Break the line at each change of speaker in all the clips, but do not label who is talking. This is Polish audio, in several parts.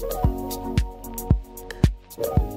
Thank you.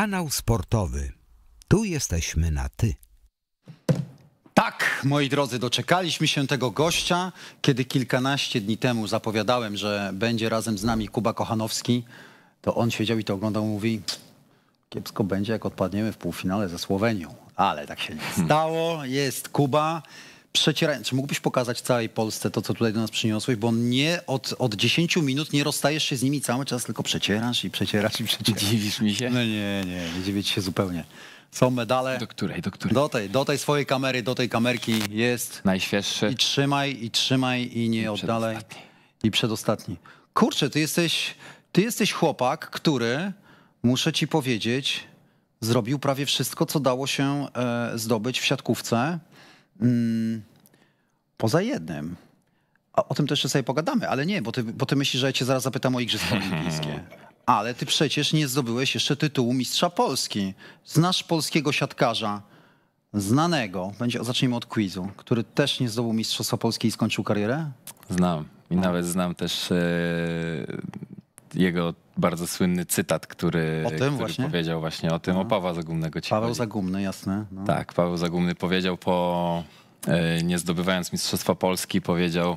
Kanał sportowy. Tu jesteśmy na ty. Tak, moi drodzy, doczekaliśmy się tego gościa. Kiedy kilkanaście dni temu zapowiadałem, że będzie razem z nami Kuba Kochanowski, to on siedział i to oglądał, mówi: Kiepsko będzie, jak odpadniemy w półfinale ze Słowenią. Ale tak się nie hmm. stało. Jest Kuba przecierając. Czy mógłbyś pokazać całej Polsce to, co tutaj do nas przyniosłeś? Bo nie od, od 10 minut nie rozstajesz się z nimi cały czas, tylko przecierasz i przecierasz i przecierasz. Dziwisz mi się? No nie, nie, nie dziwię ci się zupełnie. Są medale. Do której, do której? Do tej, do tej swojej kamery, do tej kamerki jest. Najświeższy. I trzymaj, i trzymaj, i nie I oddalaj. Przedostatni. I przedostatni. Kurczę, ty jesteś, ty jesteś chłopak, który, muszę ci powiedzieć, zrobił prawie wszystko, co dało się e, zdobyć w siatkówce Mm, poza jednym. o tym też jeszcze sobie pogadamy, ale nie, bo ty, bo ty myślisz, że ja cię zaraz zapytam o Igrzyska Olimpijskie. Ale ty przecież nie zdobyłeś jeszcze tytułu mistrza Polski. Znasz polskiego siatkarza znanego, będzie, zacznijmy od quizu, który też nie zdobył Mistrzostwa Polski i skończył karierę?
Znam. I no. nawet znam też e, jego bardzo słynny cytat, który, który właśnie? powiedział właśnie o tym, no. o Paweł
Zagumnego. Ci Paweł chodzi. Zagumny,
jasne. No. Tak, Paweł Zagumny powiedział po e, nie zdobywając Mistrzostwa Polski, powiedział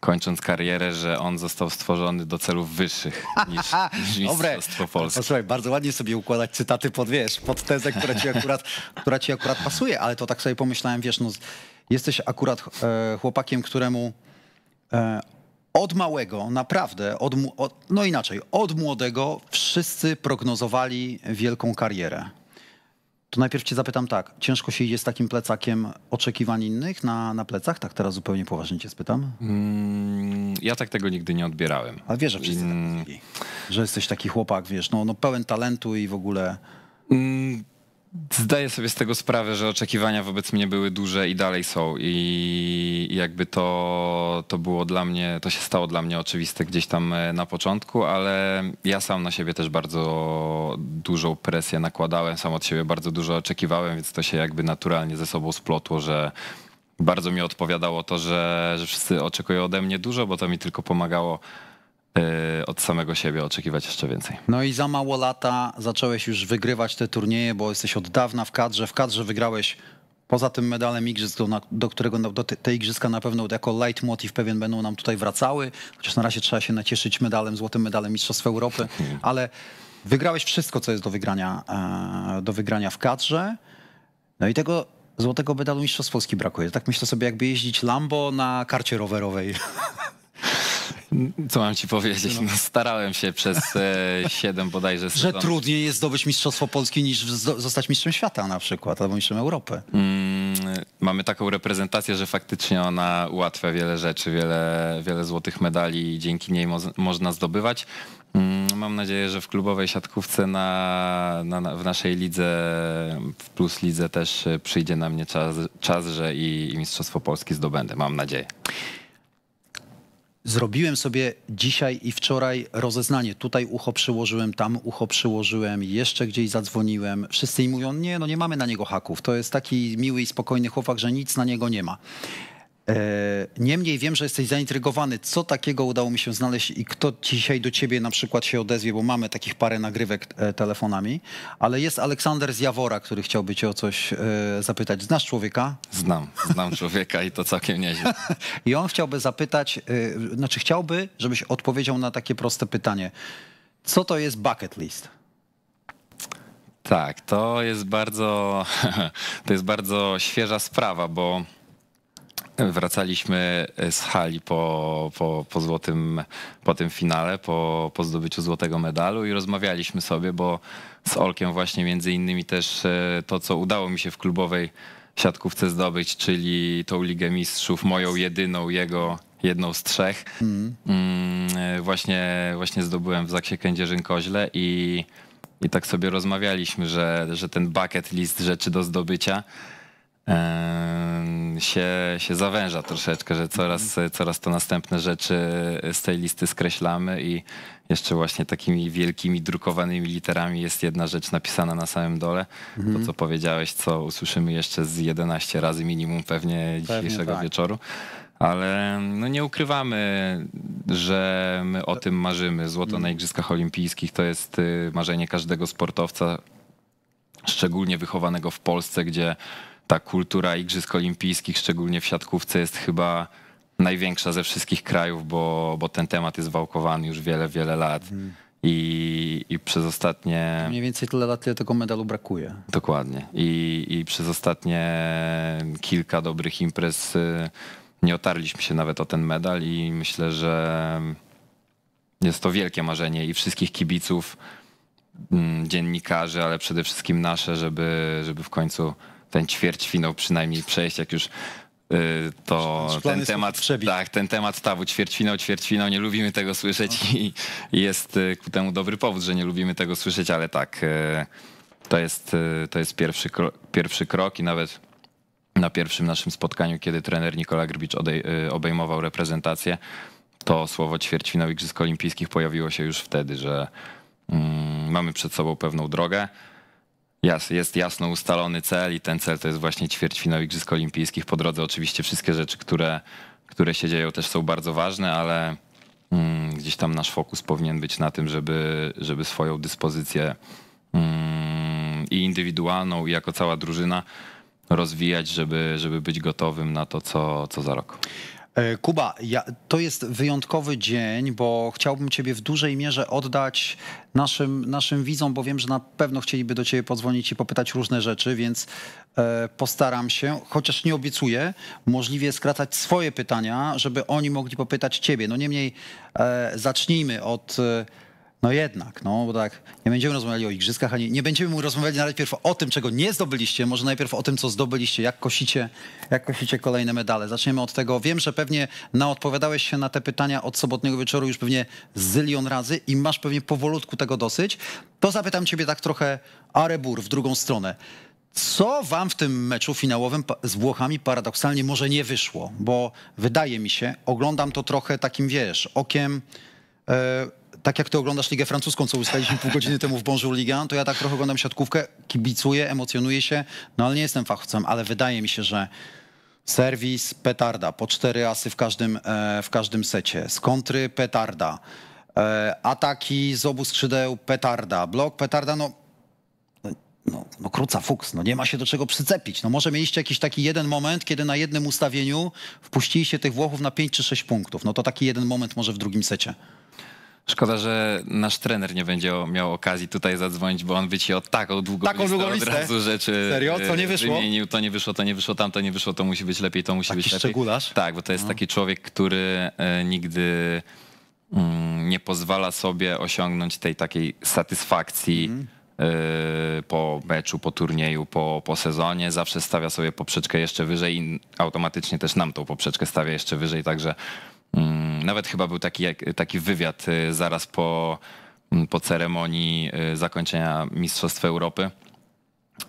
kończąc karierę, że on został stworzony do celów wyższych niż, niż Mistrzostwo Polskie.
Posłuchaj, bardzo ładnie sobie układać cytaty pod, wiesz, pod tezę, która ci akurat, która ci akurat pasuje, ale to tak sobie pomyślałem, wiesz, no, jesteś akurat e, chłopakiem, któremu e, od małego, naprawdę, od, od, no inaczej, od młodego wszyscy prognozowali wielką karierę. To najpierw cię zapytam tak, ciężko się idzie z takim plecakiem oczekiwań innych na, na plecach? Tak teraz zupełnie poważnie cię spytam. Mm, ja tak tego nigdy nie odbierałem. A wiesz, że wszyscy tak mm. tak mówili, że jesteś taki chłopak, wiesz, no, no pełen talentu i w ogóle... Mm zdaję sobie z tego
sprawę, że oczekiwania wobec mnie były duże i dalej są. I jakby to, to było dla mnie, to się stało dla mnie oczywiste gdzieś tam e, na początku, ale ja sam na siebie też bardzo dużą presję nakładałem, sam od siebie bardzo dużo oczekiwałem, więc to się jakby naturalnie ze sobą splotło, że bardzo mi odpowiadało to, że, że wszyscy oczekują ode mnie dużo, bo to mi tylko pomagało E, od samego siebie oczekiwać jeszcze
więcej. No i za mało lata zacząłeś już wygrywać te turnieje, bo jesteś od dawna w kadrze. W kadrze wygrałeś poza tym medalem igrzysk, do, którego do te, igrzyska na pewno jako leitmotiv pewien będą nam tutaj wracały, chociaż na razie trzeba się nacieszyć medalem, złotym medalem Mistrzostw Europy, ale wygrałeś wszystko, co jest do wygrania, e, do wygrania w kadrze. No i tego złotego medalu Mistrzostw Polski brakuje. Tak myślę sobie, jakby jeździć Lambo na karcie rowerowej.
Co mam ci powiedzieć? No, no starałem się przez e, siedem bodajże sezonów. Że trudniej
jest zdobyć Mistrzostwo Polski niż zostać mistrzem świata na przykład, albo mistrzem Europy.
Mm, mamy taką reprezentację, że faktycznie ona ułatwia wiele rzeczy, wiele, wiele złotych medali i dzięki niej mo można zdobywać. Mm, mam nadzieję, że w klubowej siatkówce na, na, na, w naszej lidze, w plus lidze też przyjdzie na mnie czas, czas że i, i Mistrzostwo Polski zdobędę, mam nadzieję.
Zrobiłem sobie dzisiaj i wczoraj rozeznanie. Tutaj ucho przyłożyłem, tam ucho przyłożyłem, jeszcze gdzieś zadzwoniłem. Wszyscy im mówią, nie, no nie mamy na niego haków. To jest taki miły i spokojny chłopak, że nic na niego nie ma. E, niemniej wiem, że jesteś zaintrygowany, co takiego udało mi się znaleźć i kto dzisiaj do ciebie na przykład się odezwie, bo mamy takich parę nagrywek e, telefonami, ale jest Aleksander z Jawora, który chciałby cię o coś e, zapytać. Znasz człowieka? Znam,
znam człowieka i to całkiem nieźle.
I on chciałby zapytać, znaczy chciałby, żebyś odpowiedział na takie proste pytanie. Co to jest bucket list? Tak,
to jest bardzo, to jest bardzo świeża sprawa, bo Wracaliśmy e, z hali po, po, po złotym, po tym finale, po, po zdobyciu złotego medalu i rozmawialiśmy sobie, bo z Olkiem właśnie między innymi też e, to, co udało mi się w klubowej siatkówce zdobyć, czyli tą Ligę Mistrzów, moją jedyną, jego jedną z trzech. Mhm. Mm. E, właśnie, właśnie zdobyłem w Zaksie Kędzierzyn-Koźle i, i tak sobie rozmawialiśmy, że, że ten bucket list rzeczy do zdobycia się, się zawęża troszeczkę, że coraz, mhm. coraz to następne rzeczy z tej listy skreślamy i jeszcze właśnie takimi wielkimi drukowanymi literami jest jedna rzecz napisana na samym dole. Mhm. To, co powiedziałeś, co usłyszymy jeszcze z 11 razy minimum pewnie dzisiejszego tak. wieczoru. Ale no nie ukrywamy, że my o tym marzymy. Złoto mhm. na Igrzyskach Olimpijskich to jest y, marzenie każdego sportowca, szczególnie wychowanego w Polsce, gdzie ta kultura Igrzysk Olimpijskich, szczególnie w siatkówce, jest chyba największa ze wszystkich krajów, bo, bo ten temat jest wałkowany już wiele, wiele lat. Mhm. I, I, przez ostatnie. Mniej
więcej tyle lat, tyle tego medalu brakuje.
Dokładnie. I, I, przez ostatnie kilka dobrych imprez y, nie otarliśmy się nawet o ten medal, i myślę, że jest to wielkie marzenie i wszystkich kibiców, mm, dziennikarzy, ale przede wszystkim nasze, żeby, żeby w końcu ten ćwierćfinał przynajmniej przejść, jak już y, to ten temat, tak, ten temat stawu ćwierćfinał, ćwierćfinał, nie lubimy tego słyszeć no. i jest y, ku temu dobry powód, że nie lubimy tego słyszeć, ale tak, y, to jest, to jest pierwszy, krok, pierwszy krok i nawet na pierwszym naszym spotkaniu, kiedy trener Nikola Grbicz obejmował reprezentację, to słowo ćwierćfinał Igrzysk Olimpijskich pojawiło się już wtedy, że mm, mamy przed sobą pewną drogę, jas, jest jasno ustalony cel i ten cel to jest właśnie ćwierćfinał Igrzysk Olimpijskich. Po drodze oczywiście wszystkie rzeczy, które, które się dzieją też są bardzo ważne, ale mm, gdzieś tam nasz fokus powinien być na tym, żeby, żeby swoją dyspozycję mm, i indywidualną i jako cała drużyna rozwijać, żeby, żeby być gotowym na to, co, co za rok.
E, Kuba, ja, to jest wyjątkowy dzień, bo chciałbym Ciebie w dużej mierze oddać naszym, naszym widzom, bo wiem, że na pewno chcieliby do Ciebie podzwonić i popytać różne rzeczy, więc e, postaram się, chociaż nie obiecuję, możliwie skracać swoje pytania, żeby oni mogli popytać Ciebie. No niemniej e, zacznijmy od no jednak, no bo tak, nie będziemy rozmawiali o igrzyskach, ani nie będziemy rozmawiali najpierw o tym, czego nie zdobyliście, może najpierw o tym, co zdobyliście, jak kosicie, jak kosicie kolejne medale. Zaczniemy od tego. Wiem, że pewnie naodpowiadałeś się na te pytania od sobotniego wieczoru już pewnie zylion razy i masz pewnie powolutku tego dosyć. To zapytam ciebie tak trochę arebur w drugą stronę. Co wam w tym meczu finałowym z Włochami paradoksalnie może nie wyszło? Bo wydaje mi się, oglądam to trochę takim, wiesz, okiem... Yy, tak jak ty oglądasz Ligę Francuską, co ustaliśmy pół godziny temu w Bonjour Liga, to ja tak trochę oglądam siatkówkę, kibicuję, emocjonuję się, no ale nie jestem fachowcem, ale wydaje mi się, że serwis petarda, po cztery asy w każdym, e, w każdym secie, z kontry petarda, e, ataki z obu skrzydeł petarda, blok petarda, no no, no kruca fuks, no nie ma się do czego przycepić. No może mieliście jakiś taki jeden moment, kiedy na jednym ustawieniu wpuściliście tych Włochów na 5 czy 6 punktów. No to taki jeden moment może w drugim secie.
Szkoda, że nasz trener nie będzie miał okazji tutaj zadzwonić, bo on by ci o taką długą, taką listę, długą listę od razu rzeczy Serio? E, Co nie wyszło? wymienił. To nie wyszło, to nie wyszło, tamto nie wyszło, to musi być lepiej, to musi taki być lepiej. Tak, bo to jest no. taki człowiek, który e, nigdy mm, nie pozwala sobie osiągnąć tej takiej satysfakcji mm. po meczu, po turnieju, po, po sezonie. Zawsze stawia sobie poprzeczkę jeszcze wyżej i automatycznie też nam tą poprzeczkę stawia jeszcze wyżej, także... Mm, nawet chyba był taki, taki wywiad y, zaraz po, mm, po ceremonii y, zakończenia Mistrzostw Europy.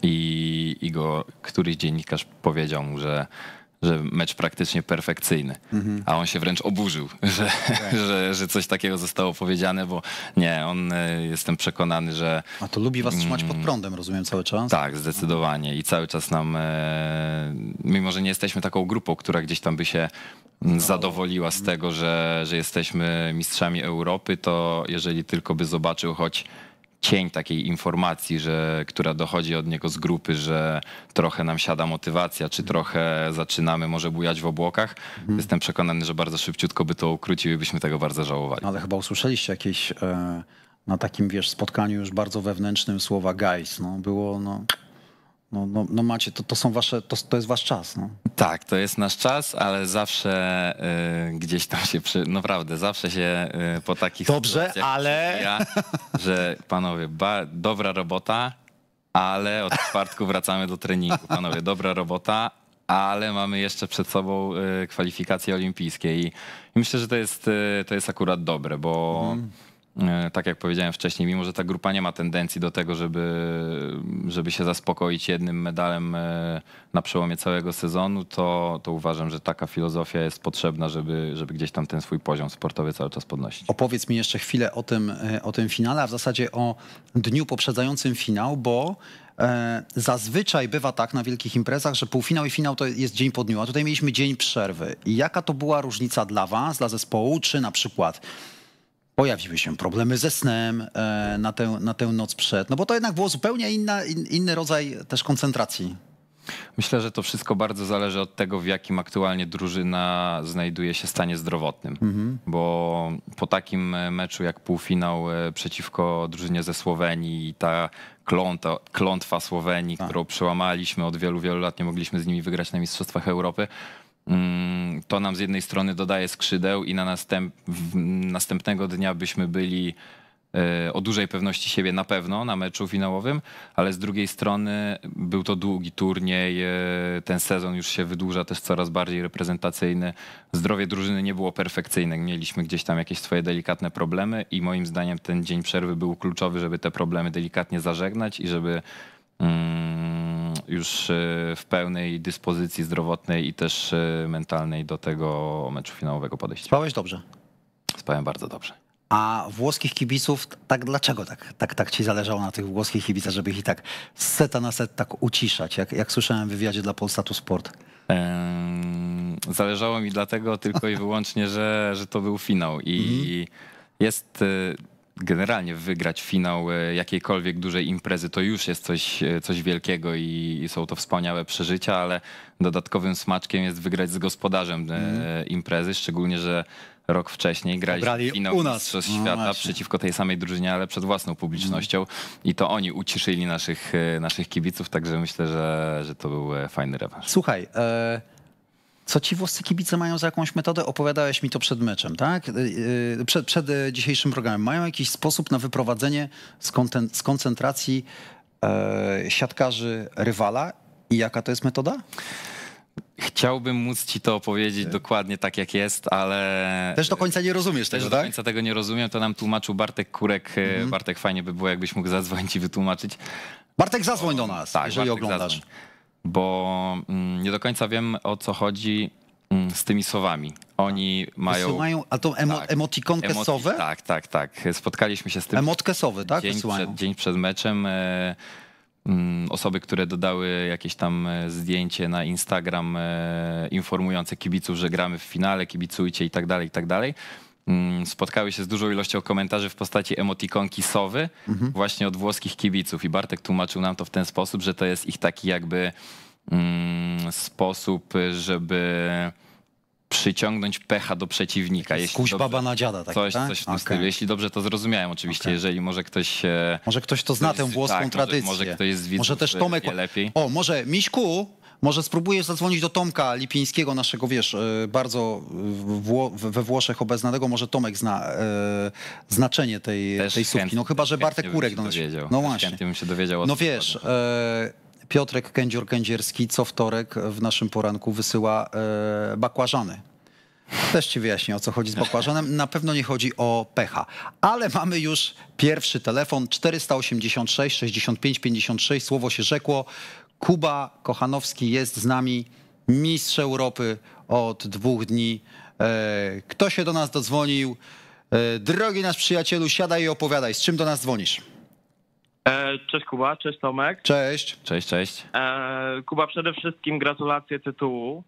I, I go któryś dziennikarz powiedział mu, że że mecz praktycznie perfekcyjny, mhm. a on się wręcz oburzył, że, tak. że, że coś takiego zostało powiedziane, bo nie, on e, jestem przekonany, że... A to lubi was trzymać pod mm, prądem, rozumiem, cały czas? Tak, zdecydowanie i cały czas nam, e, mimo że nie jesteśmy taką grupą, która gdzieś tam by się no. zadowoliła z mhm. tego, że, że jesteśmy mistrzami Europy, to jeżeli tylko by zobaczył choć cień takiej informacji, że, która dochodzi od niego z grupy, że trochę nam siada motywacja, czy mhm. trochę zaczynamy może bujać w obłokach. Mhm. Jestem przekonany, że bardzo szybciutko by to ukrócił i byśmy tego bardzo żałowali.
Ale chyba usłyszeliście jakieś e, na takim, wiesz, spotkaniu już bardzo wewnętrznym słowa guys. No, było, no, no, no, no, macie, to, to, są wasze, to, to jest wasz czas. No.
Tak, to jest nasz czas, ale zawsze y, gdzieś tam się, przy, naprawdę, zawsze się y, po takich Dobrze, ale... Ja, że panowie, ba, dobra robota, ale od czwartku wracamy do treningu. Panowie, dobra robota, ale mamy jeszcze przed sobą y, kwalifikacje olimpijskie i, i myślę, że to jest, y, to jest akurat dobre, bo... Mm E, tak jak powiedziałem wcześniej, mimo że ta grupa nie ma tendencji do tego, żeby, żeby się zaspokoić jednym medalem e, na przełomie całego sezonu, to, to uważam, że taka filozofia jest potrzebna, żeby, żeby gdzieś tam ten swój poziom sportowy cały czas podnosić.
Opowiedz mi jeszcze chwilę o tym, e, o tym finale, a w zasadzie o dniu poprzedzającym finał, bo Zazwyczaj bywa tak na wielkich imprezach, że półfinał i finał to jest dzień po dniu, a tutaj mieliśmy dzień przerwy. I jaka to była różnica dla Was, dla zespołu, czy na przykład Pojawiły się problemy ze snem e, na tę, na tę noc przed, no bo to jednak było zupełnie inna, in, inny rodzaj też koncentracji.
Myślę, że to wszystko bardzo zależy od tego, w jakim aktualnie drużyna znajduje się stanie zdrowotnym. Mhm. Bo po takim e, meczu jak półfinał e, przeciwko drużynie ze Słowenii i ta kląta, klątwa Słowenii, A. Tak. którą przełamaliśmy od wielu, wielu lat, nie mogliśmy z nimi wygrać na Mistrzostwach Europy Mm, to nam z jednej strony dodaje skrzydeł i na następ, następnego dnia byśmy byli e, o dużej pewności siebie na pewno na meczu finałowym, ale z drugiej strony był to długi turniej, e, ten sezon już się wydłuża też coraz bardziej reprezentacyjny. Zdrowie drużyny nie było perfekcyjne, mieliśmy gdzieś tam jakieś swoje delikatne problemy i moim zdaniem ten dzień przerwy był kluczowy, żeby te problemy delikatnie zażegnać i żeby Mm, już e, w pełnej dyspozycji zdrowotnej i też e, mentalnej do tego meczu finałowego
podejścia. Spałeś dobrze? Spałem bardzo dobrze. A włoskich kibiców, tak dlaczego tak, tak, tak ci zależało na tych włoskich kibicach, żeby ich i tak z seta na set tak uciszać, jak, jak słyszałem w wywiadzie dla Polsatu Sport?
Zależało mi dlatego tylko i wyłącznie, że, że to był finał i mhm. jest e, generalnie wygrać finał e, jakiejkolwiek dużej imprezy to już jest coś, e, coś wielkiego i, i są to wspaniałe przeżycia, ale dodatkowym smaczkiem jest wygrać z gospodarzem mm. imprezy, szczególnie, że rok wcześniej grali finał u nas. Mistrzostw no Świata no przeciwko tej samej drużynie, ale przed własną publicznością mhm. i to oni uciszyli naszych, naszych kibiców, także myślę, że, że to był fajny rewanż.
Słuchaj, y co ci włoscy kibice mają za jakąś metodę? Opowiadałeś mi to przed meczem, tak? Y, y, przed, przed y, dzisiejszym programem. Mają jakiś sposób na wyprowadzenie z, konten, z koncentracji e, siatkarzy rywala i jaka to jest metoda?
Chciałbym móc ci to opowiedzieć dokładnie tak, jak jest, ale. Też do
końca nie rozumiesz tego, Też tak? do
końca tego nie rozumiem. To nam tłumaczył Bartek Kurek. E, mhm. Bartek, fajnie by było, jakbyś mógł zadzwonić i wytłumaczyć. Bartek, zadzwoń do nas, tak, jeżeli Bartek oglądasz. Zadzwoń bo mm, nie do końca wiem o co chodzi mm, z tymi słowami. Oni tak. mają. Wysyłają,
a to emo, tak, emotikonkę emoti,
Tak, tak, tak. Spotkaliśmy się z tym. Emotkę
sowy, tak? Dzień przed,
dzień przed, meczem. E, mm, osoby, które dodały jakieś tam e, zdjęcie na Instagram e, informujące kibiców, że gramy w finale, kibicujcie i tak dalej, i tak dalej Mm, spotkały się z dużą ilością komentarzy w postaci emotikonki sowy mhm. właśnie od włoskich kibiców i Bartek tłumaczył nam to w ten sposób, że to jest ich taki jakby mm, sposób, żeby przyciągnąć pecha do przeciwnika. Jeśli Kuś baba na dziada. Tak, coś, tak? coś okay. stylu, Jeśli dobrze to zrozumiałem oczywiście, okay. jeżeli może ktoś...
E, może ktoś to zna ktoś, tę włoską tak, tradycję. Może, może ktoś z widzów może też e, Tomek... lepiej. O, może Miśku, może spróbuję zadzwonić do Tomka Lipińskiego, naszego, wiesz, e, bardzo Wło we Włoszech obeznanego. Może Tomek zna e, znaczenie tej, tej słupki. No chyba, że Bartek Kurek.
do dowiedział. no właśnie. Bym się dowiedział no
wiesz, e, Piotrek Kędzior-Kędzierski co wtorek w naszym poranku wysyła e, bakłażany. Też ci wyjaśnię, o co chodzi z bakłażanem. Na pewno nie chodzi o pecha. Ale mamy już pierwszy telefon 486 65 56. Słowo się rzekło. Kuba Kochanowski jest z nami, mistrz Europy od dwóch dni. E, kto się do nas dodzwonił? E, drogi nasz przyjacielu, siadaj i opowiadaj, z czym do nas dzwonisz?
E, cześć Kuba, cześć Tomek.
Cześć.
Cześć, cześć.
Kuba, przede wszystkim gratulacje tytułu.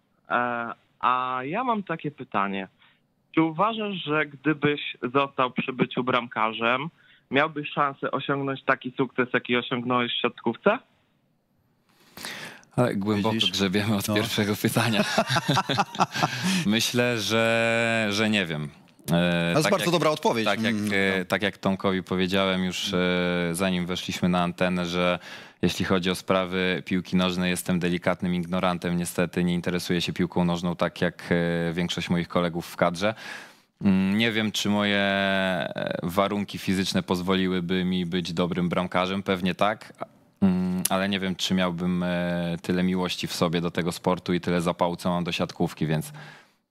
A ja mam takie pytanie. Czy uważasz, że gdybyś został przy byciu bramkarzem, miałbyś szansę osiągnąć taki sukces, jaki osiągnąłeś w siatkówce?
Ale głęboko Widzisz? grzebiemy od no. pierwszego pytania. Myślę, że, że nie wiem. E, to jest tak bardzo jak, dobra odpowiedź. Tak jak, mm, e, no. tak jak Tomkowi powiedziałem już e, zanim weszliśmy na antenę, że jeśli chodzi o sprawy piłki nożnej, jestem delikatnym ignorantem. Niestety nie interesuję się piłką nożną tak jak e, większość moich kolegów w kadrze. Mm, nie wiem, czy moje e, warunki fizyczne pozwoliłyby mi być dobrym bramkarzem. Pewnie tak, Mm, ale nie wiem, czy miałbym e, tyle miłości w sobie do tego sportu i tyle zapału, co mam do siatkówki, więc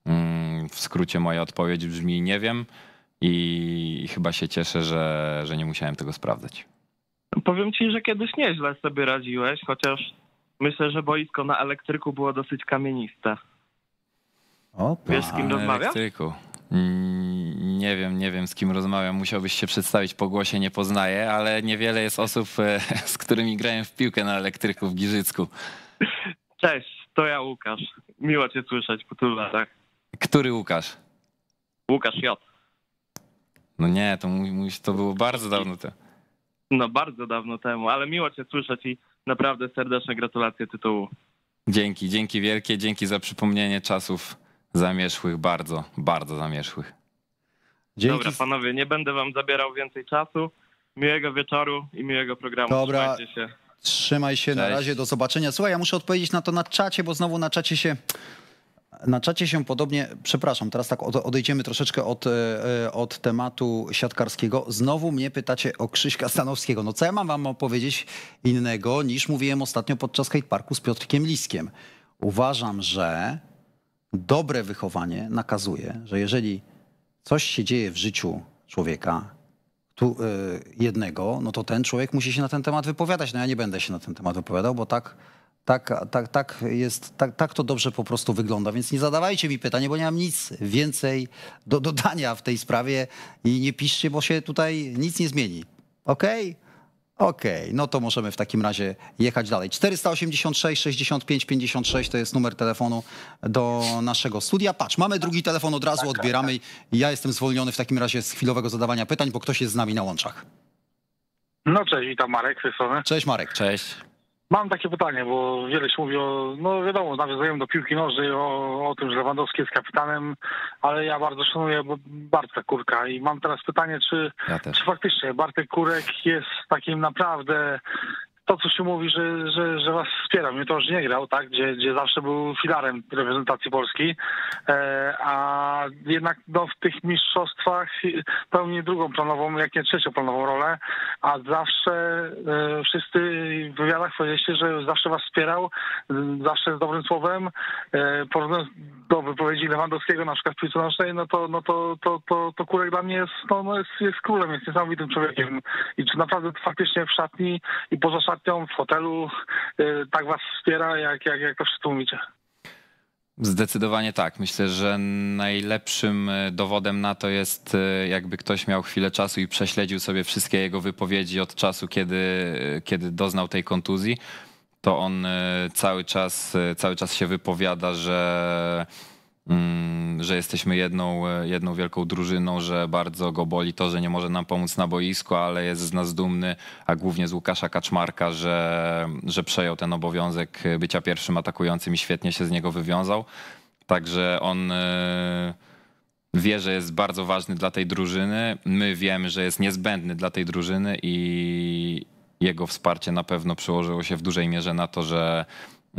mm, w skrócie moja odpowiedź brzmi nie wiem i, chyba się cieszę, że, że nie musiałem tego sprawdzać.
Powiem ci, że kiedyś nieźle sobie radziłeś, chociaż myślę, że boisko na elektryku było dosyć kamieniste.
O, Wiesz, z kim tak. rozmawiasz? Elektryku. Mm, nie wiem, nie wiem z kim rozmawiam, musiałbyś się przedstawić po głosie, nie poznaję, ale niewiele jest osób, e, z którymi grałem w piłkę na elektryku w Giżycku. Cześć, to ja Łukasz. Miło cię słyszeć po tylu latach. Który Łukasz? Łukasz J. No nie, to, to było bardzo dawno temu.
No bardzo dawno temu, ale miło cię słyszeć i naprawdę serdeczne gratulacje tytułu.
Dzięki, dzięki wielkie, dzięki za przypomnienie czasów Zamierzchłych, bardzo, bardzo zamierzchłych.
Dzięki. Dobra, panowie, nie będę wam zabierał więcej czasu. Miłego wieczoru i miłego programu. Dobra. Trzymajcie się.
Trzymaj się, Cześć. na razie, do zobaczenia. Słuchaj, ja muszę odpowiedzieć na to na czacie, bo znowu na czacie się... Na czacie się podobnie, przepraszam, teraz tak odejdziemy troszeczkę od, e, e, od tematu siatkarskiego. Znowu mnie pytacie o Krzyśka Stanowskiego. No co ja mam wam opowiedzieć innego niż mówiłem ostatnio podczas Hate Parku z Piotrkiem Liskiem. Uważam, że dobre wychowanie nakazuje, że jeżeli coś się dzieje w życiu człowieka, tu, y, jednego, no to ten człowiek musi się na ten temat wypowiadać. No ja nie będę się na ten temat wypowiadał, bo tak, tak, tak, tak, jest, tak, tak to dobrze po prostu wygląda. Więc nie zadawajcie mi pytań, bo nie mam nic więcej do dodania w tej sprawie i nie piszcie, bo się tutaj nic nie zmieni. Okej? Okay? Okej, okay, no to możemy w takim razie jechać dalej. 486 65 56 to jest numer telefonu do naszego studia. Patrz, mamy drugi telefon, od razu tak, tak, odbieramy. Tak. Ja jestem zwolniony w takim razie z chwilowego zadawania pytań, bo ktoś jest z nami na łączach.
No cześć, witam Marek, Cześć Marek. Cześć. Mam takie pytanie, bo wiele się mówi o, no wiadomo, nawiązujemy do piłki nożnej, o, o tym, że Lewandowski jest kapitanem, ale ja bardzo szanuję Bartka Kurka i mam teraz pytanie, czy, ja czy faktycznie Bartek Kurek jest takim naprawdę to, co się mówi, że, że, że was wspiera. Mnie to już nie grał, tak? Gdzie, gdzie zawsze był filarem reprezentacji Polski, e, a jednak no, w tych mistrzostwach pełni drugą planową, jak nie trzecią planową rolę, a zawsze e, wszyscy w wywiadach powiedzieliście, że zawsze was wspierał, e, zawsze z dobrym słowem, porównując do wypowiedzi Lewandowskiego na przykład w piłce nożnej, no to, no to, to, to, to Kurek dla mnie jest, no, no jest, jest królem, jest niesamowitym człowiekiem i czy naprawdę faktycznie w szatni i poza szatni partią, w hotelu, y, tak was wspiera, jak, jak, jak to wszystko mówicie.
Zdecydowanie tak. Myślę, że najlepszym y, dowodem na to jest, y, jakby ktoś miał chwilę czasu i prześledził sobie wszystkie jego wypowiedzi od czasu, kiedy, kiedy doznał tej kontuzji, to on cały czas, cały czas się wypowiada, że Mm, że jesteśmy jedną, e, jedną wielką drużyną, że bardzo go boli to, że nie może nam pomóc na boisku, ale jest z nas dumny, a głównie z Łukasza Kaczmarka, że, że przejął ten obowiązek e, bycia pierwszym atakującym i świetnie się z niego wywiązał. Także on e, wie, że jest bardzo ważny dla tej drużyny. My wiemy, że jest niezbędny dla tej drużyny i jego wsparcie na pewno przełożyło się w dużej mierze na to, że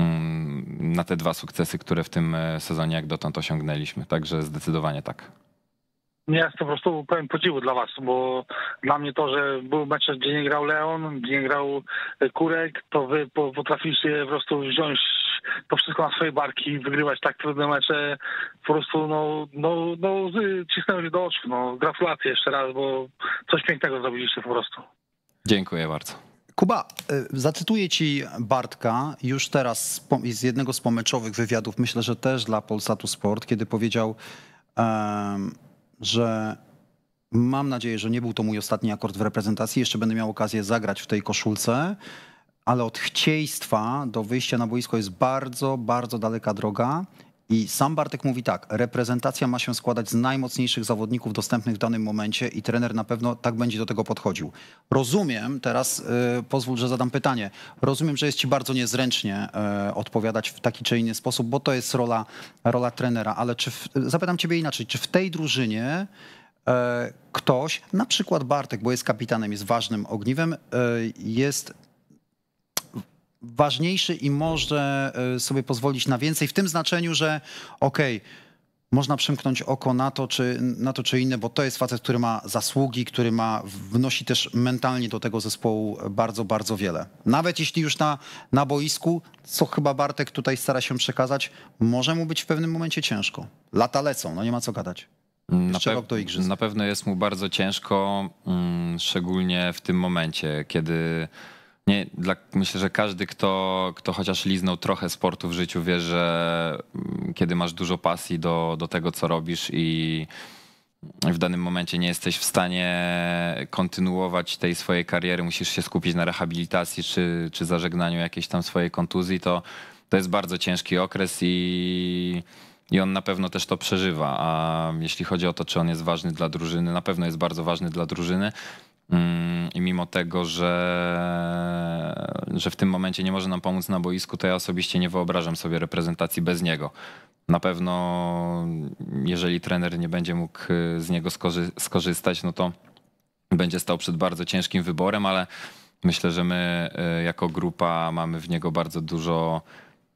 Mm, na te dwa sukcesy, które w tym e, sezonie jak dotąd osiągnęliśmy. Także zdecydowanie tak.
Jest po prostu pełen podziwu dla was, bo dla mnie to, że był mecz, gdzie nie grał Leon, gdzie nie grał e, Kurek, to wy potrafiliście po prostu wziąć to wszystko na swoje barki, i wygrywać tak trudne mecze, po prostu no, no, no cisnęły do oczu. No. Gratulacje jeszcze raz, bo coś pięknego zrobiliście po prostu.
Dziękuję bardzo.
Kuba, e, zacytuję ci Bartka już teraz z jednego z pomyczowych wywiadów, myślę, że też dla Polsatu Sport, kiedy powiedział, że mam nadzieję, że nie był to mój ostatni akord w reprezentacji, jeszcze będę miał okazję zagrać w tej koszulce, ale od chcieństwa do wyjścia na boisko jest bardzo, bardzo daleka droga i sam Bartek mówi tak, reprezentacja ma się składać z najmocniejszych zawodników dostępnych w danym momencie i trener na pewno tak będzie do tego podchodził. Rozumiem, teraz y, pozwól, że zadam pytanie. Rozumiem, że jest ci bardzo niezręcznie y, odpowiadać w taki czy inny sposób, bo to jest rola, rola trenera, ale czy w, zapytam ciebie inaczej, czy w tej drużynie y, ktoś, na przykład Bartek, bo jest kapitanem, jest ważnym ogniwem, y, jest ważniejszy i może e, sobie pozwolić na więcej w tym znaczeniu, że okej, okay, można przymknąć oko na to, czy, na to czy inne, bo to jest facet, który ma zasługi, który ma, wnosi też mentalnie do tego zespołu bardzo, bardzo wiele. Nawet jeśli już na, na boisku, co chyba Bartek tutaj stara się przekazać, może mu być w pewnym momencie ciężko. Lata lecą, no nie ma co gadać.
Mm, na, pe na pewno jest mu bardzo ciężko, mm, szczególnie w tym momencie, kiedy nie, dla, myślę, że każdy, kto, kto chociaż liznął trochę sportu w życiu, wie, że mm, kiedy masz dużo pasji do, do tego, co robisz i w danym momencie nie jesteś w stanie kontynuować tej swojej kariery, musisz się skupić na rehabilitacji czy, czy zażegnaniu jakiejś tam swojej kontuzji, to, to jest bardzo ciężki okres i, i on na pewno też to przeżywa. A jeśli chodzi o to, czy on jest ważny dla drużyny, na pewno jest bardzo ważny dla drużyny. Mm, I mimo tego, że, że w tym momencie nie może nam pomóc na boisku, to ja osobiście nie wyobrażam sobie reprezentacji bez niego. Na pewno, jeżeli trener nie będzie mógł y, z niego skorzy skorzystać, no to będzie stał przed bardzo ciężkim wyborem, ale myślę, że my y, jako grupa mamy w niego bardzo dużo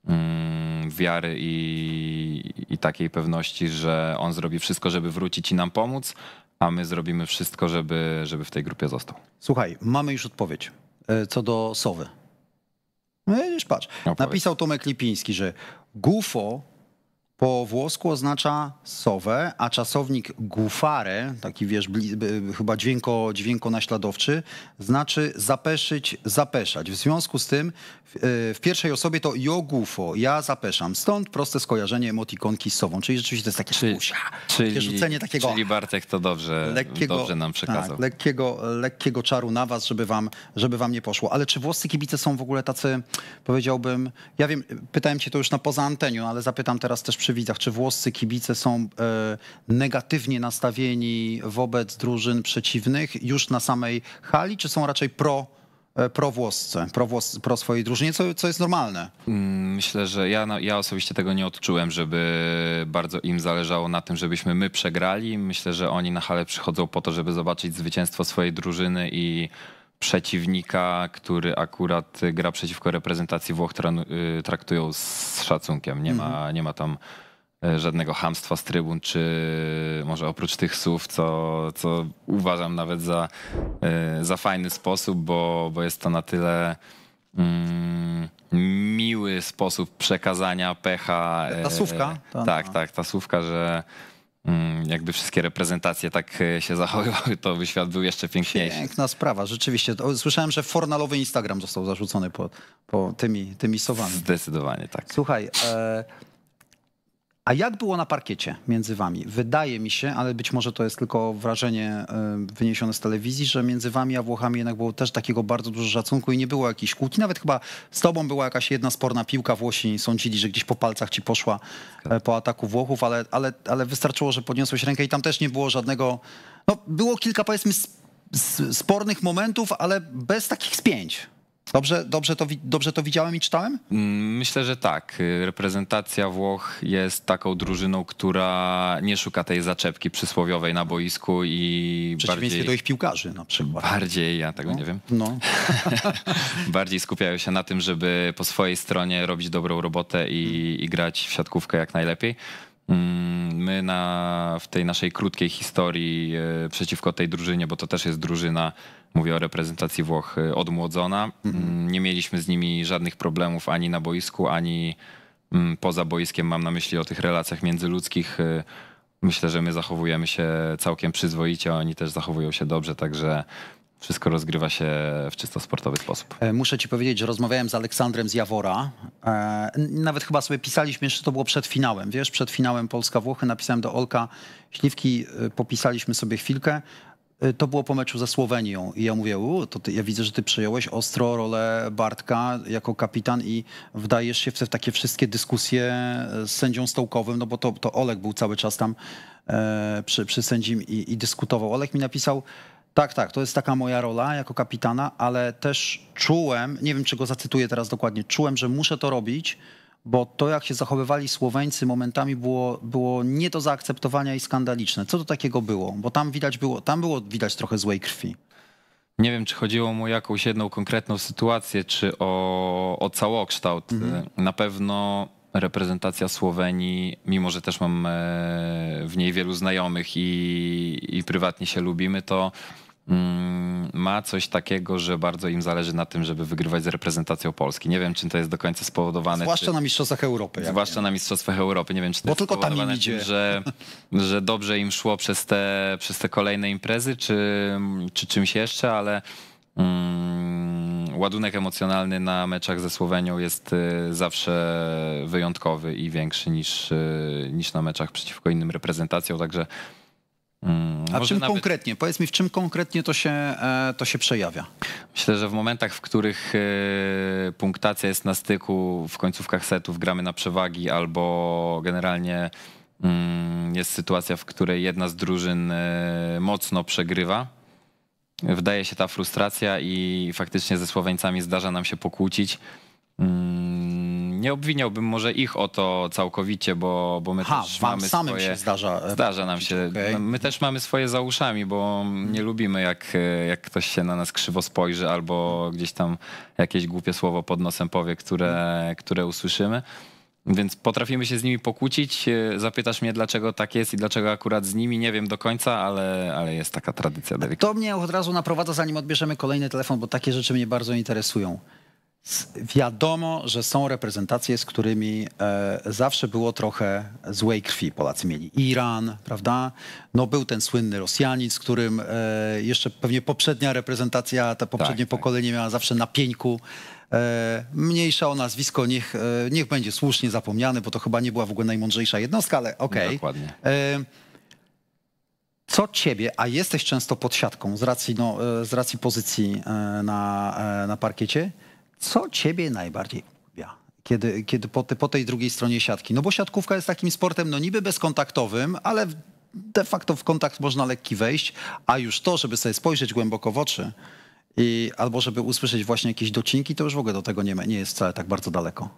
mm, wiary i, i takiej pewności, że on zrobi wszystko, żeby wrócić i nam pomóc, a my zrobimy wszystko, żeby, żeby w tej grupie został.
Słuchaj, mamy już odpowiedź e, co do Sowy. No, patrz, napisał Tomek Lipiński, że Gufo po włosku oznacza sowę, a czasownik gufare, taki wiesz, chyba dźwięko, dźwięko naśladowczy, znaczy zapeszyć, zapeszać. W związku z tym w e, pierwszej osobie to yo gufo, ja zapeszam. Stąd proste skojarzenie emotikonki z sową, czyli rzeczywiście to jest takie czyli, spusia, czyli, rzucenie takiego... Czyli
Bartek to dobrze, lekkiego, dobrze nam tak, przekazał. Tak,
lekkiego, lekkiego czaru na was, żeby wam, żeby wam nie poszło. Ale czy włoscy kibice są w ogóle tacy, powiedziałbym, ja wiem, pytałem cię to już na poza anteniu, ale zapytam teraz też przy widzach, czy włoscy kibice są e, negatywnie nastawieni wobec drużyn przeciwnych już na samej hali, czy są raczej pro e, prowłosce, prowłos, pro swojej drużynie, co, co jest normalne.
Mm, myślę, że ja, ja osobiście tego nie odczułem, żeby bardzo im zależało na tym, żebyśmy my przegrali. Myślę, że oni na hale przychodzą po to, żeby zobaczyć zwycięstwo swojej drużyny i przeciwnika, który akurat gra przeciwko reprezentacji Włoch, y, traktują z szacunkiem. Nie ma, mhm. nie ma tam e, żadnego hamstwa z trybun, czy może oprócz tych słów, co, co uważam nawet za, e, za fajny sposób, bo, bo jest to na tyle mm, miły sposób przekazania pecha. Ta e, słówka? Ta, tak, no. tak, ta słówka, że Mm, jakby wszystkie reprezentacje tak e, się zachowywały, to by świat był jeszcze piękniejszy.
Piękna sprawa, rzeczywiście. Słyszałem, że fornalowy Instagram został zarzucony po, po tymi, tymi sowami. Zdecydowanie tak. Słuchaj, e, a jak było na parkiecie między wami? Wydaje mi się, ale być może to jest tylko wrażenie e, wyniesione z telewizji, że między wami a Włochami jednak było też takiego bardzo dużo szacunku i nie było jakiejś kłótni. Nawet chyba z tobą była jakaś jedna sporna piłka. Włosi sądzili, że gdzieś po palcach ci poszła tak. e, po ataku Włochów, ale, ale, ale wystarczyło, że podniosłeś rękę i tam też nie było żadnego... No, było kilka powiedzmy spornych momentów, ale bez takich spięć. Dobrze, dobrze, to, dobrze to widziałem i czytałem?
Mm, myślę, że tak. Y, reprezentacja Włoch jest taką drużyną, która nie szuka tej zaczepki przysłowiowej na boisku i. W bardziej, do ich
piłkarzy na przykład. Bardziej,
ja tego no, nie wiem. No. bardziej skupiają się na tym, żeby po swojej stronie robić dobrą robotę i, hmm. i grać w siatkówkę jak najlepiej. Mm, my na, w tej naszej krótkiej historii e, przeciwko tej drużynie, bo to też jest drużyna, mówię o reprezentacji Włoch, e, odmłodzona. Mhm. Mm, nie mieliśmy z nimi żadnych problemów ani na boisku, ani mm, poza boiskiem. Mam na myśli o tych relacjach międzyludzkich. E, myślę, że my zachowujemy się całkiem przyzwoicie, oni też zachowują się dobrze, także wszystko rozgrywa się w czysto sportowy sposób.
E, muszę ci powiedzieć, że rozmawiałem z Aleksandrem z Jawora. E, nawet chyba sobie pisaliśmy, jeszcze to było przed finałem, wiesz, przed finałem Polska-Włochy. Napisałem do Olka Śliwki, e, popisaliśmy sobie chwilkę. To było po meczu ze Słowenią i ja mówię, to ty, ja widzę, że ty przejąłeś ostro rolę Bartka jako kapitan i wdajesz się w te w takie wszystkie dyskusje z sędzią Stołkowym, no bo to, to Olek był cały czas tam e, przy, przy sędzim i, i dyskutował. Olek mi napisał, tak, tak, to jest taka moja rola jako kapitana, ale też czułem, nie wiem czy go zacytuję teraz dokładnie, czułem, że muszę to robić, bo to jak się zachowywali Słoweńcy momentami było, było nie do zaakceptowania i skandaliczne. Co to takiego było? Bo tam widać było, tam było widać trochę złej krwi.
Nie wiem, czy chodziło mu o jakąś jedną konkretną sytuację, czy o, o całokształt. Mhm. Na pewno reprezentacja Słowenii, mimo że też mam e, w niej wielu znajomych i, i prywatnie się lubimy, to Mm, ma coś takiego, że bardzo im zależy na tym, żeby wygrywać z reprezentacją Polski. Nie wiem, czy to jest do końca spowodowane. Zwłaszcza czy, na
Mistrzostwach Europy.
Zwłaszcza na Mistrzostwach Europy. Nie wiem, czy to Bo jest tylko tam Tym, że, że dobrze im szło przez te, przez te kolejne imprezy, czy, czy czymś jeszcze, ale mm, ładunek emocjonalny na meczach ze Słowenią jest y, zawsze wyjątkowy i większy niż, y, niż na meczach przeciwko innym reprezentacjom, także Hmm, A czym nawet...
konkretnie? Powiedz mi, w czym konkretnie to się, e, to się przejawia?
Myślę, że w momentach, w których e, punktacja jest na styku, w końcówkach setów gramy na przewagi albo generalnie mm, jest sytuacja, w której jedna z drużyn e, mocno przegrywa, wydaje się ta frustracja i faktycznie ze Słoweńcami zdarza nam się pokłócić. Mm, nie obwiniałbym może ich o to całkowicie, bo, bo my ha, też mamy samym swoje... się
zdarza. E, zdarza
nam się. Okay. No, my też mamy swoje za uszami, bo nie lubimy jak, e, jak ktoś się na nas krzywo spojrzy albo gdzieś tam jakieś głupie słowo pod nosem powie, które, które usłyszymy. Więc potrafimy się z nimi pokłócić. E, zapytasz mnie, dlaczego tak jest i dlaczego akurat z nimi, nie wiem do
końca, ale, ale jest taka tradycja. To mnie od razu naprowadza, zanim odbierzemy kolejny telefon, bo takie rzeczy mnie bardzo interesują. Wiadomo, że są reprezentacje, z którymi e, zawsze było trochę złej krwi. Polacy mieli Iran, prawda? No był ten słynny Rosjanin, z którym e, jeszcze pewnie poprzednia reprezentacja, to poprzednie tak, tak. pokolenie tak. miała zawsze na pieńku. E, mniejsza o nazwisko, niech, niech będzie słusznie zapomniany, bo to chyba nie była w ogóle najmądrzejsza jednostka, ale okej. Okay. No, co ciebie, a jesteś często pod siatką z racji, no, z racji pozycji na, na parkiecie, co ciebie najbardziej uwia? Kiedy, kiedy po, te, po, tej drugiej stronie siatki. No bo siatkówka jest takim sportem, no niby bezkontaktowym, ale de facto w kontakt można lekki wejść, a już to, żeby sobie spojrzeć głęboko w oczy i, albo żeby usłyszeć właśnie jakieś docinki, to już w ogóle do tego nie, nie jest wcale tak bardzo daleko.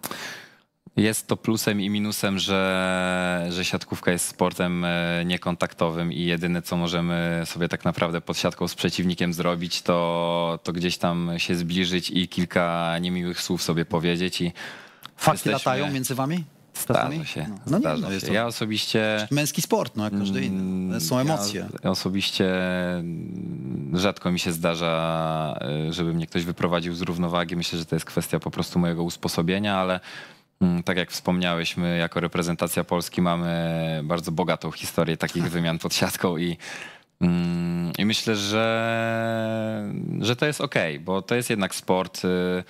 Jest to plusem i minusem, że, że siatkówka jest sportem e, niekontaktowym i jedyne, co możemy sobie tak naprawdę pod siatką z przeciwnikiem zrobić, to, to gdzieś tam się zbliżyć i kilka niemiłych słów sobie powiedzieć. I Fakty jesteśmy... latają
między wami? Zdarza się. No, no zdarza nie, no, się. Ja osobiście. Męski sport, no jak każdy inny. Mm, Są emocje.
Ja osobiście mm, rzadko mi się zdarza, e, żeby mnie ktoś wyprowadził z równowagi. Myślę, że to jest kwestia po prostu mojego usposobienia, ale Mm, tak jak wspomniałeś, my jako reprezentacja Polski mamy bardzo bogatą historię takich tak. wymian pod siatką i, mm, i myślę, że, że to jest ok, bo to jest jednak sport y,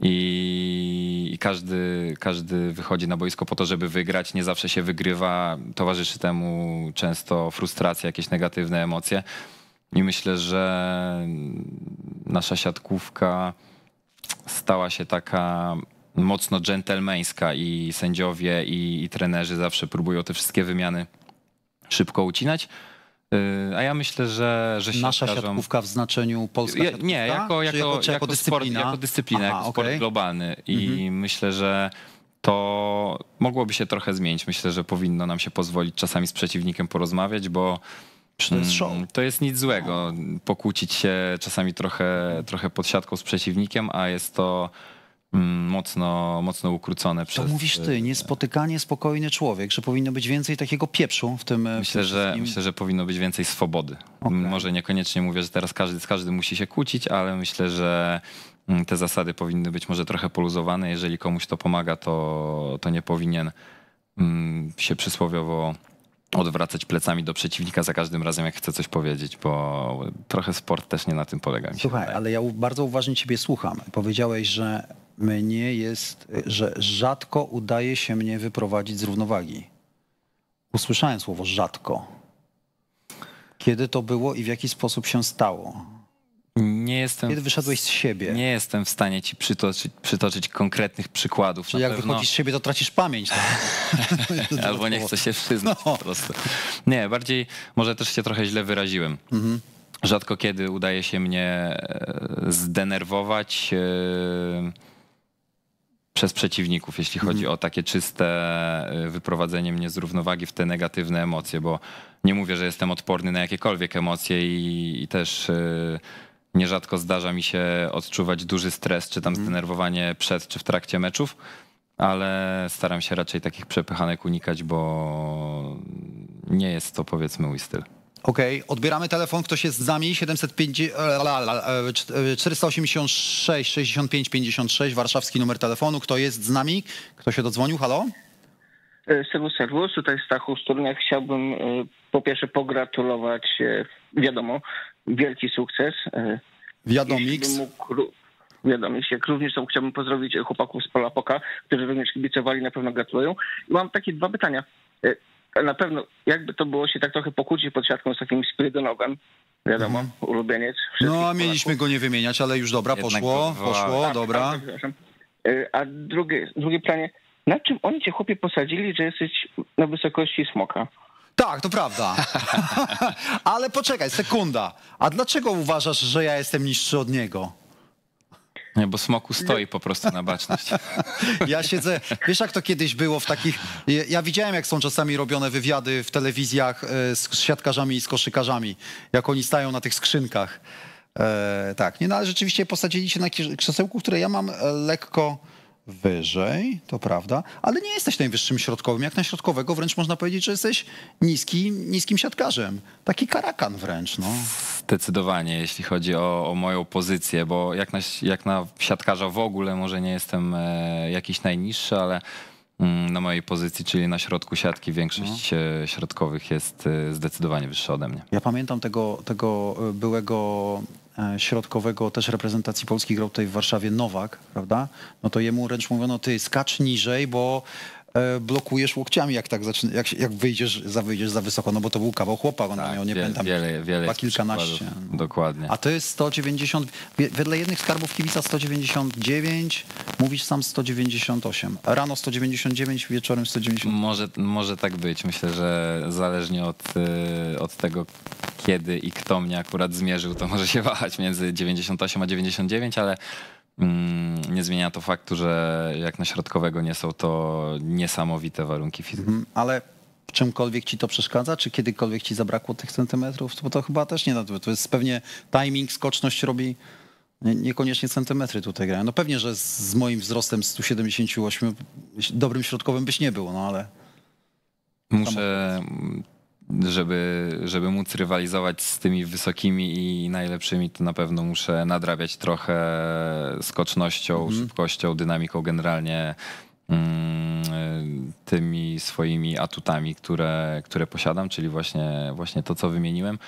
i, i każdy, każdy wychodzi na boisko po to, żeby wygrać. Nie zawsze się wygrywa, towarzyszy temu często frustracja, jakieś negatywne emocje. I myślę, że nasza siatkówka stała się taka mocno dżentelmeńska i sędziowie i, i trenerzy zawsze próbują te wszystkie wymiany szybko ucinać.
Y, a ja myślę, że, że Nasza siatkówka w znaczeniu polska ja,
Nie, jako, jako, jako, jako,
jako dyscyplina, sport, jako,
dyscyplina, Aha, jako okay. sport globalny. I mhm. myślę, że to mogłoby się trochę zmienić. Myślę, że powinno nam się pozwolić czasami z przeciwnikiem porozmawiać, bo to jest, mm, show. to jest nic złego. Pokłócić się czasami trochę, trochę pod siatką z przeciwnikiem, a jest to Mm, mocno, mocno ukrócone to przez... To mówisz ty, e,
niespotykanie spokojny człowiek, że powinno być więcej takiego pieprzu w tym e, Myślę, że, myślę
że powinno być więcej swobody. Okay. Może niekoniecznie mówię, że teraz każdy z każdym musi się kłócić, ale myślę, że mm, te zasady powinny być może trochę poluzowane. Jeżeli komuś to pomaga, to, to nie powinien mm, się przysłowiowo odwracać plecami do przeciwnika za każdym razem, jak chce coś powiedzieć, bo trochę sport też nie na tym polega.
Słuchaj, wydaje. ale ja bardzo uważnie ciebie słucham. Powiedziałeś, że mnie jest, że rzadko udaje się mnie wyprowadzić z równowagi. Usłyszałem słowo rzadko. Kiedy to było i w jaki sposób się stało?
Nie jestem. Kiedy
wyszedłeś z siebie?
Nie jestem w stanie ci przytoczyć, przytoczyć konkretnych przykładów. Czyli jak pewno... wychodzisz z
siebie, to tracisz pamięć. Tak?
Albo nie chcę się przyznać no. po prostu. Nie, bardziej może też się trochę źle wyraziłem. Mhm. Rzadko kiedy udaje się mnie e, zdenerwować. Yy przez przeciwników, jeśli chodzi mhm. o takie czyste y, wyprowadzenie mnie z równowagi w te negatywne emocje, bo nie mówię, że jestem odporny na jakiekolwiek emocje i, i też yy, nierzadko zdarza mi się odczuwać duży stres, czy tam mhm. zdenerwowanie przed, czy w trakcie meczów, ale staram się raczej takich przepychanek unikać, bo nie jest to powiedzmy mój styl.
Okej, okay. odbieramy telefon, ktoś jest z nami, 750, 486 65 56, warszawski numer telefonu, kto jest z nami, kto się dodzwonił, halo?
E, serwus, serwus, tutaj Stachu Sturnia. Chciałbym e, po pierwsze pogratulować, e, wiadomo, wielki sukces. Wiadomix. Wiadomo, wiadomix, jak również są, chciałbym pozdrowić chłopaków z Polapoka, którzy również kibicowali, na pewno gratulują. I mam takie dwa pytania na pewno jakby to było się tak trochę pokłócić pod siatką z takim Spiridonowem, wiadomo, mhm. ulubieniec.
No, a mieliśmy go nie wymieniać, ale już dobra, Jednak poszło, to... poszło, tak, dobra.
Tak, y, a drugie,
drugie planie, na czym oni cię chłopie posadzili, że jesteś na wysokości smoka? Tak, to prawda. ale poczekaj, sekunda. A dlaczego uważasz, że ja jestem niższy od niego?
Nie, bo smoku stoi po prostu na baczność.
Ja siedzę, wiesz jak to kiedyś było w takich, ja widziałem jak są czasami robione wywiady w telewizjach e, z siatkarzami i z koszykarzami, jak oni stają na tych skrzynkach. E, tak, nie, no ale rzeczywiście posadzili się na krzesełku, które ja mam e, lekko wyżej, to prawda, ale nie jesteś najwyższym środkowym. Jak na środkowego wręcz można powiedzieć, że jesteś niski, niskim siatkarzem. Taki karakan wręcz. No.
Zdecydowanie, jeśli chodzi o, o moją pozycję, bo jak na, jak na siatkarza w ogóle może nie jestem e, jakiś najniższy, ale mm, na mojej pozycji, czyli na środku siatki, większość no. E, środkowych jest e, zdecydowanie wyższa ode mnie.
Ja pamiętam tego, tego byłego E, środkowego też reprezentacji Polski grał tutaj w Warszawie Nowak, prawda? No to jemu wręcz mówiono, ty skacz niżej, bo E, blokujesz łokciami, jak tak zaczyna, jak, jak wyjdziesz, za, wyjdziesz za wysoko, no bo to był kawał chłopa, on tak, miał, nie wiele,
pamiętam, wiele, wiele kilkanaście. Dokładnie.
A to jest 190, wedle jednych skarbów kibica 199, mówisz sam 198. Rano 199,
wieczorem 198. Może, może tak być, myślę, że zależnie od, e, od tego, kiedy i kto mnie akurat zmierzył, to może się wahać między 98 a 99, ale Mm, nie zmienia to faktu, że jak na środkowego nie są to
niesamowite warunki fizyczne. Mhm. Ale czymkolwiek ci to przeszkadza? Czy kiedykolwiek ci zabrakło tych centymetrów? Bo to chyba też nie na to. jest pewnie timing, skoczność robi niekoniecznie centymetry tutaj grają. No pewnie, że z moim wzrostem 178 dobrym środkowym byś nie było, no ale...
Muszę, żeby, żeby móc rywalizować z tymi wysokimi i najlepszymi, to na pewno muszę nadrabiać trochę skocznością, mhm. szybkością, dynamiką generalnie mm, tymi swoimi atutami, które, które posiadam, czyli właśnie, właśnie to, co wymieniłem.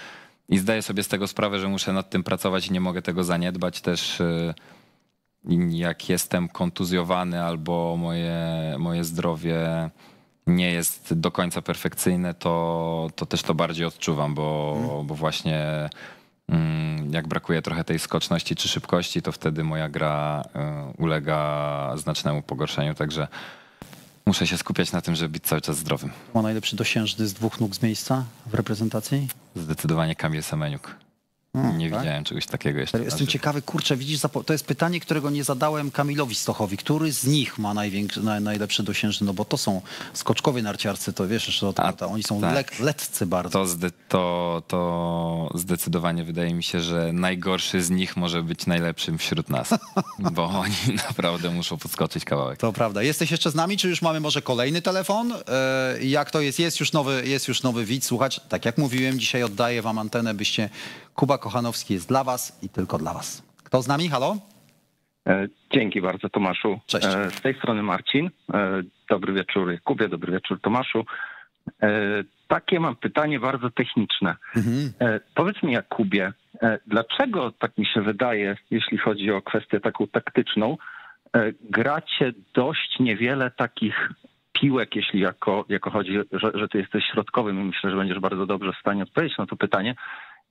I zdaję sobie z tego sprawę, że muszę nad tym pracować i nie mogę tego zaniedbać też y, jak jestem kontuzjowany albo moje, moje zdrowie nie jest do końca perfekcyjne, to, to też to bardziej odczuwam, bo, mhm. bo właśnie mm, jak brakuje trochę tej skoczności czy szybkości, to wtedy moja gra y, ulega znacznemu pogorszeniu, także muszę się skupiać na tym, żeby być cały czas zdrowym.
Ma najlepszy dosiężny z dwóch nóg z miejsca w reprezentacji?
Zdecydowanie Kamil Semeniuk. Hmm, nie tak? widziałem czegoś takiego jeszcze. Jestem razy.
ciekawy, kurczę, widzisz, to jest pytanie, którego nie zadałem Kamilowi Stochowi. Który z nich ma największy, najlepszy dosiężny? No bo to są skoczkowie narciarcy, to wiesz jeszcze o tym, oni są tak. lek,
letcy bardzo. To, zde, to, to zdecydowanie wydaje mi się, że najgorszy z nich może być najlepszym wśród nas, bo oni naprawdę muszą podskoczyć kawałek.
To prawda. Jesteś jeszcze z nami, czy już mamy może kolejny telefon? E, jak to jest? Jest już nowy, jest już nowy widz, słuchacz. Tak jak mówiłem, dzisiaj oddaję wam antenę, byście Kuba Kochanowski jest dla Was i tylko dla Was. Kto z nami? Halo?
E, dzięki bardzo, Tomaszu. Cześć. E, z tej strony Marcin. E, dobry wieczór
Kubie, dobry wieczór Tomaszu. Takie mam pytanie bardzo techniczne. Mhm. Powiedz mi, Jakubie, dlaczego tak mi się wydaje, jeśli chodzi o kwestię taką taktyczną, gracie dość niewiele takich piłek, jeśli jako, jako chodzi, że, że ty jesteś środkowym i myślę, że będziesz bardzo dobrze w stanie odpowiedzieć na to pytanie.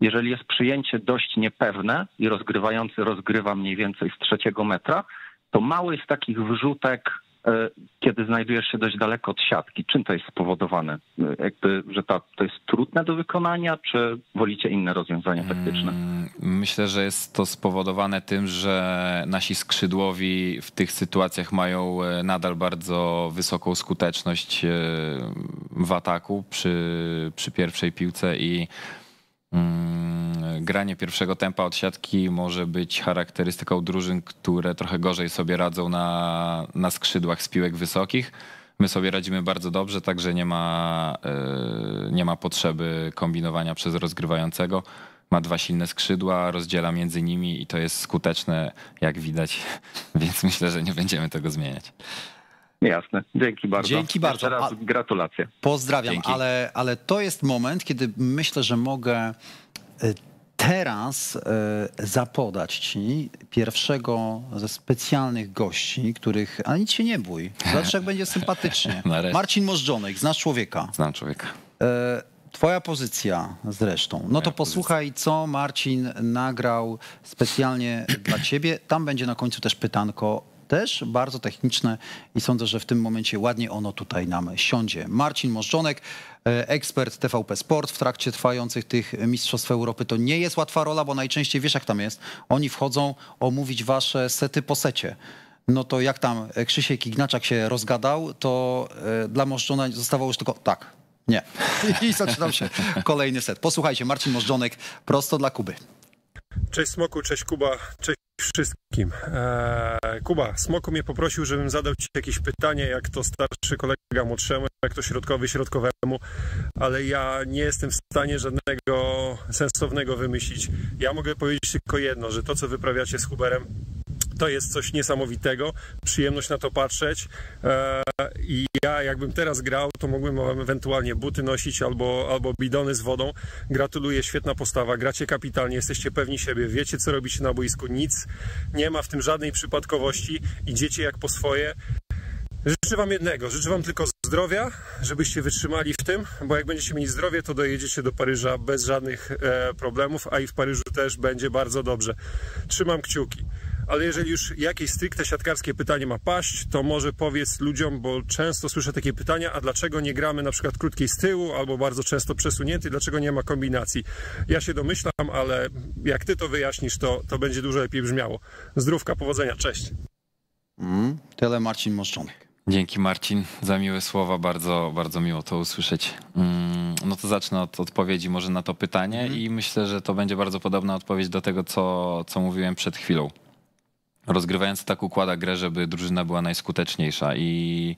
Jeżeli jest przyjęcie dość niepewne i rozgrywający rozgrywa mniej więcej z trzeciego metra, to mało jest takich wrzutek, e, kiedy znajdujesz się dość daleko od siatki. Czym to jest spowodowane? E, jakby, że ta, to jest trudne do wykonania, czy wolicie inne rozwiązania taktyczne? Mm,
myślę, że jest to spowodowane tym, że nasi skrzydłowi w tych sytuacjach mają e, nadal bardzo wysoką skuteczność w ataku przy, przy pierwszej piłce i Mm, granie pierwszego tempa od siatki może być charakterystyką drużyn, które trochę gorzej sobie radzą na, na skrzydłach z piłek wysokich. My sobie radzimy bardzo dobrze, także nie ma, e, nie ma potrzeby kombinowania przez rozgrywającego. Ma dwa silne skrzydła, rozdziela między nimi i to jest skuteczne, jak widać, więc myślę, że nie będziemy tego zmieniać. Jasne, dzięki bardzo. Dzięki bardzo. raz
gratulacje. Pozdrawiam, ale, ale to jest moment, kiedy myślę, że mogę e, teraz e, zapodać ci pierwszego ze specjalnych gości, których, a nic się nie bój, zobacz jak będzie sympatycznie. Marcin Możdżonek, znasz człowieka? Znam człowieka. E, twoja pozycja zresztą. No to posłuchaj, co Marcin nagrał specjalnie dla ciebie. Tam będzie na końcu też pytanko też bardzo techniczne i sądzę, że w tym momencie ładnie ono tutaj nam siądzie. Marcin Możdżonek, e, ekspert TVP Sport w trakcie trwających tych Mistrzostw Europy. To nie jest łatwa rola, bo najczęściej wiesz jak tam jest. Oni wchodzą omówić wasze sety po secie. No to jak tam e, Krzysiek Ignaczak się rozgadał, to e, dla Możdżona zostawało już tylko tak, nie. I zaczynam się kolejny set. Posłuchajcie, Marcin Możdżonek prosto dla Kuby.
Cześć Smoku, cześć Kuba, cześć wszystkim. Eee, Kuba, Smoku mnie poprosił, żebym zadał Ci jakieś pytanie, jak to starszy kolega młodszemu, jak to środkowy środkowemu, ale ja nie jestem w stanie żadnego sensownego wymyślić. Ja mogę powiedzieć tylko jedno, że to, co wyprawiacie z Huberem, to jest coś niesamowitego, przyjemność na to patrzeć e, i ja jakbym teraz grał, to mogłem ewentualnie buty nosić albo, albo bidony z wodą. Gratuluję, świetna postawa, gracie kapitalnie, jesteście pewni siebie, wiecie co robicie na boisku, nic, nie ma w tym żadnej przypadkowości, idziecie jak po swoje. Życzę Wam jednego, życzę Wam tylko zdrowia, żebyście wytrzymali w tym, bo jak będziecie mieli zdrowie, to dojedziecie do Paryża bez żadnych e, problemów, a i w Paryżu też będzie bardzo dobrze. Trzymam kciuki ale jeżeli już jakieś stricte siatkarskie pytanie ma paść, to może powiedz ludziom, bo często słyszę takie pytania, a dlaczego nie gramy na przykład krótkiej z tyłu albo bardzo często przesunięty, dlaczego nie ma kombinacji? Ja się domyślam, ale jak ty to wyjaśnisz, to, to będzie dużo lepiej brzmiało. Zdrówka, powodzenia, cześć.
Mm, tyle Marcin Moszczonek. Dzięki Marcin za miłe słowa, bardzo, bardzo miło to usłyszeć. Mm, no to zacznę od odpowiedzi może na to pytanie mhm. i myślę, że to będzie bardzo podobna odpowiedź do tego, co, co mówiłem przed chwilą rozgrywający tak układa grę, żeby drużyna była najskuteczniejsza i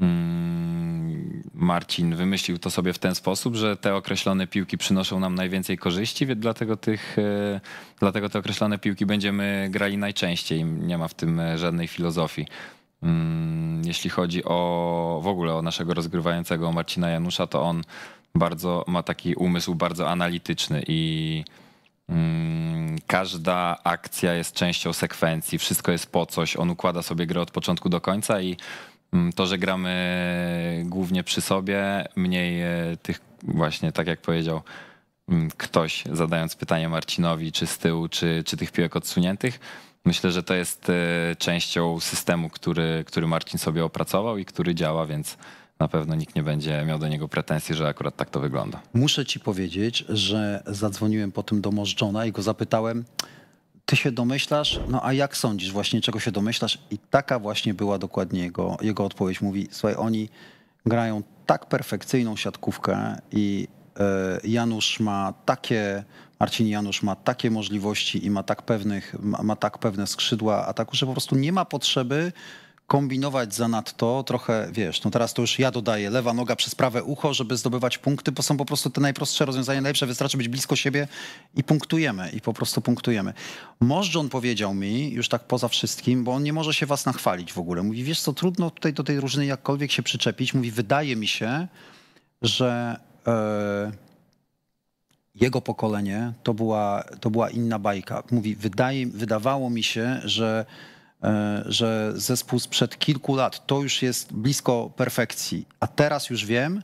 mm, Marcin wymyślił to sobie w ten sposób, że te określone piłki przynoszą nam najwięcej korzyści, więc dlatego, tych, e, dlatego te określone piłki będziemy grali najczęściej. Nie ma w tym e, żadnej filozofii. Mm, jeśli chodzi o w ogóle o naszego rozgrywającego Marcina Janusza, to on bardzo ma taki umysł bardzo analityczny i Mm, każda akcja jest częścią sekwencji, wszystko jest po coś. On układa sobie grę od początku do końca i mm, to, że gramy głównie przy sobie, mniej e, tych właśnie, tak jak powiedział mm, ktoś, zadając pytanie Marcinowi, czy z tyłu, czy, czy tych piłek odsuniętych. Myślę, że to jest e, częścią systemu, który, który Marcin sobie opracował i który działa, więc na pewno nikt nie będzie miał do niego pretensji, że akurat tak to wygląda.
Muszę ci powiedzieć, że zadzwoniłem po tym do Morzczona i go zapytałem, ty się domyślasz, no a jak sądzisz właśnie, czego się domyślasz? I taka właśnie była dokładnie jego, jego odpowiedź. Mówi, słuchaj, oni grają tak perfekcyjną siatkówkę i e, Janusz ma takie, Marcin Janusz ma takie możliwości i ma tak, pewnych, ma, ma tak pewne skrzydła ataku, że po prostu nie ma potrzeby kombinować zanadto, trochę wiesz, no teraz to już ja dodaję, lewa noga przez prawe ucho, żeby zdobywać punkty, bo są po prostu te najprostsze rozwiązania, najlepsze, wystarczy być blisko siebie i punktujemy, i po prostu punktujemy. Możdżon powiedział mi, już tak poza wszystkim, bo on nie może się was nachwalić w ogóle, mówi, wiesz co, trudno tutaj do tej różnej jakkolwiek się przyczepić, mówi, wydaje mi się, że... E, jego pokolenie to była, to była inna bajka. Mówi, wydaje, wydawało mi się, że E, że zespół sprzed kilku lat to już jest blisko perfekcji, a teraz już wiem,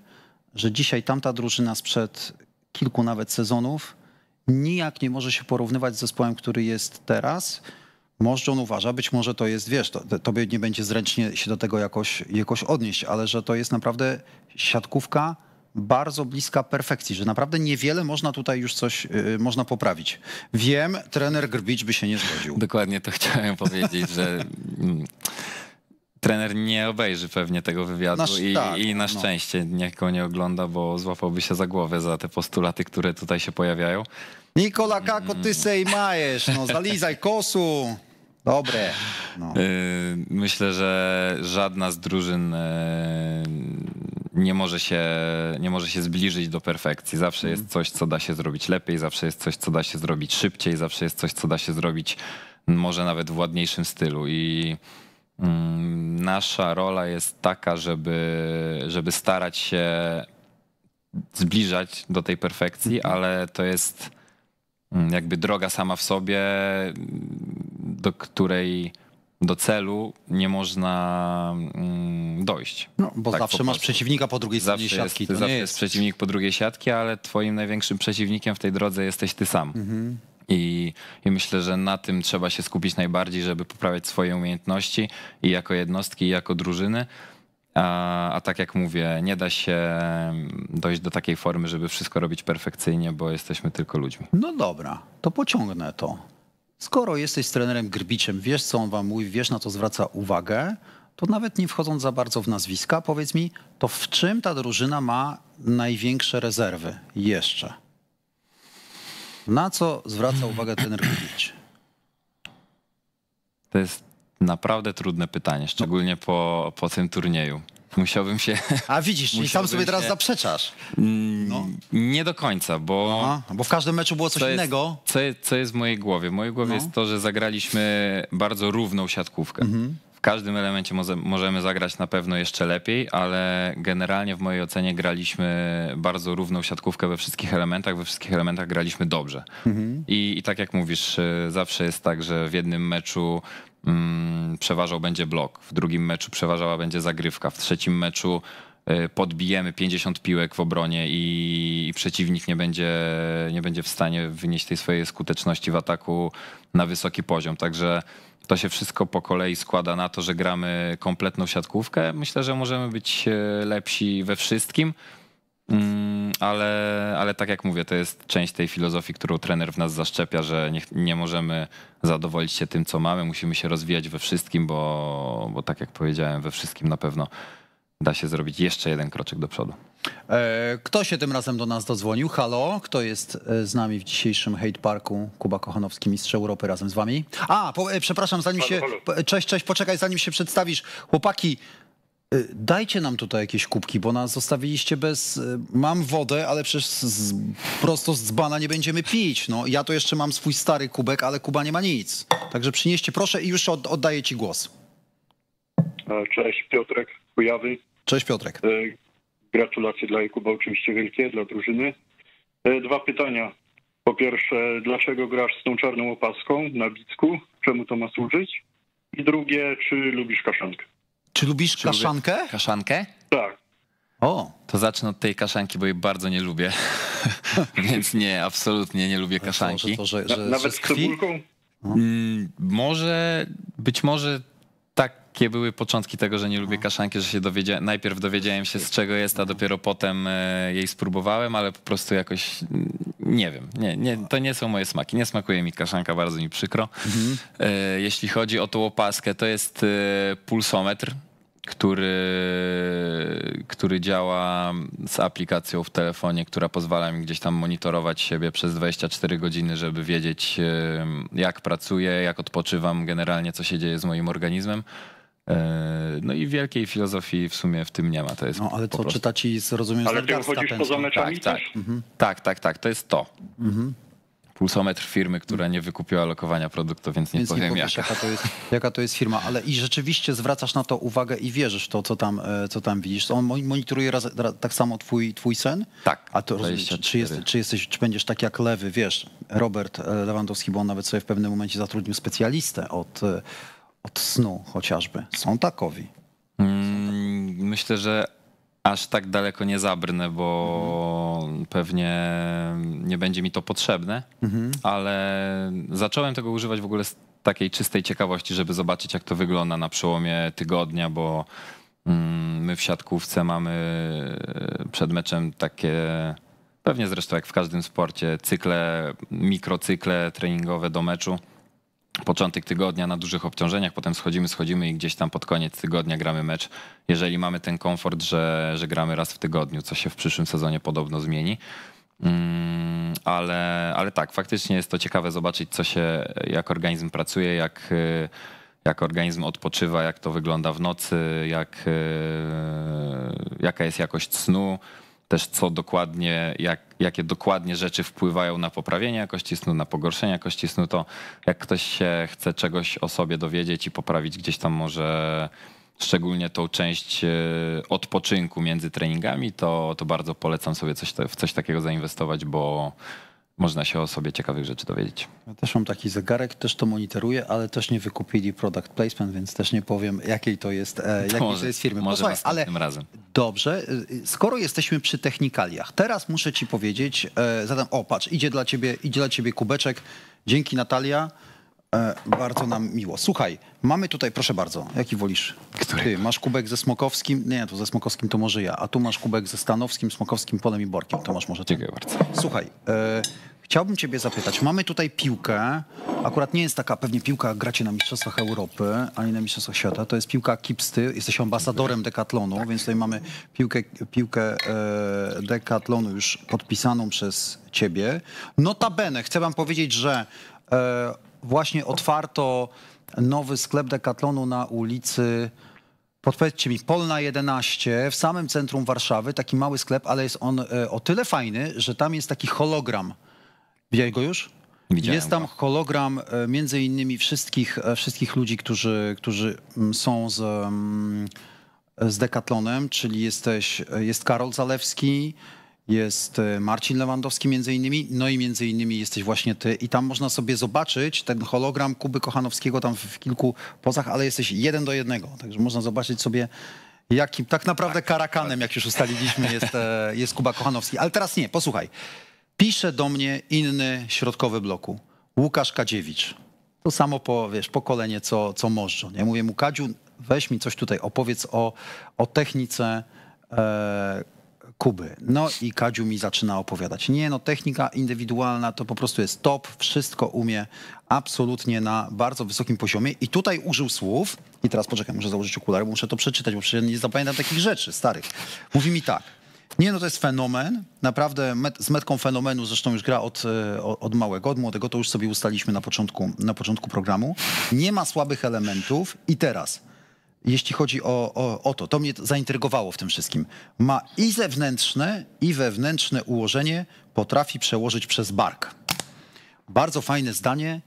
że dzisiaj tamta drużyna sprzed kilku nawet sezonów nijak nie może się porównywać z zespołem, który jest teraz. Może on uważa, być może to jest, wiesz, to, tobie nie będzie zręcznie się do tego jakoś, jakoś odnieść, ale że to jest naprawdę siatkówka bardzo bliska perfekcji, że naprawdę niewiele można tutaj już coś yy, można poprawić. Wiem, trener Grbić by się nie zgodził. Dokładnie to chciałem powiedzieć, że mm, trener nie obejrzy pewnie tego wywiadu Nasz, i,
tak, i, na no. szczęście no. niech go nie ogląda, bo złapałby się za głowę za te postulaty, które tutaj się pojawiają.
Nikola mm. Kako, ty sej majesz, no zalizaj kosu. Dobre.
No. Y, myślę, że żadna z drużyn y, nie może się, nie może się zbliżyć do perfekcji. Zawsze jest mhm. coś, co da się zrobić lepiej, zawsze jest coś, co da się zrobić szybciej, zawsze jest coś, co da się zrobić może nawet w ładniejszym stylu. I mm, nasza rola jest taka, żeby, żeby starać się zbliżać do tej perfekcji, mhm. ale to jest mm, jakby droga sama w sobie, do której do celu nie można mm, dojść. No, bo tak zawsze masz
przeciwnika po drugiej stronie zawsze siatki. Jest, zawsze jest.
jest przeciwnik po drugiej siatki, ale twoim największym przeciwnikiem w tej drodze jesteś ty sam. Mhm. I, I, myślę, że na tym trzeba się skupić najbardziej, żeby poprawiać swoje umiejętności i jako jednostki, i jako drużyny. A, a, tak jak mówię, nie da się mm, dojść do takiej formy, żeby wszystko robić perfekcyjnie, bo jesteśmy tylko ludźmi.
No dobra, to pociągnę to. Skoro jesteś trenerem Grbiciem, wiesz co on wam mówi, wiesz na co zwraca uwagę, to nawet nie wchodząc za bardzo w nazwiska, powiedz mi, to w czym ta drużyna ma największe rezerwy jeszcze? Na co zwraca uwagę trener Grbic?
To jest naprawdę trudne pytanie, szczególnie po, po tym turnieju. Musiałbym się.
A widzisz, i sam sobie się... teraz zaprzeczasz.
Mm, no. Nie do końca, bo. Aha, bo w
każdym meczu było coś co innego.
co, co jest w mojej głowie? W mojej głowie no. jest to, że zagraliśmy bardzo równą siatkówkę. Mhm. W każdym elemencie możemy zagrać na pewno jeszcze lepiej, ale generalnie w mojej ocenie graliśmy bardzo równą siatkówkę we wszystkich elementach, we wszystkich elementach graliśmy dobrze. Mhm. I, I tak jak mówisz, y, zawsze jest tak, że w jednym meczu mm, przeważał będzie blok, w drugim meczu przeważała będzie zagrywka, w trzecim meczu y, podbijemy 50 piłek w obronie i, przeciwnik nie będzie, nie będzie w stanie wynieść tej swojej skuteczności w ataku na wysoki poziom. Także to się wszystko po kolei składa na to, że gramy kompletną siatkówkę. Myślę, że możemy być e, lepsi we wszystkim, mm, ale, ale tak jak mówię, to jest część tej filozofii, którą trener w nas zaszczepia, że nie, nie możemy zadowolić się tym, co mamy, musimy się rozwijać we wszystkim, bo, bo tak jak powiedziałem, we wszystkim na pewno da się zrobić jeszcze jeden kroczek do przodu.
E, kto się tym razem do nas dodzwonił? Halo, kto jest e, z nami w dzisiejszym Hate Parku? Kuba Kochanowski, mistrz Europy razem z wami. A, po, e, przepraszam, zanim halo, się... Halo. Cześć, cześć, poczekaj, zanim się przedstawisz. Chłopaki, Dajcie nam tutaj jakieś kubki, bo nas zostawiliście bez. Mam wodę, ale przecież z, prosto z dzbana nie będziemy pić. No, ja to jeszcze mam swój stary kubek, ale Kuba nie ma nic. Także przynieście proszę i już oddaję Ci głos.
Cześć, Piotrek. Kujawy. Cześć Piotrek. E, gratulacje dla Jakuba oczywiście wielkie, dla drużyny. E, dwa pytania. Po pierwsze, dlaczego grasz z tą czarną opaską na bicku? Czemu to ma służyć? I drugie, czy lubisz kaszankę?
Czy lubisz czy kaszankę? Lubię... Kaszankę? Tak. O, to zacznę od tej kaszanki, bo jej bardzo nie lubię. Więc nie, absolutnie nie lubię kaszanki. Nawet z
cebulką?
Mm, może, być może takie były początki tego, że nie lubię no. kaszanki, że się dowiedziałem. najpierw dowiedziałem się z czego jest, a dopiero potem e, jej spróbowałem, ale po prostu jakoś mm, nie wiem, nie, nie, to nie są moje smaki, nie smakuje mi kaszanka, bardzo mi przykro. Mhm. E, jeśli chodzi o tą opaskę, to jest e, pulsometr, który, który działa z aplikacją w telefonie, która pozwala mi gdzieś tam monitorować siebie przez 24 godziny, żeby wiedzieć, jak pracuję, jak odpoczywam, generalnie co się dzieje z moim organizmem. E, no i wielkiej filozofii w sumie w tym nie ma. To jest no
ale co prostu... czyta ci, rozumiem, Ale ty uchodzisz poza meczami tak, tak. Mhm.
tak, tak, tak, to jest to. Mhm pulsometr firmy, która nie wykupiła lokowania produktu, więc nie więc powiem nie jaka. Jaka, to
jest, jaka to jest firma. Ale i rzeczywiście zwracasz na to uwagę i wierzysz w to, co tam, e, co tam widzisz. On monitoruje raz, tak samo twój, twój sen? Tak. A to rozumiesz, czy, jest, czy, jesteś, czy będziesz tak jak Lewy, wiesz, Robert e, Lewandowski, bo on nawet sobie w pewnym momencie zatrudnił specjalistę od, e, od snu chociażby. Są takowi.
Mm, myślę, że aż tak daleko nie zabrnę, bo mhm. pewnie nie będzie mi to potrzebne, mhm. ale zacząłem tego używać w ogóle z takiej czystej ciekawości, żeby zobaczyć, jak to wygląda na przełomie tygodnia, bo mm, my w siatkówce mamy e, przed meczem takie. Pewnie zresztą jak w każdym sporcie, cykle, mikrocykle treningowe do meczu początek tygodnia na dużych obciążeniach, potem schodzimy, schodzimy i gdzieś tam pod koniec tygodnia gramy mecz. Jeżeli mamy ten komfort, że, że gramy raz w tygodniu, co się w przyszłym sezonie podobno zmieni. Mm, ale, ale tak, faktycznie jest to ciekawe zobaczyć, co się, jak organizm pracuje, jak, y, jak organizm odpoczywa, jak to wygląda w nocy, jak, y, jaka jest jakość snu też co dokładnie, jak, jakie dokładnie rzeczy wpływają na poprawienie jakości snu, na pogorszenie jakości snu, to jak ktoś się chce czegoś o sobie dowiedzieć i poprawić gdzieś tam może szczególnie tą część e, odpoczynku między treningami, to, to bardzo polecam sobie coś, w coś takiego zainwestować, bo można się o sobie ciekawych rzeczy dowiedzieć.
Ja też mam taki zegarek, też to monitoruję, ale też nie wykupili product placement, więc też nie powiem jakiej to jest, e, jakiej może, to jest firmy. Może Posłuchaj, ale razem. dobrze, e, skoro jesteśmy przy technikaliach, teraz muszę ci powiedzieć, e, zadam, o patrz, idzie dla ciebie, idzie dla ciebie kubeczek, dzięki Natalia. E, bardzo nam miło. Słuchaj, mamy tutaj, proszę bardzo, jaki wolisz? Który? Ty masz kubek ze Smokowskim, nie, to ze Smokowskim to może ja, a tu masz kubek ze Stanowskim, Smokowskim, Polem i Borkiem, to masz może ty. Dziękuję bardzo. Słuchaj, e, chciałbym ciebie zapytać, mamy tutaj piłkę, akurat nie jest taka pewnie piłka, gracie na Mistrzostwach Europy, ani na Mistrzostwach Świata, to jest piłka Kipsty, jesteś ambasadorem Dekatlonu, tak. więc tutaj mamy piłkę, piłkę e, Dekatlonu już podpisaną przez ciebie. Notabene, chcę wam powiedzieć, że e, właśnie otwarto nowy sklep dekatlonu na ulicy podpowiedzcie mi, Polna 11 w samym centrum Warszawy, taki mały sklep, ale jest on e, o tyle fajny, że tam jest taki hologram. Widziałeś go już? Widziałem jest tam go. hologram e, między innymi wszystkich, e, wszystkich ludzi, którzy, którzy mm, są z, mm, z dekatlonem, czyli jesteś, jest Karol Zalewski, jest e, Marcin Lewandowski między innymi, no i między innymi jesteś właśnie ty i tam można sobie zobaczyć ten hologram Kuby Kochanowskiego tam w kilku pozach, ale jesteś jeden do jednego, także można zobaczyć sobie jakim tak naprawdę tak, karakanem, tak. jak już ustaliliśmy, jest, e, jest Kuba Kochanowski. Ale teraz nie, posłuchaj. Pisze do mnie inny środkowy bloku, Łukasz Kadziewicz. To samo po, wiesz, pokolenie, co, co Możdżon. Ja mówię mu, Kadziu, weź mi coś tutaj, opowiedz o, o technice, e, Kuby. No i Kadziu mi zaczyna opowiadać. Nie, no technika indywidualna to po prostu jest top, wszystko umie absolutnie na bardzo wysokim poziomie. I tutaj użył słów, i teraz poczekaj, muszę założyć okulary, muszę to przeczytać, bo przecież nie zapamiętam takich rzeczy starych. Mówi mi tak. Nie, no to jest fenomen. Naprawdę met, z metką fenomenu zresztą już gra od, e, od małego, od młodego, to już sobie ustaliśmy na początku, na początku programu. Nie ma słabych elementów i teraz jeśli chodzi o, o, o, to. To mnie zaintrygowało w tym wszystkim. Ma i zewnętrzne, i wewnętrzne ułożenie, potrafi przełożyć przez bark. Bardzo fajne zdanie.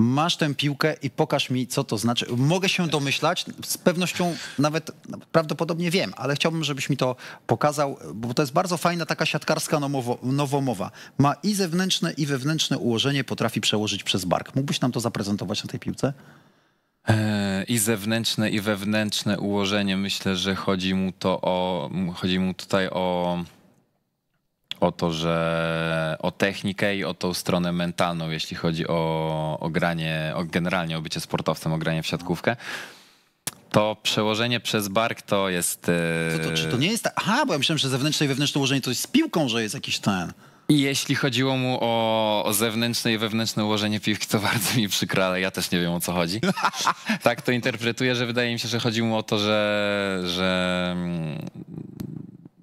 Masz tę piłkę i pokaż mi, co to znaczy. Mogę się domyślać, z pewnością nawet no, prawdopodobnie wiem, ale chciałbym, żebyś mi to pokazał, bo to jest bardzo fajna taka siatkarska nowomowa. Ma i zewnętrzne, i wewnętrzne ułożenie, potrafi przełożyć przez bark. Mógłbyś nam to zaprezentować na tej piłce?
E, I zewnętrzne, i wewnętrzne ułożenie. Myślę, że chodzi mu to o. Chodzi mu tutaj o. O to, że o technikę i o tą stronę mentalną, jeśli chodzi o, o granie, o generalnie o bycie sportowcem, o granie w siatkówkę. To przełożenie przez bark to jest. E, to, to, czy to nie
jest. Aha, bo ja myślałem, że zewnętrzne i wewnętrzne ułożenie to jest z piłką, że jest jakiś ten. I jeśli chodziło mu
o, o, zewnętrzne i wewnętrzne ułożenie piłki, to bardzo mi przykro, ale ja też nie wiem o co chodzi. tak to interpretuję, że wydaje mi się, że chodzi mu o to, że, że mm,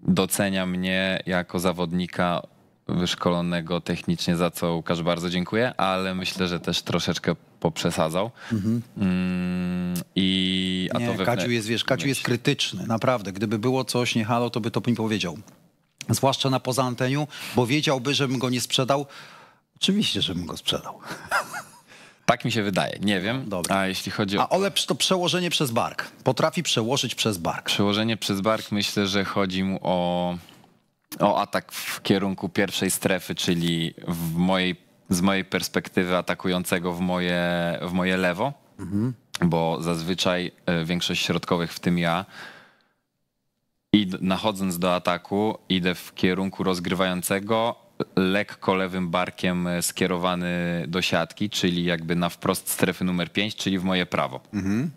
docenia mnie jako zawodnika wyszkolonego technicznie, za co Łukasz bardzo dziękuję, ale myślę, że też troszeczkę poprzesadzał.
Mhm. Mm,
I, a nie, to wewnę... Kaciu jest, wiesz, Kaciu
jest krytyczny, naprawdę. Gdyby było coś nie halo, to by to mi powiedział zwłaszcza na poza anteniu, bo wiedziałby, żebym go nie sprzedał. Oczywiście, żebym go sprzedał. Tak mi się wydaje, nie wiem. Dobra. A jeśli chodzi o. A to przełożenie przez bark. Potrafi przełożyć przez bark. Przełożenie przez bark myślę, że
chodzi mu o, o atak w kierunku pierwszej strefy, czyli w mojej, z mojej perspektywy atakującego w moje, w moje lewo. Mhm. Bo zazwyczaj e, większość środkowych, w tym ja, i nachodząc do ataku, idę w kierunku rozgrywającego, lekko lewym barkiem e, skierowany do siatki, czyli jakby na wprost strefy numer 5, czyli w moje prawo. Mhm.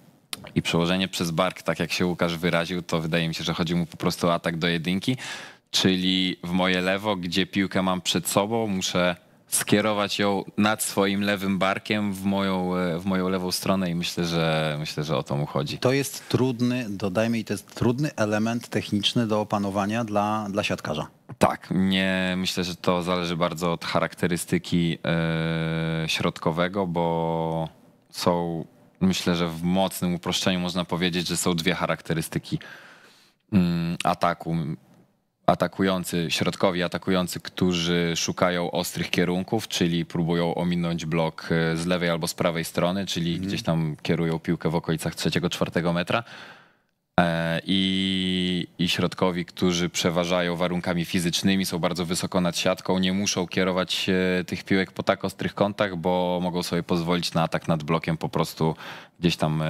I przełożenie przez bark, tak jak się Łukasz wyraził, to wydaje mi się, że chodzi mu po prostu o atak do jedynki, czyli w moje lewo, gdzie piłkę mam przed sobą, muszę skierować ją nad swoim lewym barkiem w moją, e, w moją lewą stronę i myślę, że myślę, że o to mu chodzi.
To jest trudny, dodajmy to jest trudny element techniczny do opanowania dla, dla siatkarza.
Tak, nie, myślę, że to zależy bardzo od charakterystyki yy, środkowego, bo są myślę, że w mocnym uproszczeniu można powiedzieć, że są dwie charakterystyki mm, ataku atakujący, środkowi atakujący, którzy szukają ostrych kierunków, czyli próbują ominąć blok e, z lewej albo z prawej strony, czyli mhm. gdzieś tam kierują piłkę w okolicach trzeciego, czwartego metra. E, I, I środkowi, którzy przeważają warunkami fizycznymi, są bardzo wysoko nad siatką, nie muszą kierować e, tych piłek po tak ostrych kątach, bo mogą sobie pozwolić na atak nad blokiem po prostu gdzieś tam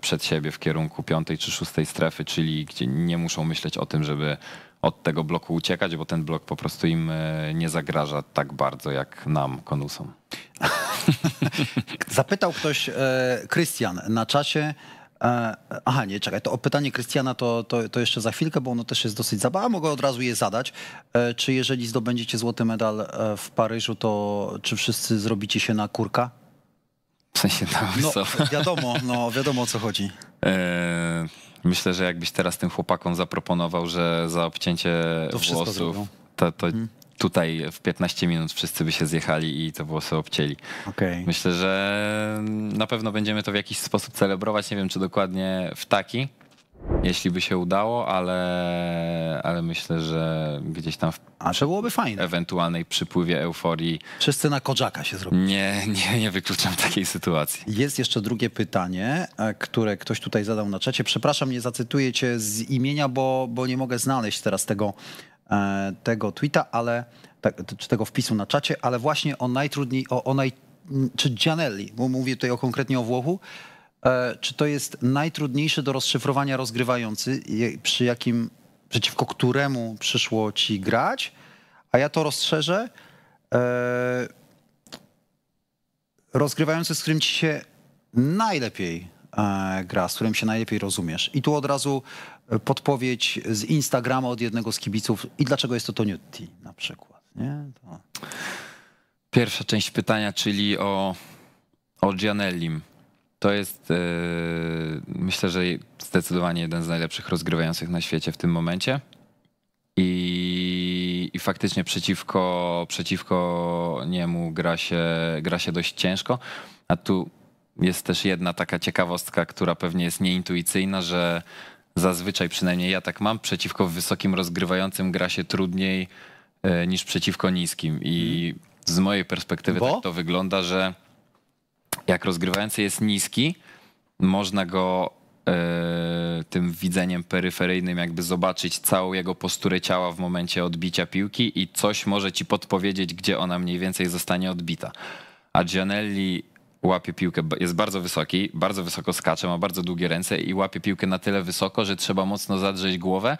przed siebie w kierunku piątej czy szóstej strefy, czyli gdzie nie muszą myśleć o tym, żeby od tego bloku uciekać, bo ten blok po prostu im e, nie zagraża tak bardzo jak nam, konusom.
Zapytał ktoś, e, Krystian, e, na czasie. E, aha, nie, czekaj, to o pytanie Krystiana to, to, to, jeszcze za chwilkę, bo ono też jest dosyć zabawne. Mogę od razu je zadać. E, czy jeżeli zdobędziecie złoty medal e, w Paryżu, to czy wszyscy zrobicie się na kurka? W sensie na no, no wiadomo, no wiadomo o co chodzi.
Myślę, że jakbyś teraz tym chłopakom zaproponował, że za obcięcie to włosów, to, to hmm. tutaj w 15 minut wszyscy by się zjechali i te włosy obcięli. Okay. Myślę, że na pewno będziemy to w jakiś sposób celebrować. Nie wiem, czy dokładnie w taki, jeśli by się udało, ale, ale myślę, że gdzieś tam w A, że byłoby fajne. ewentualnej przypływie euforii
Wszyscy na Kodżaka się zrobili.
nie, nie, nie wykluczam takiej sytuacji.
Jest jeszcze drugie pytanie, e, które ktoś tutaj zadał na czacie. Przepraszam, nie zacytuję cię z imienia, bo, bo nie mogę znaleźć teraz tego, e, tego tweeta, ale tak, czy tego wpisu na czacie, ale właśnie o najtrudniej, o, o naj, czy Gianelli, bo mówię tutaj o, konkretnie o Włochu, E, czy to jest najtrudniejszy do rozszyfrowania rozgrywający, przy jakim, przeciwko któremu przyszło ci grać? A ja to rozszerzę. E, rozgrywający, z którym ci się najlepiej e, gra, z którym się najlepiej rozumiesz. I tu od razu podpowiedź z Instagrama od jednego z kibiców. I dlaczego jest to Toniutti na przykład? Nie? To...
Pierwsza część pytania, czyli o, o Gianellim. To jest e, myślę, że zdecydowanie jeden z najlepszych rozgrywających na świecie w tym momencie. I, i faktycznie przeciwko, przeciwko niemu gra się, gra się dość ciężko. A tu jest też jedna taka ciekawostka, która pewnie jest nieintuicyjna, że zazwyczaj przynajmniej ja tak mam, przeciwko wysokim rozgrywającym gra się trudniej e, niż przeciwko niskim. I mhm. z mojej perspektywy Bo? tak to wygląda, że jak rozgrywający jest niski, można go y, tym widzeniem peryferyjnym jakby zobaczyć całą jego posturę ciała w momencie odbicia piłki i coś może ci podpowiedzieć, gdzie ona mniej więcej zostanie odbita. A Gianelli łapie piłkę, jest bardzo wysoki, bardzo wysoko skacze, ma bardzo długie ręce i łapie piłkę na tyle wysoko, że trzeba mocno zadrzeć głowę,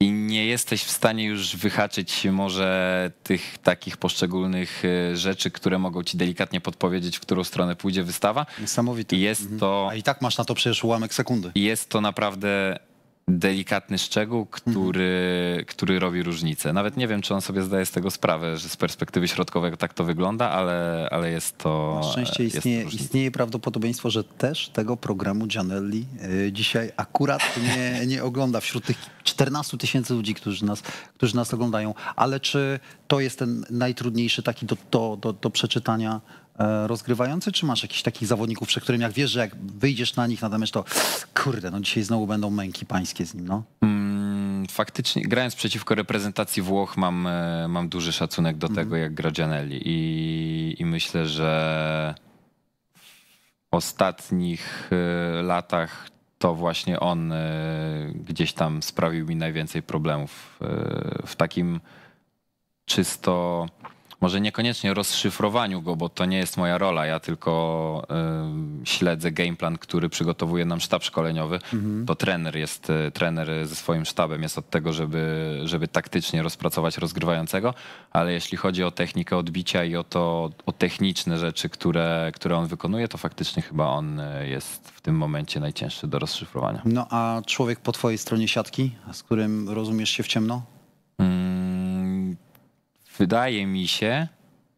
i nie jesteś w stanie już wyhaczyć może tych takich poszczególnych e, rzeczy, które mogą ci delikatnie podpowiedzieć, w którą stronę pójdzie wystawa. Niesamowite. Jest mhm. to, A
i tak masz na to przecież ułamek sekundy.
Jest to naprawdę delikatny szczegół, mhm. który, który robi różnicę. Nawet nie wiem, czy on sobie zdaje z tego sprawę, że z perspektywy środkowego tak to wygląda, ale, ale jest to. Na szczęście istnieje,
istnieje prawdopodobieństwo, że też tego programu Gianelli e, dzisiaj akurat nie, nie ogląda wśród tych 14 tysięcy ludzi, którzy nas, którzy nas oglądają. Ale czy to jest ten najtrudniejszy taki do, do, do, do przeczytania? E, rozgrywający, czy masz jakichś takich zawodników, przy którym jak wiesz, że jak wyjdziesz na nich na to kurde, no dzisiaj znowu będą męki pańskie z nim, no? Mm,
faktycznie, grając przeciwko reprezentacji Włoch mam, e, mam duży szacunek do mm. tego, mhm. jak gra Gianelli i, i myślę, że w ostatnich e, latach to właśnie on gdzieś tam sprawił mi najwięcej problemów w takim czysto może niekoniecznie rozszyfrowaniu go, bo to nie jest moja rola. Ja tylko y, śledzę gameplan, który przygotowuje nam sztab szkoleniowy. Mhm. To trener jest, y, trener ze swoim sztabem jest od tego, żeby, żeby taktycznie rozpracować rozgrywającego, ale jeśli chodzi o technikę odbicia i o to, o techniczne rzeczy, które, które on wykonuje, to faktycznie chyba on y, jest w tym momencie najcięższy do rozszyfrowania.
No a człowiek po twojej stronie siatki, z którym rozumiesz się w ciemno? Mm wydaje mi się,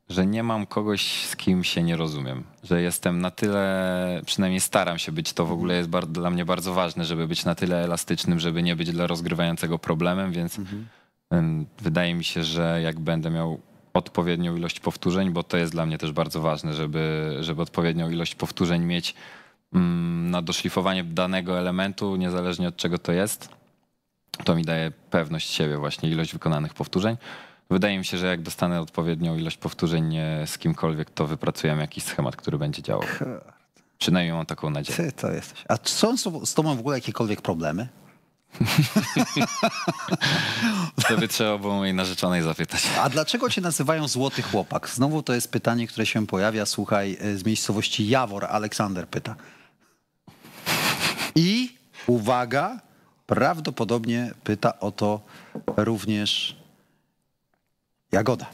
że nie mam kogoś, z kim się nie rozumiem. Że jestem na tyle, przynajmniej staram się być, to w ogóle jest bardzo, dla mnie bardzo ważne, żeby być na tyle elastycznym, żeby nie być dla rozgrywającego problemem, więc mhm. wydaje mi się, że jak będę miał odpowiednią ilość powtórzeń, bo to jest dla mnie też bardzo ważne, żeby, żeby odpowiednią ilość powtórzeń mieć mm, na doszlifowanie danego elementu, niezależnie od czego to jest. To mi daje pewność siebie, właśnie ilość wykonanych powtórzeń. Wydaje mi się, że jak dostanę odpowiednią ilość powtórzeń z kimkolwiek, to wypracujemy jakiś schemat, który będzie działał. Przynajmniej mam taką nadzieję. Ty
to jesteś. A czy są z tobą w ogóle jakiekolwiek problemy? to by trzeba było mojej narzeczonej zapytać. A dlaczego cię nazywają Złoty Chłopak? Znowu to jest pytanie, które się pojawia, słuchaj, y, z miejscowości Jawor. Aleksander pyta. I uwaga, prawdopodobnie pyta o to również Jagoda.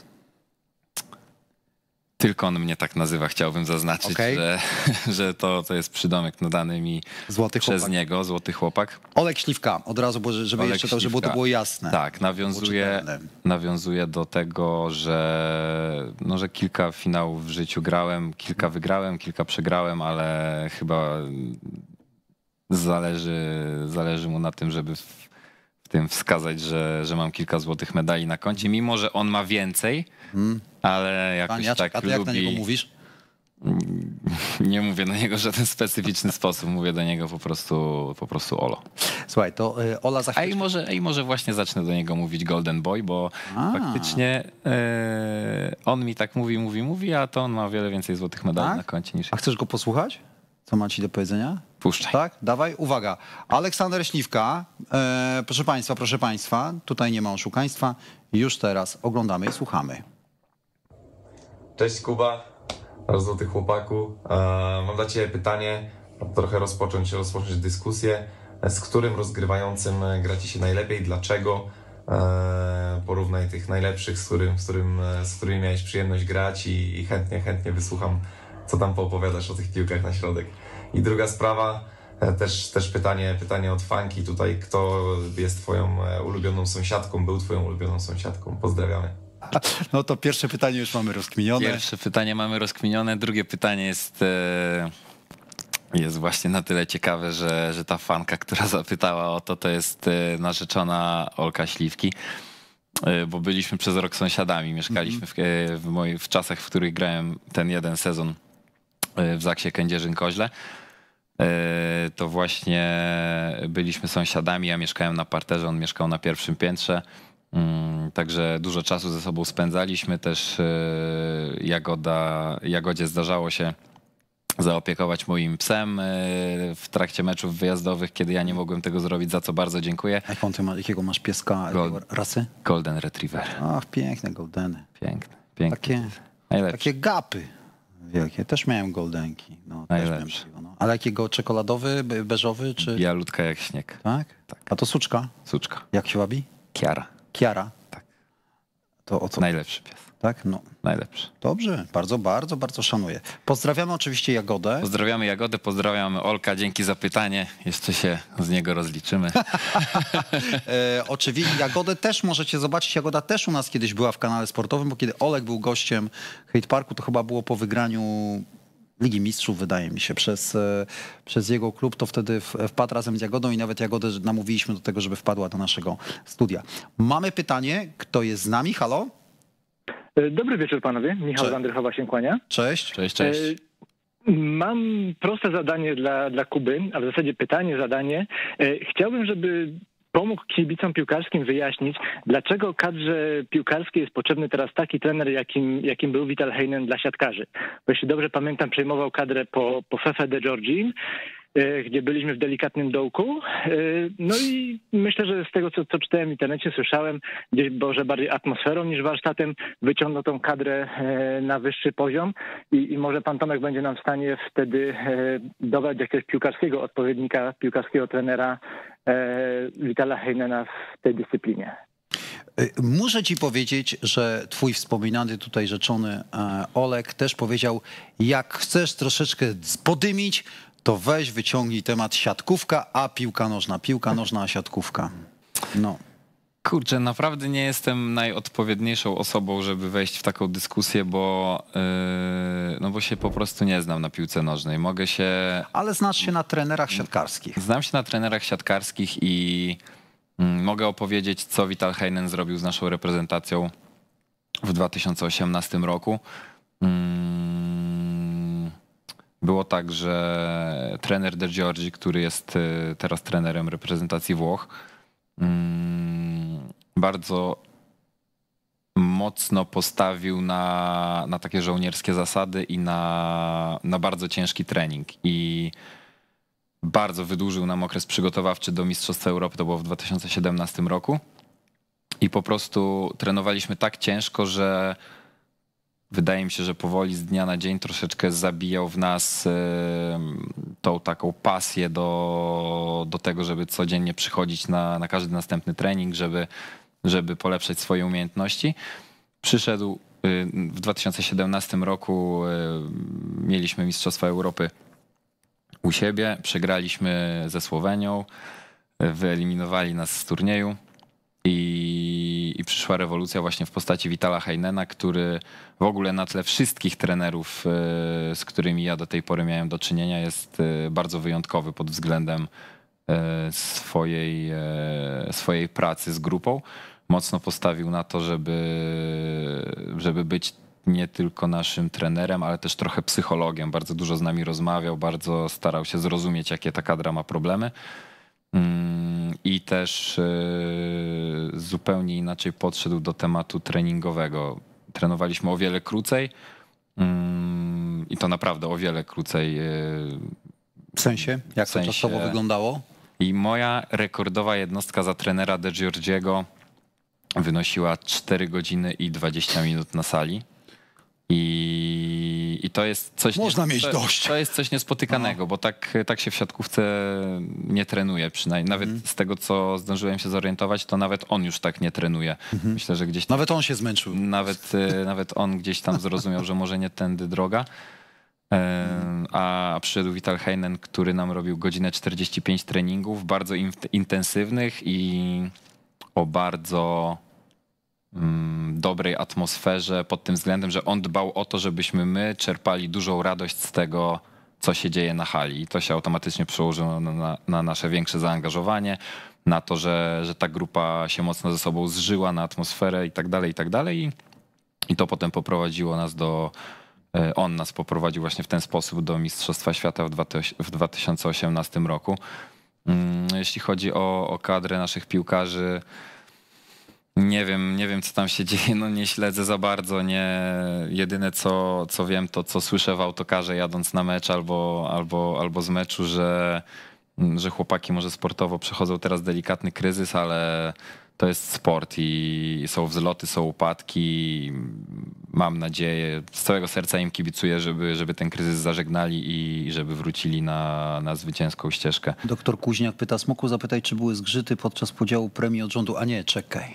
Tylko on mnie tak nazywa, chciałbym zaznaczyć, okay. że, że to, to jest przydomek nadany mi złoty przez chłopak. niego, Złoty Chłopak.
Olek Śliwka, od razu, bo żeby Olek jeszcze to, żeby to było jasne. Tak, nawiązuje,
nawiązuje do tego, że, no, że kilka finałów w życiu grałem, kilka wygrałem, kilka przegrałem, ale chyba zależy, zależy mu na tym, żeby tym wskazać, że, że mam kilka złotych medali na koncie, mimo że on ma więcej, hmm. ale jakoś Paniacz, tak a ty lubi... jak na niego mówisz? Nie mówię do niego w żaden specyficzny sposób, mówię do niego po prostu, po prostu Olo. Słuchaj, to y, Ola za chwilę. A i może, a i może właśnie zacznę do niego mówić Golden Boy, bo a. faktycznie y, on mi tak mówi,
mówi, mówi, a to on ma o wiele więcej złotych medali tak? na koncie niż. A chcesz go posłuchać? Co ma ci do powiedzenia? Puszczaj. Tak, dawaj, uwaga. Aleksander Śliwka, e, proszę Państwa, proszę Państwa, tutaj nie ma oszukaństwa. Już teraz oglądamy i słuchamy.
Cześć Kuba, złoty chłopaku. E, mam dla Ciebie pytanie, trochę rozpocząć, rozpocząć dyskusję. Z którym rozgrywającym gra Ci się najlepiej, dlaczego? E, porównaj tych najlepszych, z, którym, z, którym, z którymi miałeś przyjemność grać i, i chętnie, chętnie wysłucham, co tam poopowiadasz o tych piłkach na środek. I druga sprawa, e, też, też pytanie, pytanie od Fanki tutaj, kto jest twoją e, ulubioną sąsiadką, był twoją ulubioną sąsiadką? Pozdrawiamy.
No to pierwsze pytanie już mamy rozkminione.
Pierwsze pytanie mamy rozkminione, drugie pytanie jest e, jest właśnie na tyle ciekawe, że, że ta fanka, która zapytała o to, to jest narzeczona Olka Śliwki, bo byliśmy przez rok sąsiadami, mieszkaliśmy w, w, moich, w czasach, w których grałem ten jeden sezon w Zaksie Kędzierzyn-Koźle. Yy, to właśnie byliśmy sąsiadami. Ja mieszkałem na parterze, on mieszkał na pierwszym piętrze. Mm, także dużo czasu ze sobą spędzaliśmy. Też yy, Jagoda, Jagodzie zdarzało się zaopiekować moim psem yy, w trakcie meczów wyjazdowych, kiedy ja nie mogłem tego zrobić, za co bardzo dziękuję. Jak on ty ma, jakiego masz pieska
Gold, rasy? Golden Retriever. Ach, piękne goldeny. Piękne, piękne. Takie, takie gapy wielkie. Też miałem goldenki. No, Najlepsze. Ale jakiego czekoladowy, beżowy czy. Bialutka jak śnieg. Tak? tak? A to suczka? Suczka. Jak się łabi? Kiara. Kiara? Tak. To o co? Najlepszy pies. Tak? No. Najlepszy. Dobrze, bardzo, bardzo, bardzo szanuję. Pozdrawiamy oczywiście Jagodę.
Pozdrawiamy Jagodę, pozdrawiamy Olka, dzięki za pytanie. Jeszcze się z niego rozliczymy.
e, oczywiście Jagodę też możecie zobaczyć. Jagoda też u nas kiedyś była w kanale sportowym, bo kiedy Olek był gościem Hate Parku, to chyba było po wygraniu Ligi Mistrzów, wydaje mi się, przez, e, przez jego klub, to wtedy wpadł razem z Jagodą i nawet Jagodę namówiliśmy do tego, żeby wpadła do naszego studia. Mamy pytanie, kto jest z nami? Halo? E, dobry wieczór panowie, Michał Cze- Andrychowa się kłania. Cześć. Cześć, cześć. E, mam proste zadanie dla, dla
Kuby, a w zasadzie pytanie, zadanie. Chciałbym, żeby pomógł kibicom piłkarskim wyjaśnić, dlaczego kadrze piłkarskiej jest potrzebny teraz taki trener, jakim, jakim był Vital Heinen dla siatkarzy. Bo jeśli dobrze pamiętam, przejmował kadrę po, po Fefe de Georgin, e, gdzie byliśmy w delikatnym dołku. E, no i myślę, że z tego, co, co czytałem w internecie, słyszałem, gdzieś boże, bardziej atmosferą niż warsztatem, wyciągnął tą kadrę e, na wyższy poziom i, i może pan Tomek będzie nam w stanie wtedy dodać jakiegoś piłkarskiego odpowiednika, piłkarskiego trenera Witala e, Heinena w tej dyscyplinie.
E, muszę ci powiedzieć, że twój wspominany tutaj rzeczony e, Olek też powiedział, jak chcesz troszeczkę podymić, to weź wyciągnij temat siatkówka, a piłka nożna, piłka nożna, a siatkówka. No.
Kurczę, naprawdę nie jestem najodpowiedniejszą osobą, żeby wejść w taką dyskusję, bo, yy, no bo się po prostu nie znam na piłce nożnej. Mogę się.
Ale znasz się na trenerach siatkarskich.
Znam się na trenerach siatkarskich i yy, mogę opowiedzieć, co Vital Heinen zrobił z naszą reprezentacją w 2018 roku. Yy, było tak, że trener De Giorgi, który jest y, teraz trenerem reprezentacji Włoch, Mm, bardzo mocno postawił na, na takie żołnierskie zasady i na, na bardzo ciężki trening. I bardzo wydłużył nam okres przygotowawczy do Mistrzostw Europy, to było w 2017 roku. I po prostu trenowaliśmy tak ciężko, że wydaje mi się, że powoli z dnia na dzień troszeczkę zabijał w nas tą taką pasję do, do tego, żeby codziennie przychodzić na, na każdy następny trening, żeby, żeby polepszać swoje umiejętności. Przyszedł y, w 2017 roku, y, mieliśmy Mistrzostwa Europy u siebie, przegraliśmy ze Słowenią, wyeliminowali nas z turnieju i i, przyszła rewolucja właśnie w postaci Witala Heinena, który w ogóle na tle wszystkich trenerów, e, z którymi ja do tej pory miałem do czynienia, jest e, bardzo wyjątkowy pod względem e, swojej, swojej pracy z grupą. Mocno postawił na to, żeby, żeby być nie tylko naszym trenerem, ale też trochę psychologiem. Bardzo dużo z nami rozmawiał, bardzo starał się zrozumieć, jakie ta kadra ma problemy. Mm, I też e, zupełnie inaczej podszedł do tematu treningowego. Trenowaliśmy o wiele krócej mm, i to naprawdę o wiele krócej. E, w sensie? Jak w sensie. to czasowo wyglądało? I moja rekordowa jednostka za trenera De Giorgiego wynosiła 4 godziny i 20 minut na sali. I, I to jest coś. Można nie, mieć to, dość. To jest coś niespotykanego, no. bo tak, tak się w siatkówce nie trenuje przynajmniej. Nawet mm. z tego, co zdążyłem się zorientować, to nawet on już tak nie trenuje. Mm -hmm. Myślę, że gdzieś. Tam, nawet on się zmęczył. Nawet, e, nawet on gdzieś tam zrozumiał, że może nie tędy droga. E, a przyszedł Vital Heinen, który nam robił godzinę 45 treningów, bardzo intensywnych i o bardzo Mm, dobrej atmosferze pod tym względem, że on dbał o to, żebyśmy my czerpali dużą radość z tego, co się dzieje na hali. To się automatycznie przełożyło na, na, na nasze większe zaangażowanie, na to, że, że ta grupa się mocno ze sobą zżyła, na atmosferę i tak dalej, i tak dalej. I to potem poprowadziło nas do. E, on nas poprowadził właśnie w ten sposób do Mistrzostwa Świata w 2018 roku. Mm, jeśli chodzi o, o kadrę naszych piłkarzy, nie wiem, nie wiem co tam się dzieje, no nie śledzę za bardzo, nie jedyne co, co wiem to co słyszę w autokarze jadąc na mecz albo, albo, albo z meczu, że, że chłopaki może sportowo przechodzą teraz delikatny kryzys, ale to jest sport i są wzloty, są upadki. Mam nadzieję, z całego serca im kibicuję, żeby, żeby ten kryzys zażegnali i żeby wrócili na, na zwycięską
ścieżkę. Doktor Kuźniak pyta Smoku, zapytaj, czy były zgrzyty podczas podziału premii od rządu, a nie, czekaj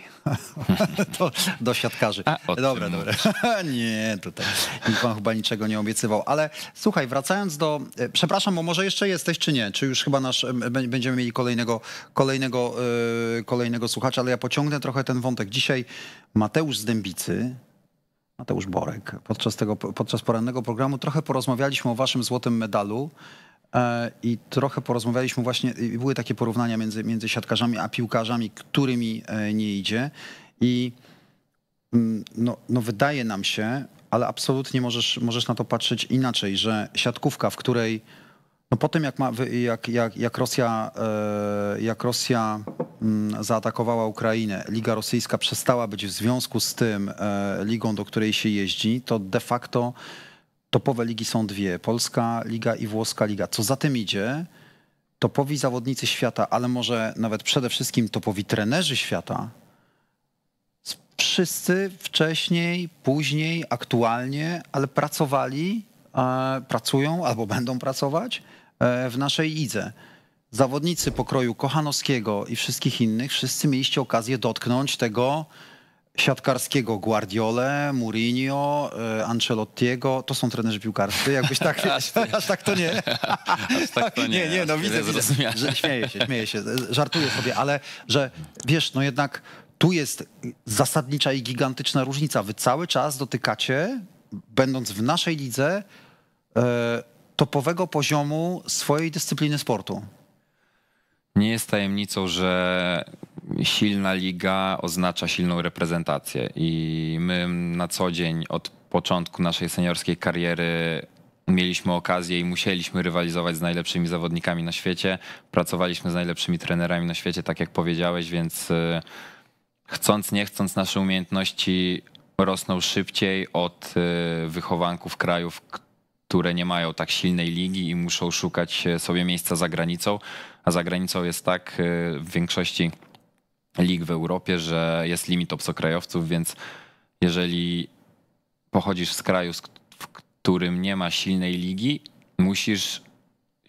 do, do siatkarzy. A, dobra, dobra. nie, tutaj nikt pan chyba niczego nie obiecywał. Ale słuchaj, wracając do... E, przepraszam, bo może jeszcze jesteś, czy nie? Czy już chyba nasz, będziemy mieli kolejnego, kolejnego, e, kolejnego słuchacza, ale ja pociągnę trochę ten wątek. Dzisiaj Mateusz z Dębicy, Mateusz Borek. Podczas, tego, podczas porannego programu trochę porozmawialiśmy o waszym złotym medalu E, I trochę porozmawialiśmy właśnie, były takie porównania między, między siatkarzami a piłkarzami, którymi e, nie idzie. I mm, no, no wydaje nam się, ale absolutnie możesz, możesz na to patrzeć inaczej, że siatkówka, w której no po tym jak, ma, jak, jak, jak Rosja, e, jak Rosja mm, zaatakowała Ukrainę, Liga Rosyjska przestała być w związku z tym ligą, do której się jeździ, to de facto Topowe ligi są dwie, polska liga i włoska liga. Co za tym idzie, topowi zawodnicy świata, ale może nawet przede wszystkim topowi trenerzy świata, wszyscy wcześniej, później, aktualnie, ale pracowali, e, pracują albo będą pracować e, w naszej idze. Zawodnicy pokroju Kochanowskiego i wszystkich innych, wszyscy mieliście okazję dotknąć tego siatkarskiego Guardiole, Mourinho, e, Ancelottiego, to są trenerzy piłkarscy, jakbyś tak, aż, tak. aż tak to nie. Aż tak to nie. Nie, nie, no widzę, widzę, że śmieję się, śmieję się, żartuję sobie, ale że wiesz, no jednak tu jest zasadnicza i gigantyczna różnica. Wy cały czas dotykacie, będąc w naszej lidze, e, topowego poziomu swojej dyscypliny sportu.
Nie jest tajemnicą, że silna liga oznacza silną reprezentację i my na co dzień od początku naszej seniorskiej kariery mieliśmy okazję i musieliśmy rywalizować z najlepszymi zawodnikami na świecie. Pracowaliśmy z najlepszymi trenerami na świecie, tak jak powiedziałeś, więc y, chcąc, nie chcąc, nasze umiejętności rosną szybciej od y, wychowanków krajów, które nie mają tak silnej ligi i muszą szukać y, sobie miejsca za granicą. A za granicą jest tak w większości lig w Europie, że jest limit obcokrajowców, więc jeżeli pochodzisz z kraju, w którym nie ma silnej ligi, musisz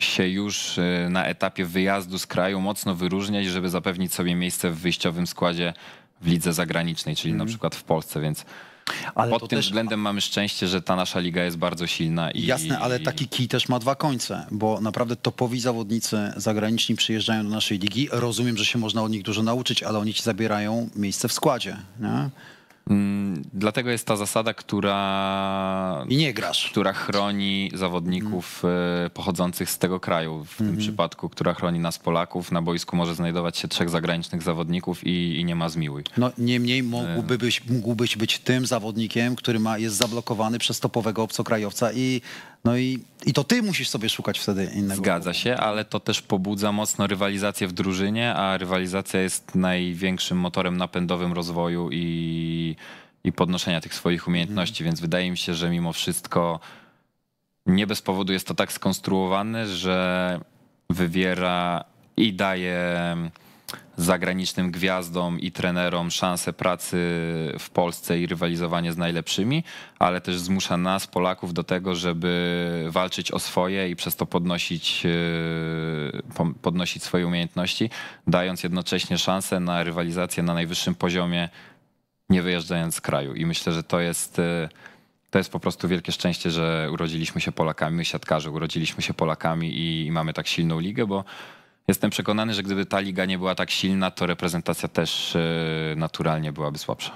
się już y, na etapie wyjazdu z kraju mocno wyróżniać, żeby zapewnić sobie miejsce w wyjściowym składzie w lidze zagranicznej, czyli mm. na mhm. przykład w Polsce, więc ale Pod tym też... względem mamy szczęście, że ta nasza liga jest bardzo silna. I... Jasne,
ale taki kij też ma dwa końce, bo naprawdę topowi zawodnicy zagraniczni przyjeżdżają do naszej ligi. Rozumiem, że się można od nich dużo nauczyć, ale oni ci zabierają miejsce w składzie.
Nie? Mm, dlatego jest ta zasada, która. I nie grasz. Która chroni zawodników mm. E, pochodzących z tego kraju. W mm tym mhm. przypadku, która chroni nas Polaków. Na boisku może znajdować się trzech zagranicznych zawodników i, i nie ma zmiłuj.
No niemniej mógłby e. być, mógłbyś być tym zawodnikiem, który ma, jest zablokowany przez topowego obcokrajowca i no i, i to ty musisz sobie szukać wtedy innego. Zgadza
się, ale to też pobudza mocno rywalizację w drużynie, a rywalizacja jest największym motorem napędowym rozwoju i, i podnoszenia tych swoich umiejętności, więc wydaje mi się, że mimo wszystko nie bez powodu jest to tak skonstruowane, że wywiera i daje zagranicznym gwiazdom i trenerom szansę pracy w Polsce i rywalizowanie z najlepszymi, ale też zmusza nas, Polaków, do tego, żeby walczyć o swoje i przez to podnosić, e, podnosić swoje umiejętności, dając jednocześnie szansę na rywalizację na najwyższym poziomie, nie wyjeżdżając z kraju. I myślę, że to jest. E, to jest po prostu wielkie szczęście, że urodziliśmy się Polakami, my siatkarze urodziliśmy się Polakami i mamy tak silną ligę, bo Jestem przekonany, że gdyby ta liga nie była tak silna, to reprezentacja też e, naturalnie byłaby słabsza.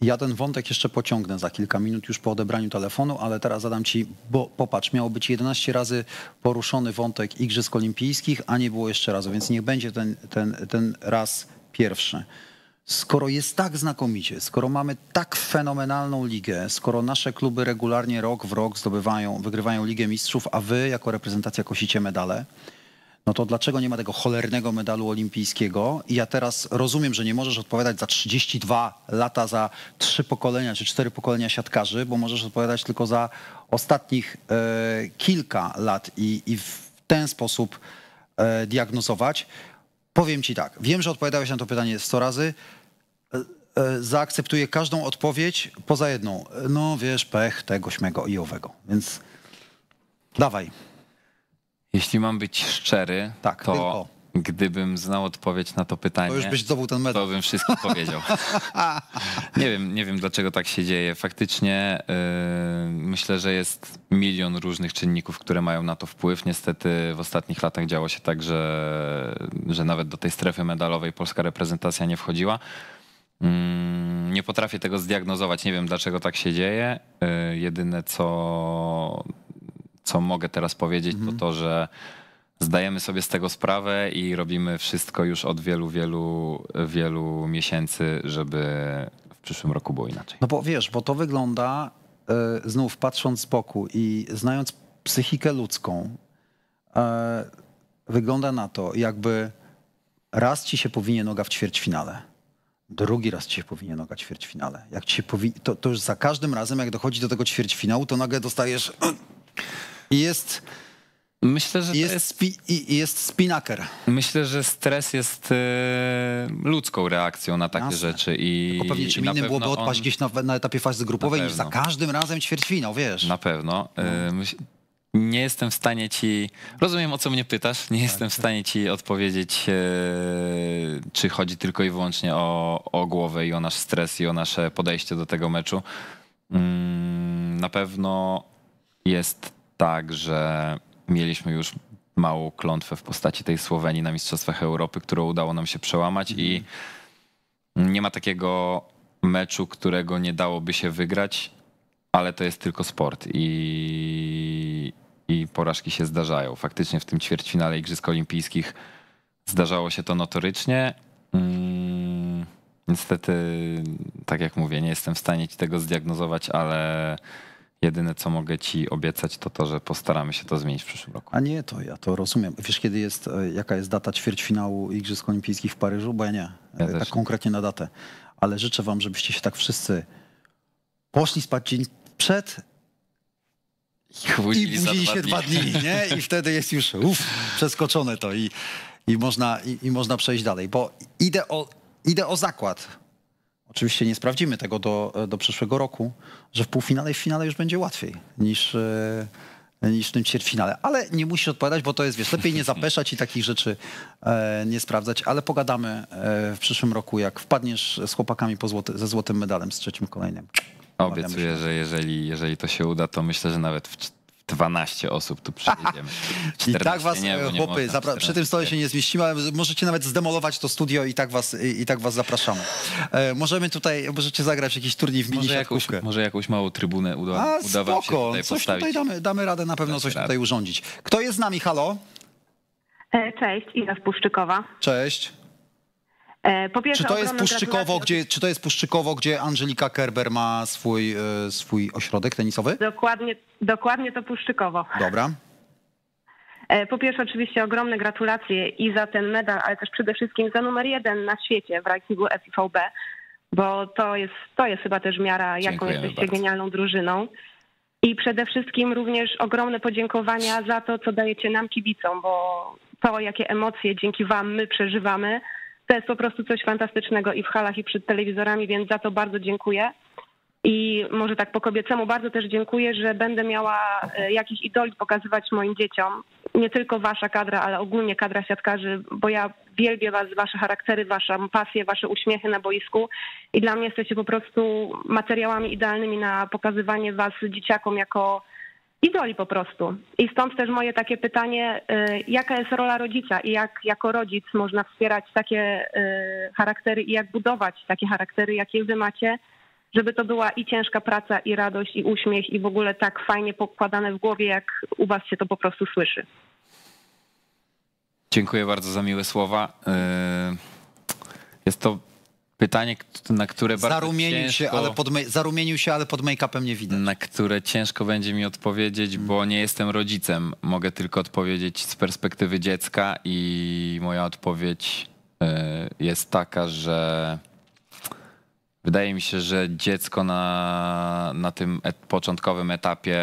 Ja ten wątek jeszcze pociągnę za kilka minut już po odebraniu telefonu, ale teraz zadam ci, bo popatrz, miało być 11 razy poruszony wątek Igrzysk Olimpijskich, a nie było jeszcze razu, więc niech będzie ten, ten, ten raz pierwszy. Skoro jest tak znakomicie, skoro mamy tak fenomenalną ligę, skoro nasze kluby regularnie rok w rok zdobywają, wygrywają Ligę Mistrzów, a wy jako reprezentacja kosicie medale, no to dlaczego nie ma tego cholernego medalu olimpijskiego? I ja teraz rozumiem, że nie możesz odpowiadać za 32 lata, za trzy pokolenia czy cztery pokolenia siatkarzy, bo możesz odpowiadać tylko za ostatnich e, kilka lat i, i, w ten sposób e, diagnozować. Powiem ci tak, wiem, że odpowiadałeś na to pytanie 100 razy. Y, zaakceptuję każdą odpowiedź poza jedną. No wiesz, pech tego, śmego i owego. Więc dawaj.
Jeśli mam być szczery, tak, to tylko. gdybym znał odpowiedź na to pytanie, to, już byś zdobył ten medal. to bym wszystko powiedział. nie, wiem, nie wiem, dlaczego tak się dzieje. Faktycznie yy, myślę, że jest milion różnych czynników, które mają na to wpływ. Niestety w ostatnich latach działo się tak, że, że nawet do tej strefy medalowej polska reprezentacja nie wchodziła. Mm, nie potrafię tego zdiagnozować, nie wiem dlaczego tak się dzieje. Y, jedyne co, co mogę teraz powiedzieć, mhm. to to, że zdajemy sobie z tego sprawę i robimy wszystko już od wielu, wielu, wielu miesięcy, żeby
w przyszłym roku było inaczej. No bo wiesz, bo to wygląda e, znów patrząc z boku i znając psychikę ludzką, e, wygląda na to, jakby raz ci się powinien noga w ćwierćfinale. Drugi raz ci się powinien noga w ćwierćfinale. Jak ci powi- to, to już za każdym razem, jak dochodzi do tego ćwierćfinału, to nagle dostajesz I jest. Myślę, że jest, jest, spi jest spinaker.
Myślę, że stres jest e, ludzką reakcją na takie Jasne. rzeczy. I, Tylko pewnie czym innym byłoby no, odpaść on...
gdzieś na, na, etapie fazy grupowej niż za każdym razem ćwierćfinał, wiesz.
Na pewno. E, no. nie jestem w stanie ci. Rozumiem, o co mnie pytasz. Nie tak. jestem w tak. stanie ci odpowiedzieć, e, czy chodzi tylko i wyłącznie o, o głowę i o nasz stres i o nasze podejście do tego meczu. Mm, na pewno jest tak, że mieliśmy już małą klątwę w postaci tej Słowenii na Mistrzostwach Europy, którą udało nam się przełamać i mhm. nie ma takiego meczu, którego nie dałoby się wygrać, ale to jest tylko sport i, i porażki się zdarzają. Faktycznie w tym ćwierćfinale Igrzysk Olimpijskich zdarzało się to notorycznie. Mm, niestety, tak jak mówię, nie jestem w stanie ci tego zdiagnozować, ale Jedyne, co mogę ci obiecać, to to, że postaramy się to zmienić w przyszłym
roku. A nie, to ja to rozumiem. Wiesz, kiedy jest, e, jaka jest data ćwierćfinału Igrzysk Olimpijskich w Paryżu? Bo ja nie, ja e, tak konkretnie na datę. Ale życzę wam, żebyście się tak wszyscy poszli spać dzień przed i, i budzili się dwa dni, nie? I wtedy jest już uff, przeskoczone to i, i, można, i, i można przejść dalej. Bo idę o, idę o zakład, Oczywiście nie sprawdzimy tego do, do przyszłego roku, że w półfinale i w finale już będzie łatwiej niż, e, niż w tym ćwierćfinale. Ale nie musisz odpowiadać, bo to jest, wiesz, lepiej nie zapeszać i takich rzeczy e, nie sprawdzać, ale pogadamy e, w przyszłym roku, jak wpadniesz z chłopakami po złoty, ze złotym medalem z trzecim kolejnym.
Obiecuję, że jeżeli, jeżeli to się uda, to myślę, że nawet w 12 osób tu przyjedziemy. I tak was, nie, e, nie chłopy, przy tym stole się
nie zmieścimy, ale możecie nawet zdemolować to studio i tak was, i, i tak was zapraszamy. E, możemy tutaj, możecie zagrać jakiś turniej w mini może jakąś, może jakąś małą trybunę uda, A, uda spoko, się tutaj coś postawić. tutaj damy, damy radę na pewno damy coś radę. tutaj urządzić. Kto jest z nami? Halo?
E, cześć, Iga Puszczykowa. Cześć. E, po pierwsze, czy to jest Puszczykowo,
gdzie, czy to jest Puszczykowo, gdzie Angelika Kerber ma swój, e, swój ośrodek tenisowy? Dokładnie,
dokładnie to Puszczykowo. Dobra. E, po pierwsze, oczywiście ogromne gratulacje i za ten medal, ale też przede wszystkim za numer jeden na świecie w rankingu FIVB, bo to jest, to jest chyba też miara, jaką Dziękujemy jesteście bardzo. genialną drużyną. I przede wszystkim również ogromne podziękowania za to, co dajecie nam kibicom, bo to, jakie emocje dzięki Wam my przeżywamy, to jest po prostu coś fantastycznego i w halach, i przed telewizorami, więc za to bardzo dziękuję. I może tak po kobiecemu bardzo też dziękuję, że będę miała e, jakiś idoli pokazywać moim dzieciom. Nie tylko wasza kadra, ale ogólnie kadra siatkarzy, bo ja wielbię was, wasze charaktery, waszą pasję, wasze uśmiechy na boisku i dla mnie jesteście po prostu materiałami idealnymi na pokazywanie was dzieciakom jako idoli po prostu. I stąd też moje takie pytanie, y, jaka jest rola rodzica i jak jako rodzic można wspierać takie y, charaktery i jak budować takie charaktery, jakie wy macie, żeby to była i ciężka praca, i radość, i uśmiech, i w ogóle tak fajnie pokładane w głowie, jak u was się to po prostu słyszy.
Dziękuję bardzo za miłe słowa. Y, jest to Pytanie, na które bardzo ciężko, się, ale
pod Zarumienił się, ale pod make-upem nie
widać. Na które ciężko będzie mi odpowiedzieć, bo nie jestem rodzicem. Mogę tylko odpowiedzieć z perspektywy dziecka i moja odpowiedź e, jest taka, że wydaje mi się, że dziecko na, na tym początkowym etapie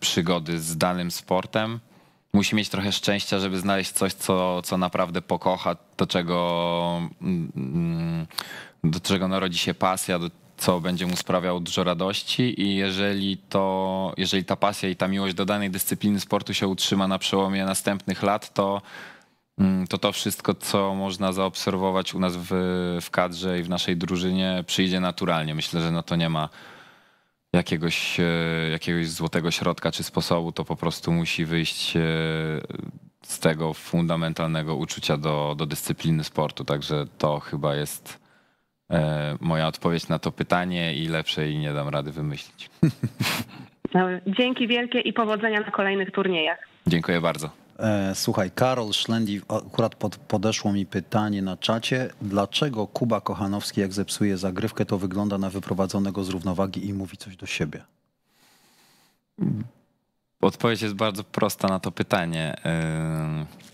przygody z danym sportem musi mieć trochę szczęścia, żeby znaleźć coś, co, co naprawdę pokocha, do czego... Mm, mm, do czego narodzi się pasja, do, co będzie mu sprawiało dużo radości i jeżeli, to, jeżeli ta pasja i ta miłość do danej dyscypliny sportu się utrzyma na przełomie następnych lat, to mm, to to wszystko, co można zaobserwować u nas w, w kadrze i w naszej drużynie, przyjdzie naturalnie. Myślę, że na to nie ma jakiegoś, e, jakiegoś złotego środka czy sposobu, to po prostu musi wyjść e, z tego fundamentalnego uczucia do, do dyscypliny sportu. Także to chyba jest E, moja odpowiedź na to pytanie i lepszej nie dam rady wymyślić.
No, dzięki wielkie i powodzenia na kolejnych turniejach.
Dziękuję bardzo.
E, słuchaj, Karol Szlendi, akurat pod, podeszło mi pytanie na czacie. Dlaczego Kuba Kochanowski, jak zepsuje zagrywkę, to wygląda na wyprowadzonego z równowagi i mówi coś do siebie?
Odpowiedź jest bardzo prosta na to pytanie. Yy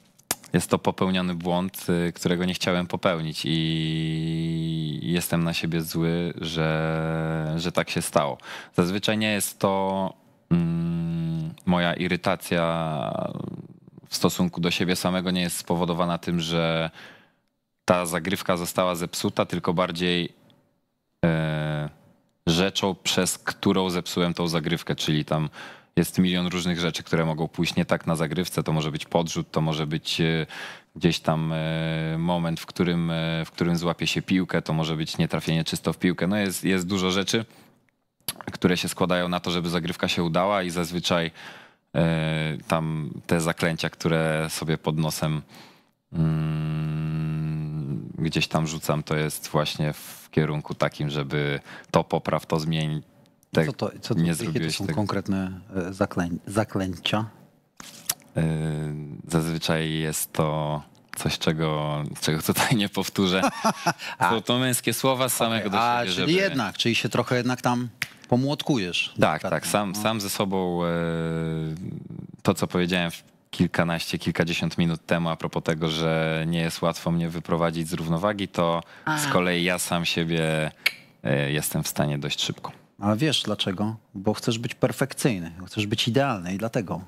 jest to popełniony błąd, y, którego nie chciałem popełnić i jestem na siebie zły, że, że tak się stało. Zazwyczaj nie jest to mm, moja irytacja w stosunku do siebie samego nie jest spowodowana tym, że ta zagrywka została zepsuta, tylko bardziej e, rzeczą, przez którą zepsułem tą zagrywkę, czyli tam jest milion różnych rzeczy, które mogą pójść nie tak na zagrywce. To może być podrzut, to może być e, gdzieś tam e, moment, w którym, e, w którym złapie się piłkę, to może być nietrafienie czysto w piłkę. No jest, jest dużo rzeczy, które się składają na to, żeby zagrywka się udała i zazwyczaj tam te zaklęcia, które sobie pod nosem mm, gdzieś tam rzucam, to jest właśnie w kierunku takim, żeby to popraw, to zmień, tak, co to, co to, nie zrobiłeś to są tego.
konkretne e, zaklę, zaklęcia?
E, zazwyczaj jest to coś, czego, czego tutaj nie powtórzę. Są to męskie słowa z samego okay, do siebie. Czyli żeby... jednak,
czyli się trochę jednak tam pomłotkujesz.
Tak, tak. No. Sam, no. sam ze sobą e, to, co powiedziałem kilkanaście, kilkadziesiąt minut temu a propos tego, że nie jest łatwo mnie wyprowadzić z równowagi, to z kolei ja sam siebie jestem w stanie dość szybko.
Ale wiesz dlaczego? Bo chcesz być perfekcyjny, chcesz być idealny i dlatego.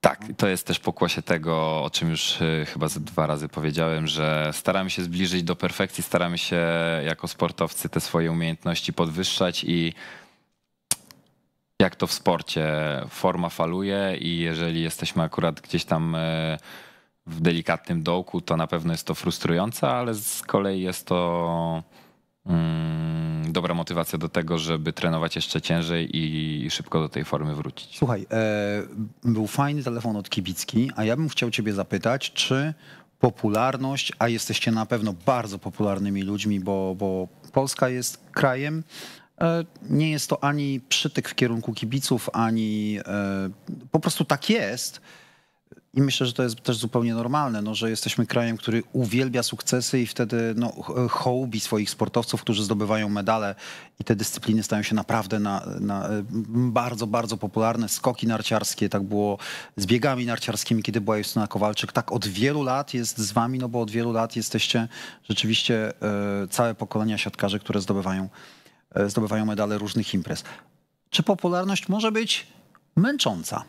Tak, to jest też pokłosie tego, o czym już y, chyba dwa razy powiedziałem, że staramy się zbliżyć do perfekcji, staramy się jako sportowcy te swoje umiejętności podwyższać i jak to w sporcie, forma faluje i jeżeli jesteśmy akurat gdzieś tam y, w delikatnym dołku, to na pewno jest to frustrujące, ale z kolei jest to Mm, dobra motywacja do tego, żeby trenować jeszcze ciężej i szybko do tej formy wrócić.
Słuchaj, e, był fajny telefon od Kibicki, a ja bym chciał ciebie zapytać, czy popularność, a jesteście na pewno bardzo popularnymi ludźmi, bo, bo Polska jest krajem, e, nie jest to ani przytyk w kierunku kibiców, ani e, po prostu tak jest i myślę, że to jest też zupełnie normalne, no, że jesteśmy krajem, który uwielbia sukcesy i wtedy no, hołbi swoich sportowców, którzy zdobywają medale i te dyscypliny stają się naprawdę na, na bardzo, bardzo popularne. Skoki narciarskie, tak było z biegami narciarskimi, kiedy była Justyna Kowalczyk. Tak od wielu lat jest z wami, no bo od wielu lat jesteście rzeczywiście e, całe pokolenia siatkarzy, które zdobywają, e, zdobywają medale różnych imprez. Czy popularność może być męcząca?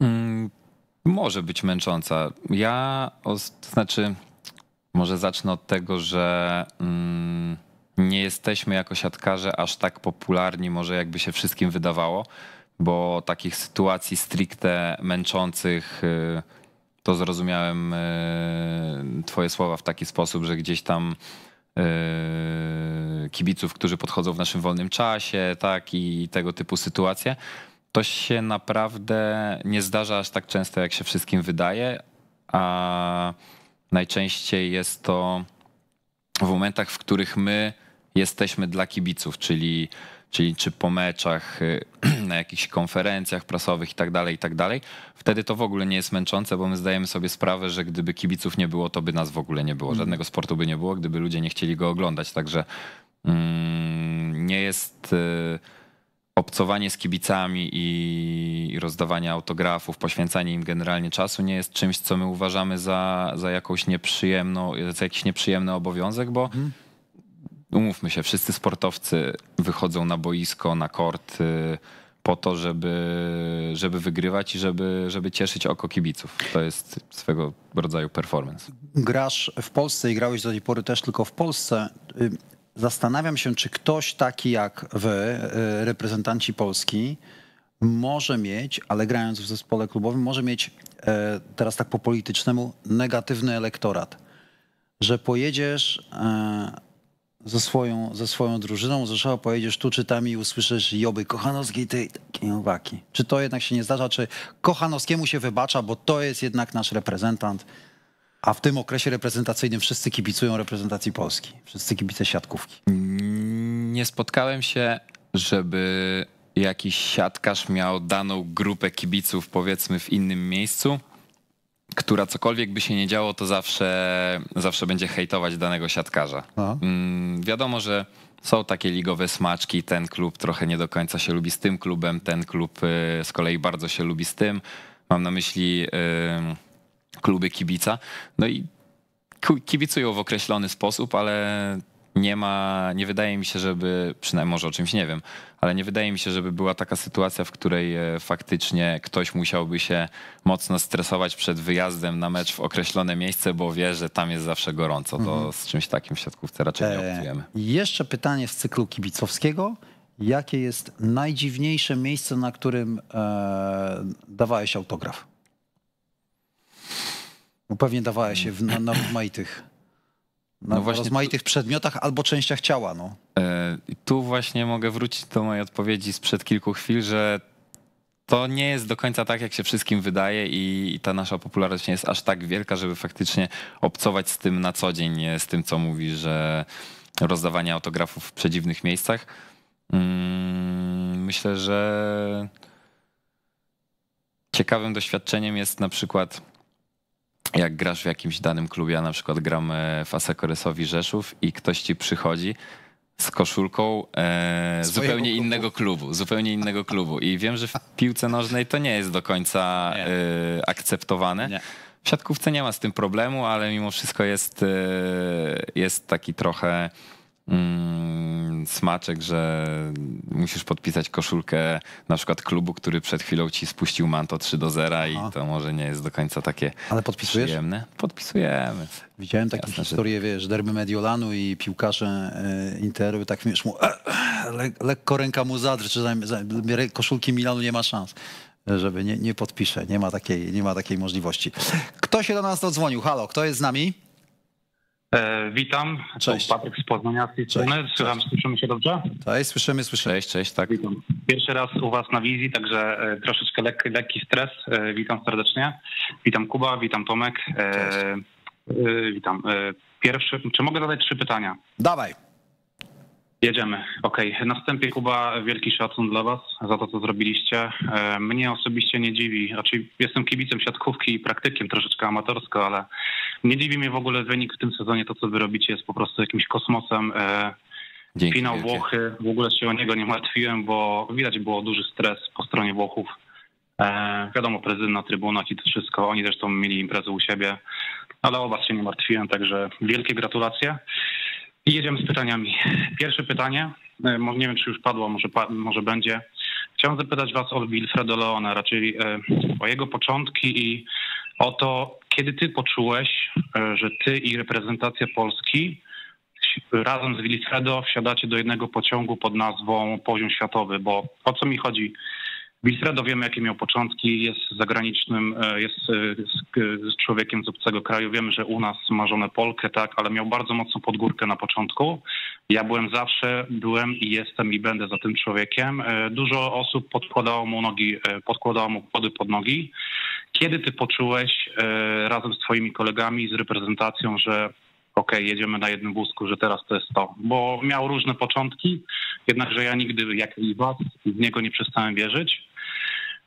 Mm, może być męcząca. Ja, to znaczy, może zacznę od tego, że mm, nie jesteśmy jako siatkarze aż tak popularni, może jakby się wszystkim wydawało, bo takich sytuacji stricte męczących. Y, to zrozumiałem y, Twoje słowa w taki sposób, że gdzieś tam y, kibiców, którzy podchodzą w naszym wolnym czasie, tak i tego typu sytuacje to się naprawdę nie zdarza aż tak często, jak się wszystkim wydaje, a najczęściej jest to w momentach, w których my jesteśmy dla kibiców, czyli, czyli czy po meczach, na jakichś konferencjach prasowych i tak dalej, i tak dalej. Wtedy to w ogóle nie jest męczące, bo my zdajemy sobie sprawę, że gdyby kibiców nie było, to by nas w ogóle nie było, mhm. żadnego sportu by nie było, gdyby ludzie nie chcieli go oglądać. Także mm, nie jest. Yy, obcowanie z kibicami i, rozdawanie autografów, poświęcanie im generalnie czasu nie jest czymś, co my uważamy za, za, jakąś nieprzyjemną, za jakiś nieprzyjemny obowiązek, bo mhm. umówmy się, wszyscy sportowcy wychodzą na boisko, na kort y, po to, żeby, żeby wygrywać i żeby, żeby cieszyć oko kibiców. To jest swego rodzaju performance.
Grasz w Polsce i grałeś do tej pory też tylko w Polsce. Y, zastanawiam się, czy ktoś taki jak wy, y, reprezentanci Polski, może mieć, ale grając w zespole klubowym, może mieć, e, teraz tak po politycznemu, negatywny elektorat. Że pojedziesz e, ze swoją, ze swoją drużyną, Rzeszowa pojedziesz tu czy tam i usłyszysz Joby Kochanowskiej, tej takiej owaki. Czy to jednak się nie zdarza? Czy Kochanowskiemu się wybacza, bo to jest jednak nasz reprezentant? A w tym okresie reprezentacyjnym wszyscy kibicują reprezentacji Polski. Wszyscy kibice siatkówki.
Nie spotkałem się, żeby jakiś siatkarz miał daną grupę kibiców, powiedzmy, w innym miejscu, która cokolwiek by się nie działo, to zawsze, zawsze będzie hejtować danego siatkarza. No. Mm, wiadomo, że są takie ligowe smaczki, ten klub trochę nie do końca się lubi z tym klubem, ten klub y, z kolei bardzo się lubi z tym. Mam na myśli kluby kibica. No i kibicują w określony sposób, ale nie ma, nie wydaje mi się, żeby, przynajmniej może o czymś nie wiem, ale nie wydaje mi się, żeby była taka sytuacja, w której e, faktycznie ktoś musiałby się mocno stresować przed wyjazdem na mecz w określone miejsce, bo wie, że tam jest zawsze gorąco. To mhm. z czymś takim w siatkówce raczej nie
optujemy. E, jeszcze pytanie z cyklu kibicowskiego. Jakie jest najdziwniejsze miejsce, na którym e, dawałeś autograf? Bo pewnie dawała się w, na, na rozmaitych, na no rozmaitych tu, przedmiotach albo częściach ciała. No.
E, tu właśnie mogę wrócić do mojej odpowiedzi sprzed kilku chwil, że to nie jest do końca tak, jak się wszystkim wydaje, i ta nasza popularność nie jest aż tak wielka, żeby faktycznie obcować z tym na co dzień, z tym, co mówi, że rozdawanie autografów w przedziwnych miejscach. Mm, myślę, że ciekawym doświadczeniem jest na przykład jak grasz w jakimś danym klubie, ja na przykład gram e, w Asekoresowi Rzeszów i ktoś ci przychodzi z koszulką e, zupełnie klubu. innego klubu, zupełnie innego klubu. I wiem, że w piłce nożnej to nie jest do końca e, akceptowane. Nie. W siatkówce nie ma z tym problemu, ale mimo wszystko jest, e, jest taki trochę mm, smaczek, że musisz podpisać koszulkę na przykład klubu, który przed chwilą ci spuścił manto 3 do 0 Aha. i to może nie jest do końca takie Ale podpisujesz? przyjemne.
Podpisujemy. Widziałem takie Jasne, historie, że... wiesz, derby Mediolanu i piłkarze y, Interu, tak wiesz, mu, e, e, le, lekko ręka mu zadrży, koszulki Milanu nie ma szans żeby nie, nie podpisze, nie ma, takiej, nie ma takiej możliwości. Kto się do nas dodzwonił?
Halo, kto jest z nami? E, witam. Cześć. To Patryk z Poznania z tej strony. Słucham, cześć. słyszymy się dobrze?
Cześć, słyszymy, słyszymy. Cześć, cześć, tak. Witam.
Pierwszy raz u was na wizji, także e, troszeczkę lekki, lekki stres. E, witam serdecznie. Witam Kuba, witam Tomek. E, e, witam. E, pierwszy, czy mogę zadać trzy pytania? Dawaj. Jedziemy. Okej. Okay. Na wstępie Kuba, wielki szacun dla Was za to, co zrobiliście. E, mnie osobiście nie dziwi, znaczy jestem kibicem siatkówki i praktykiem troszeczkę amatorsko, ale nie dziwi mnie w ogóle wynik w tym sezonie. To, co Wy robicie jest po prostu jakimś kosmosem. E, Dzięki, Finał wielkie. Włochy, w ogóle się o niego nie martwiłem, bo widać było duży stres po stronie Włochów. E, wiadomo, prezydent na trybunach i to wszystko. Oni zresztą mieli imprezę u siebie, ale o Was się nie martwiłem, także wielkie gratulacje. I jedziemy z pytaniami. Pierwsze pytanie, e, nie wiem czy już padło, może, może będzie. Chciałem zapytać Was o Wilfredo Leona, raczej e, o jego początki i o to, kiedy Ty poczułeś, e, że Ty i reprezentacja Polski razem z Wilfredo wsiadacie do jednego pociągu pod nazwą Poziom Światowy, bo o co mi chodzi? Wilfredo wiemy, jakie miał początki, jest zagranicznym, e, jest, e, z człowiekiem z obcego kraju. Wiemy, że u nas ma żonę Polkę, tak, ale miał bardzo mocną podgórkę na początku. Ja byłem zawsze, byłem i jestem i będę za tym człowiekiem. E, dużo osób podkładało mu nogi, podkładało mu kłody pod nogi. Kiedy ty poczułeś razem z twoimi kolegami, z reprezentacją, że OK, jedziemy na jednym wózku, że teraz to jest to. Bo miał różne początki, jednakże ja nigdy, jak i was, w niego nie przestałem wierzyć.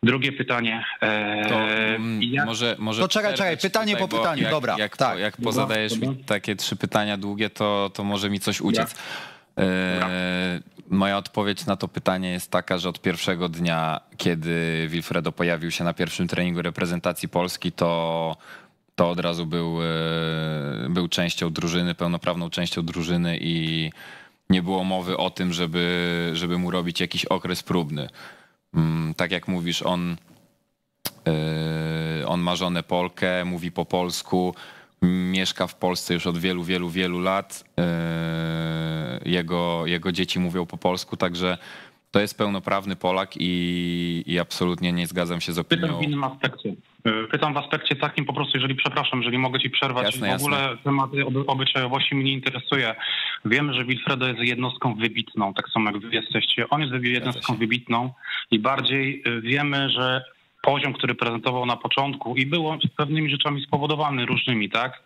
Drugie pytanie. E, to, mm, ja... może, może to czekaj, czekaj, pytanie tutaj, po pytaniu, jak, dobra.
Jak, tak. jak pozadajesz dobra. mi
takie trzy pytania długie, to, to może mi coś uciec. E, moja odpowiedź na to pytanie jest taka, że od pierwszego dnia, kiedy Wilfredo pojawił się na pierwszym treningu reprezentacji Polski, to to od razu był, e, był częścią drużyny, pełnoprawną częścią drużyny i nie było mowy o tym, żeby, żeby mu robić jakiś okres próbny. Mm, tak jak mówisz, on, yy, on ma żonę Polkę, mówi po polsku, mieszka w Polsce już od wielu, wielu, wielu lat. Yy, jego, jego dzieci mówią po polsku, także to jest pełnoprawny Polak i, i absolutnie nie zgadzam się z opinią. Pytam w
innym aspekcie. E, pytam w aspekcie takim po prostu, jeżeli przepraszam, jeżeli mogę ci przerwać, jasne, w ogóle jasne. temat obyczajowości mnie interesuje. Wiem, że Wilfredo jest jednostką wybitną, tak samo jak wy jesteście. On jest jednostką wybitną i bardziej e, wiemy, że poziom, który prezentował na początku i był pewnymi rzeczami spowodowany różnymi, tak?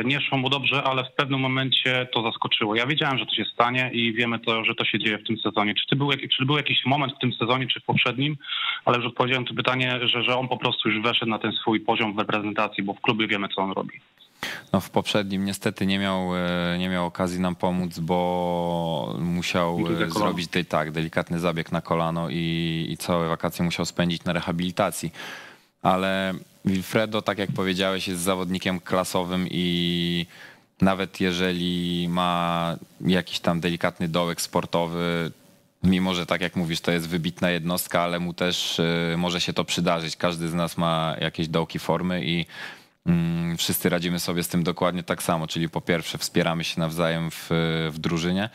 E, nie szło mu dobrze, ale w pewnym momencie to zaskoczyło. Ja wiedziałem, że to się stanie i wiemy to, że to się dzieje w tym sezonie. Czy, był, czy był jakiś moment w tym sezonie, czy w poprzednim, ale już odpowiedziałem to pytanie, że, że on po prostu już weszedł na ten swój poziom w reprezentacji, bo w klubie wiemy, co on robi.
No w poprzednim niestety nie miał, e, nie miał okazji nam pomóc, bo musiał e, zrobić tej, tak delikatny zabieg na kolano i, i całe wakacje musiał spędzić na rehabilitacji ale Wilfredo, tak jak powiedziałeś, jest zawodnikiem klasowym i nawet jeżeli ma jakiś tam delikatny dołek sportowy, mimo że tak jak mówisz, to jest wybitna jednostka, ale mu też y, może się to przydarzyć. Każdy z nas ma jakieś dołki formy i mm, wszyscy radzimy sobie z tym dokładnie tak samo, czyli po pierwsze wspieramy się nawzajem w, w drużynie,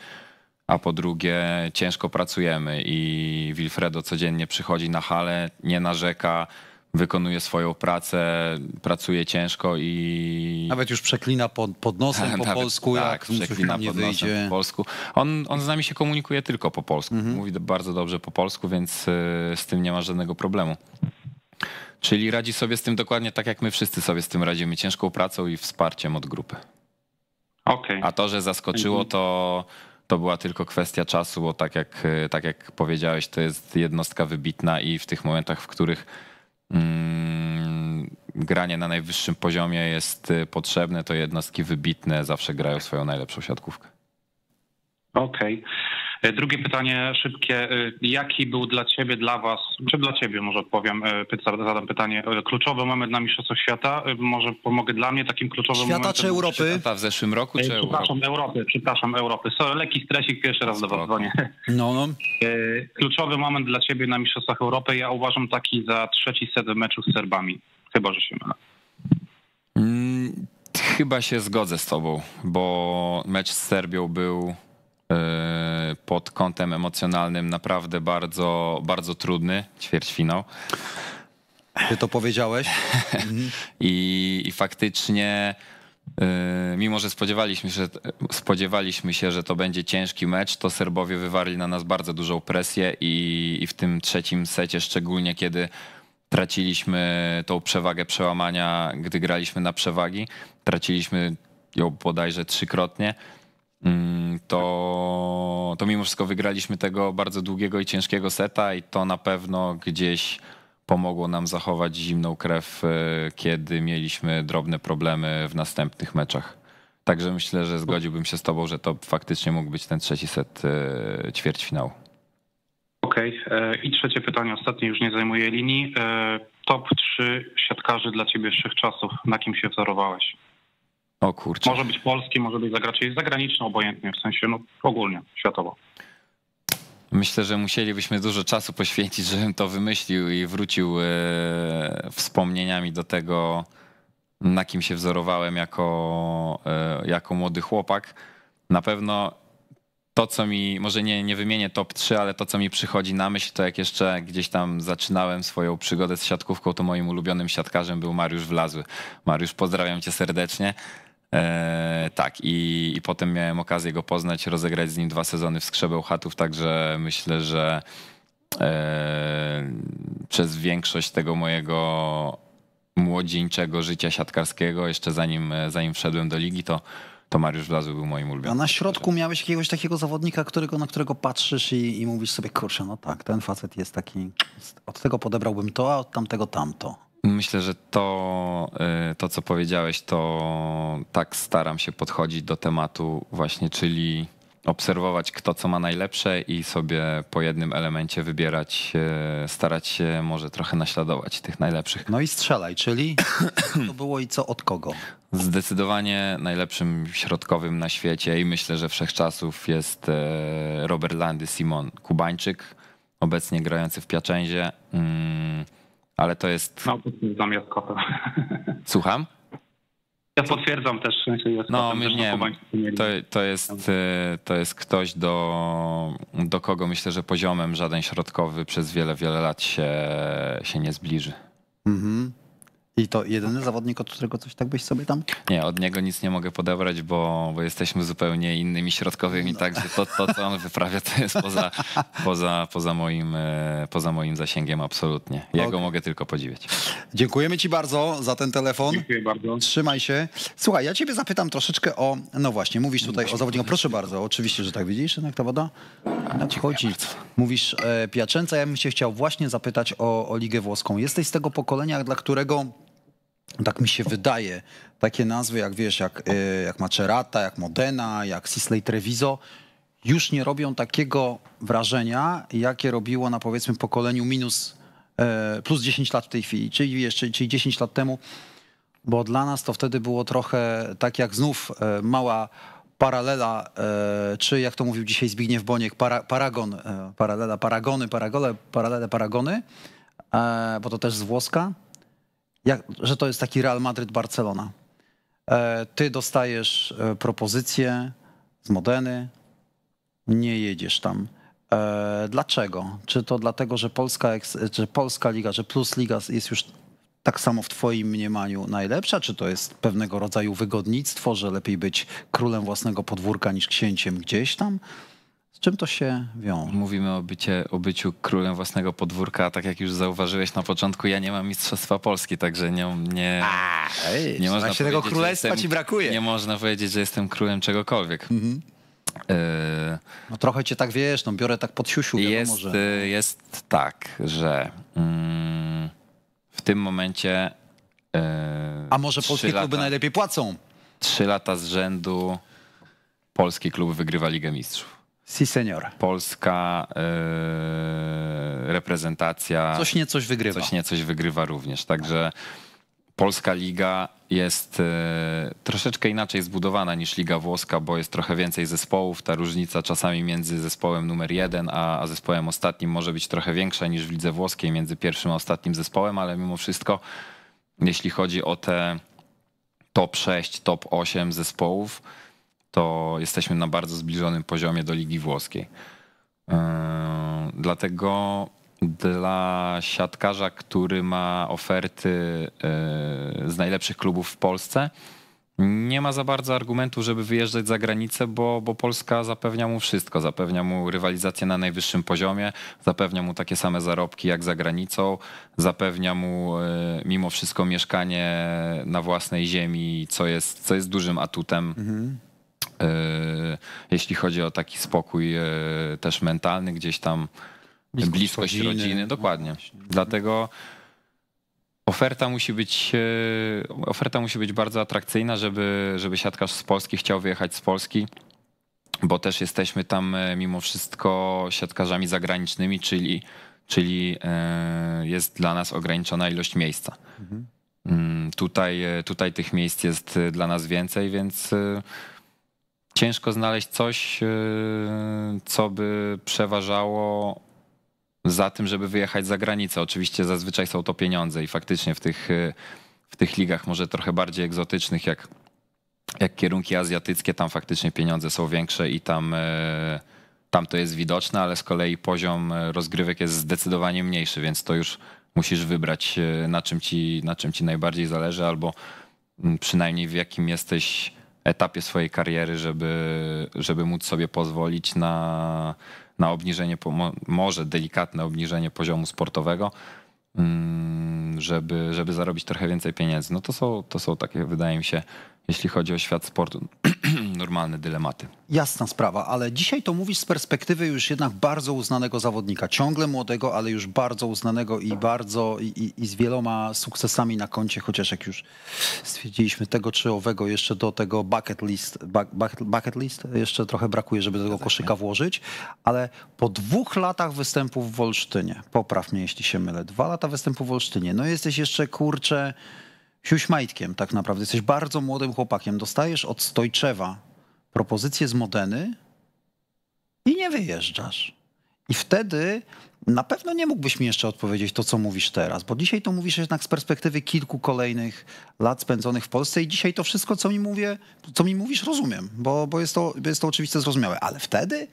a po drugie ciężko pracujemy i Wilfredo codziennie przychodzi na halę, nie narzeka, wykonuje swoją pracę, pracuje ciężko i... Nawet już przeklina pod, pod nosem po Nawet, polsku, tak, jak przeklina pod wyjdzie. nosem po polsku. On, on z nami się komunikuje tylko po polsku. Mhm. Mówi bardzo dobrze po polsku, więc y, z tym nie ma żadnego problemu. Czyli radzi sobie z tym dokładnie tak, jak my wszyscy sobie z tym radzimy, ciężką pracą i wsparciem od grupy. Okay. A to, że zaskoczyło, mhm. to, to była tylko kwestia czasu, bo tak jak, y, tak jak powiedziałeś, to jest jednostka wybitna i w tych momentach, w których Mm, granie na najwyższym poziomie jest y, potrzebne, to jednostki wybitne zawsze grają swoją najlepszą siatkówkę.
Okej. Okay. E, drugie pytanie szybkie. E, jaki był dla ciebie, dla was, czy dla ciebie może odpowiem, e, zadam pytanie, kluczowy moment na Mistrzostwach Świata? Może pomogę dla mnie takim kluczowym Świata momentem. czy Europy? Świata w zeszłym roku czy Przepraszam, Europy? Europy przepraszam, Europy. Lekki leki stresik, pierwszy raz do was dzwonię. No, no. Kluczowy moment dla ciebie na Mistrzostwach Europy, ja uważam taki za trzeci set meczu z Serbami. Chyba, że się mylę.
Mm, chyba się zgodzę z tobą, bo mecz z Serbią był E, pod kątem emocjonalnym naprawdę bardzo, bardzo trudny, ćwierćfinał. Ty to powiedziałeś. I, I, faktycznie, e, mimo że spodziewaliśmy, spodziewaliśmy się, że to będzie ciężki mecz, to Serbowie wywarli na nas bardzo dużą presję i, i w tym trzecim secie, szczególnie kiedy traciliśmy tą przewagę przełamania, gdy graliśmy na przewagi, traciliśmy ją bodajże trzykrotnie Mm, to, to mimo wszystko wygraliśmy tego bardzo długiego i ciężkiego seta i to na pewno gdzieś pomogło nam zachować zimną krew, e, kiedy mieliśmy drobne problemy w następnych meczach. Także myślę, że zgodziłbym się z tobą, że to faktycznie mógł być ten trzeci set e, ćwierćfinału.
Okej. Okay. E, I trzecie pytanie, ostatnie już nie zajmuje linii. Top 3 siatkarzy dla ciebie wszechczasów. Na kim się wzorowałeś? O kurczę. Może być polski, może być zagraczy zagraniczny, obojętnie, w sensie no, ogólnie, światowo.
Myślę, że musielibyśmy dużo czasu poświęcić, żebym to wymyślił i wrócił e, wspomnieniami do tego, na kim się wzorowałem jako, e, jako młody chłopak. Na pewno to, co mi, może nie, nie wymienię top 3, ale to, co mi przychodzi na myśl, to jak jeszcze gdzieś tam zaczynałem swoją przygodę z siatkówką, to moim ulubionym siatkarzem był Mariusz Wlazły. Mariusz, pozdrawiam cię serdecznie. E, tak, i, i potem miałem okazję go poznać, rozegrać z nim dwa sezony w Skrzebeł Chatów, także myślę, że e, przez większość tego mojego młodzieńczego życia siatkarskiego, jeszcze zanim, zanim wszedłem do ligi, to to Mariusz Wlazły był moim ulubionym.
A na środku miałeś jakiegoś takiego zawodnika, którego, na którego patrzysz i, i mówisz sobie, kurczę, no tak, ten facet jest taki, od tego podebrałbym to, a od tamtego tamto.
Myślę, że to, y, to, co powiedziałeś, to tak staram się podchodzić do tematu, właśnie, czyli obserwować, kto co ma najlepsze i sobie po jednym elemencie wybierać, y, starać się może trochę naśladować tych najlepszych.
No i strzelaj, czyli to było i co od kogo?
Zdecydowanie najlepszym środkowym na świecie i myślę, że wszechczasów jest y, Robert Landy Simon, Kubańczyk, obecnie grający w Piaczęzie.
Hmm
ale to jest...
No, potwierdzam Jaskota.
Słucham? Ja
potwierdzam też. No,
my, No nie, to, to, jest, e, to jest ktoś, do, do kogo myślę, że poziomem żaden środkowy przez wiele, wiele lat się, się nie zbliży.
Mhm. I to jedyny zawodnik, od którego coś tak byś sobie tam?
Nie, od niego nic nie mogę podebrać, bo, bo jesteśmy zupełnie innymi środkowymi, no. także to, to, co on wyprawia, to jest poza, poza, poza, moim, e, poza moim zasięgiem absolutnie. Ja okay. go mogę tylko podziwiać.
Dziękujemy ci bardzo za ten telefon. Dziękuję bardzo. Trzymaj się. Słuchaj, ja ciebie zapytam troszeczkę o, no właśnie, mówisz tutaj no, o zawodniku, proszę bardzo, oczywiście, że tak widzisz, jednak ta woda chodzi. Mówisz e, Piaczęca, ja bym się chciał właśnie zapytać o, o Ligę Włoską. Jesteś z tego pokolenia, dla którego tak mi się wydaje, takie nazwy jak wiesz, jak, e, jak Macerata, jak Modena, jak Sisley Treviso, już nie robią takiego wrażenia, jakie robiło na powiedzmy pokoleniu minus e, plus 10 lat w tej chwili, czyli jeszcze czyli 10 lat temu, bo dla nas to wtedy było trochę tak jak znów e, mała paralela, czy jak to mówił dzisiaj Zbigniew Boniek, para, paragon, paralela, paragony, paragole, paralele, paragony, bo to też z włoska jak, że to jest taki Real Madrid-Barcelona. E, ty dostajesz e, propozycję z Modeny, nie jedziesz tam. E, dlaczego? Czy to dlatego, że Polska, że Polska Liga, że Plus Liga jest już tak samo w Twoim mniemaniu najlepsza? Czy to jest pewnego rodzaju wygodnictwo, że lepiej być królem własnego podwórka niż księciem gdzieś tam? Z czym to się wiąże? Mówimy o,
bycie, o byciu królem własnego podwórka, tak jak już zauważyłeś na początku, ja nie mam Mistrzostwa Polski, także nie, nie, a,
ej, nie można się tego królestwa
jestem, ci brakuje. Nie można powiedzieć, że jestem królem czegokolwiek. Mhm. E, no trochę
cię tak wiesz, no biorę tak pod siusiu, jest, wiadomo, że... E, jest tak,
że mm, w tym momencie... Y, a może polskie lata, kluby
najlepiej płacą?
Trzy lata z rzędu polski klub wygrywa Ligę Mistrzów. Si senior. Polska yy, reprezentacja. Coś nie coś wygrywa. Coś nie coś wygrywa również. Także polska liga jest yy, troszeczkę inaczej zbudowana niż liga włoska, bo jest trochę więcej zespołów. Ta różnica czasami między zespołem numer jeden a, a zespołem ostatnim może być trochę większa niż w lidze włoskiej, między pierwszym a ostatnim zespołem, ale mimo wszystko, jeśli chodzi o te top 6, top 8 zespołów to jesteśmy na bardzo zbliżonym poziomie do Ligi Włoskiej. E, dlatego dla siatkarza, który ma oferty e, z najlepszych klubów w Polsce, nie ma za bardzo argumentu, żeby wyjeżdżać za granicę, bo, bo Polska zapewnia mu wszystko. Zapewnia mu rywalizację na najwyższym poziomie, zapewnia mu takie same zarobki jak za granicą, zapewnia mu e, mimo wszystko mieszkanie na własnej ziemi, co jest, co jest dużym atutem. Mhm E, jeśli chodzi o taki spokój e, też mentalny, gdzieś tam
bliskość, bliskość rodziny. rodziny. No
dokładnie. Dlatego oferta musi być, e, oferta musi być bardzo atrakcyjna, żeby, żeby siatkarz z Polski chciał wyjechać z Polski. Bo też jesteśmy tam mimo wszystko siatkarzami zagranicznymi, czyli, czyli jest dla nas ograniczona ilość miejsca. Mhm. Mm, tutaj, tutaj tych miejsc jest dla nas więcej, więc ciężko znaleźć coś, y, co by przeważało za tym, żeby wyjechać za granicę. Oczywiście zazwyczaj są to pieniądze i faktycznie w tych, y, w tych ligach może trochę bardziej egzotycznych, jak, jak kierunki azjatyckie, tam faktycznie pieniądze są większe i tam, y, tam to jest widoczne, ale z kolei poziom rozgrywek jest zdecydowanie mniejszy, więc to już musisz wybrać, na czym ci, na czym ci najbardziej zależy, albo mm, przynajmniej w jakim jesteś etapie swojej kariery, żeby, żeby móc sobie pozwolić na, na obniżenie, może delikatne obniżenie poziomu sportowego, mm, żeby, żeby zarobić trochę więcej pieniędzy. No to są, to są takie, wydaje mi się, jeśli chodzi o świat sportu, normalne dylematy.
Jasna sprawa, ale dzisiaj to mówisz z perspektywy już jednak bardzo uznanego zawodnika, ciągle młodego, ale już bardzo uznanego i bardzo i, i z wieloma sukcesami na koncie, chociaż jak już stwierdziliśmy tego czy owego, jeszcze do tego bucket list, bucket, bucket list jeszcze trochę brakuje, żeby do tego tak, koszyka tak. włożyć, ale po dwóch latach występu w Olsztynie, popraw mnie jeśli się mylę, dwa lata występu w Olsztynie, no jesteś jeszcze kurcze Majtkiem tak naprawdę. Jesteś bardzo młodym chłopakiem. Dostajesz od Stojczewa propozycję z Modeny i nie wyjeżdżasz. I wtedy na pewno nie mógłbyś mi jeszcze odpowiedzieć to, co mówisz teraz, bo dzisiaj to mówisz jednak z perspektywy kilku kolejnych lat spędzonych w Polsce i dzisiaj to wszystko, co mi mówię, co mi mówisz, rozumiem, bo, bo jest, to, jest to oczywiście zrozumiałe, ale wtedy...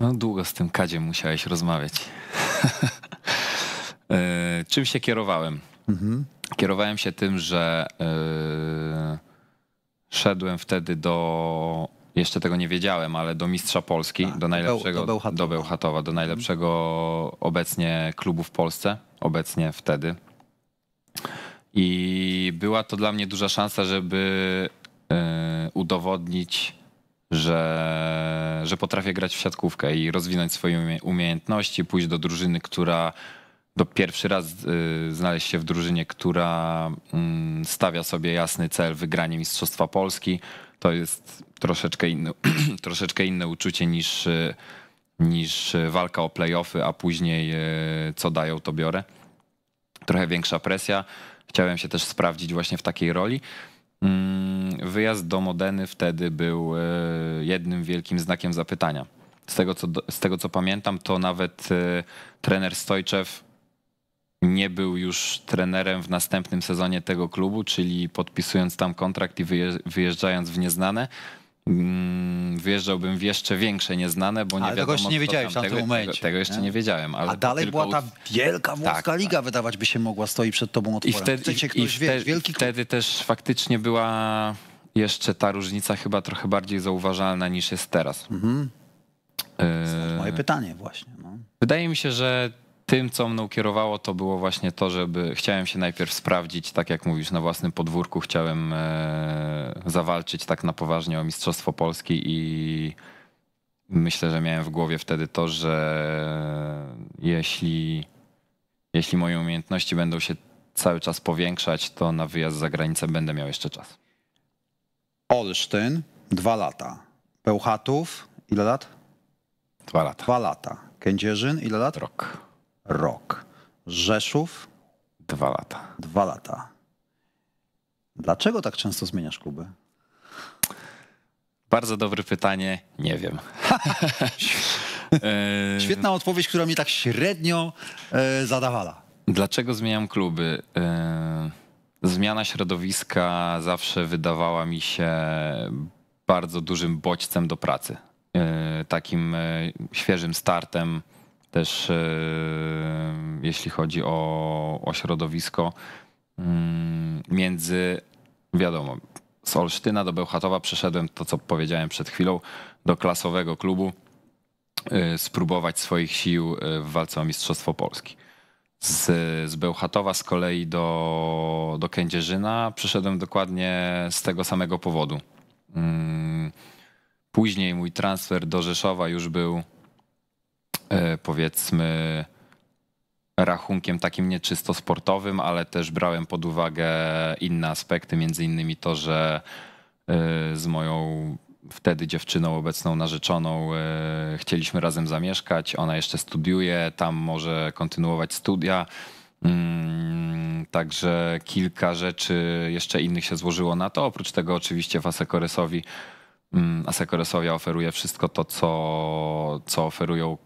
No długo z tym Kadziem musiałeś rozmawiać. E, czym się kierowałem? Mhm. Kierowałem się tym, że e, szedłem wtedy do jeszcze tego nie wiedziałem, ale do mistrza Polski, tak, do najlepszego do, Bełchatowa. do Bełchatowa, do najlepszego mhm. obecnie klubu w Polsce, obecnie wtedy. I była to dla mnie duża szansa, żeby yy, udowodnić, że, że potrafię grać w siatkówkę i rozwinąć swoje umiejętności, pójść do drużyny, która do pierwszy raz y, znaleźć się w drużynie, która mm, stawia sobie jasny cel wygranie Mistrzostwa Polski, to jest troszeczkę inne, troszeczkę inne uczucie niż, y, niż y, walka o playoffy, a później co dają, to biorę. Trochę większa presja. Chciałem się też sprawdzić właśnie w takiej roli. Mm, wyjazd do Modeny wtedy był jednym wielkim znakiem zapytania. Z tego, co, z tego co pamiętam, to nawet trener Stojczew nie był już trenerem w następnym sezonie tego klubu, czyli podpisując tam kontrakt i wyjeżdżając w nieznane, mm, wyjeżdżałbym w jeszcze większe nieznane, bo nie ale wiadomo... tego jeszcze nie tego, Tego, tego jeszcze nie, nie wiedziałem. A dalej była ta wielka włoska tak,
tak. liga, tak. wydawać by się mogła, stoi przed tobą otworem. I wtedy, i wtedy, wtedy
też faktycznie była jeszcze ta różnica chyba trochę bardziej zauważalna niż jest teraz. Mhm. Yy, moje
pytanie właśnie. No.
Wydaje mi się, że tym, co mną kierowało, to było właśnie to, żeby chciałem się najpierw sprawdzić, tak jak mówisz, na własnym podwórku. Chciałem e, zawalczyć tak na poważnie o Mistrzostwo Polski i myślę, że miałem w głowie wtedy to, że jeśli, jeśli moje umiejętności będą się cały czas powiększać, to na wyjazd za granicę będę
miał jeszcze czas. Olsztyn, dwa lata. Pełchatów, ile lat? Dwa lata. Dwa lata. Kędzierzyn, ile lat? Rok rok. Rzeszów. Dwa lata. Dwa lata. Dlaczego tak często zmieniasz kluby? Bardzo dobre pytanie. Nie wiem. E, Świetna odpowiedź, która mnie tak średnio e, zadawala.
Dlaczego zmieniam kluby? E, zmiana środowiska zawsze wydawała mi się bardzo dużym bodźcem do pracy. Takim świeżym startem, też e, jeśli chodzi o, o środowisko mm, między, wiadomo, z Olsztyna do Bełchatowa przeszedłem to, co powiedziałem przed chwilą, do klasowego klubu e, spróbować swoich sił e, w walce o Mistrzostwo Polski. Z, z Bełchatowa z kolei do, do Kędzierzyna przyszedłem dokładnie z tego samego powodu. Mm, później mój transfer do Rzeszowa już był E, powiedzmy rachunkiem takim nie czysto sportowym, ale też brałem pod uwagę inne aspekty, między innymi to, że e, z moją wtedy dziewczyną obecną narzeczoną e, chcieliśmy razem zamieszkać, ona jeszcze studiuje, tam może kontynuować studia. Mm, także kilka rzeczy jeszcze innych się złożyło na to. Oprócz tego oczywiście w Asekoresowi mm, Asekoresowi oferuje wszystko to, co, co oferują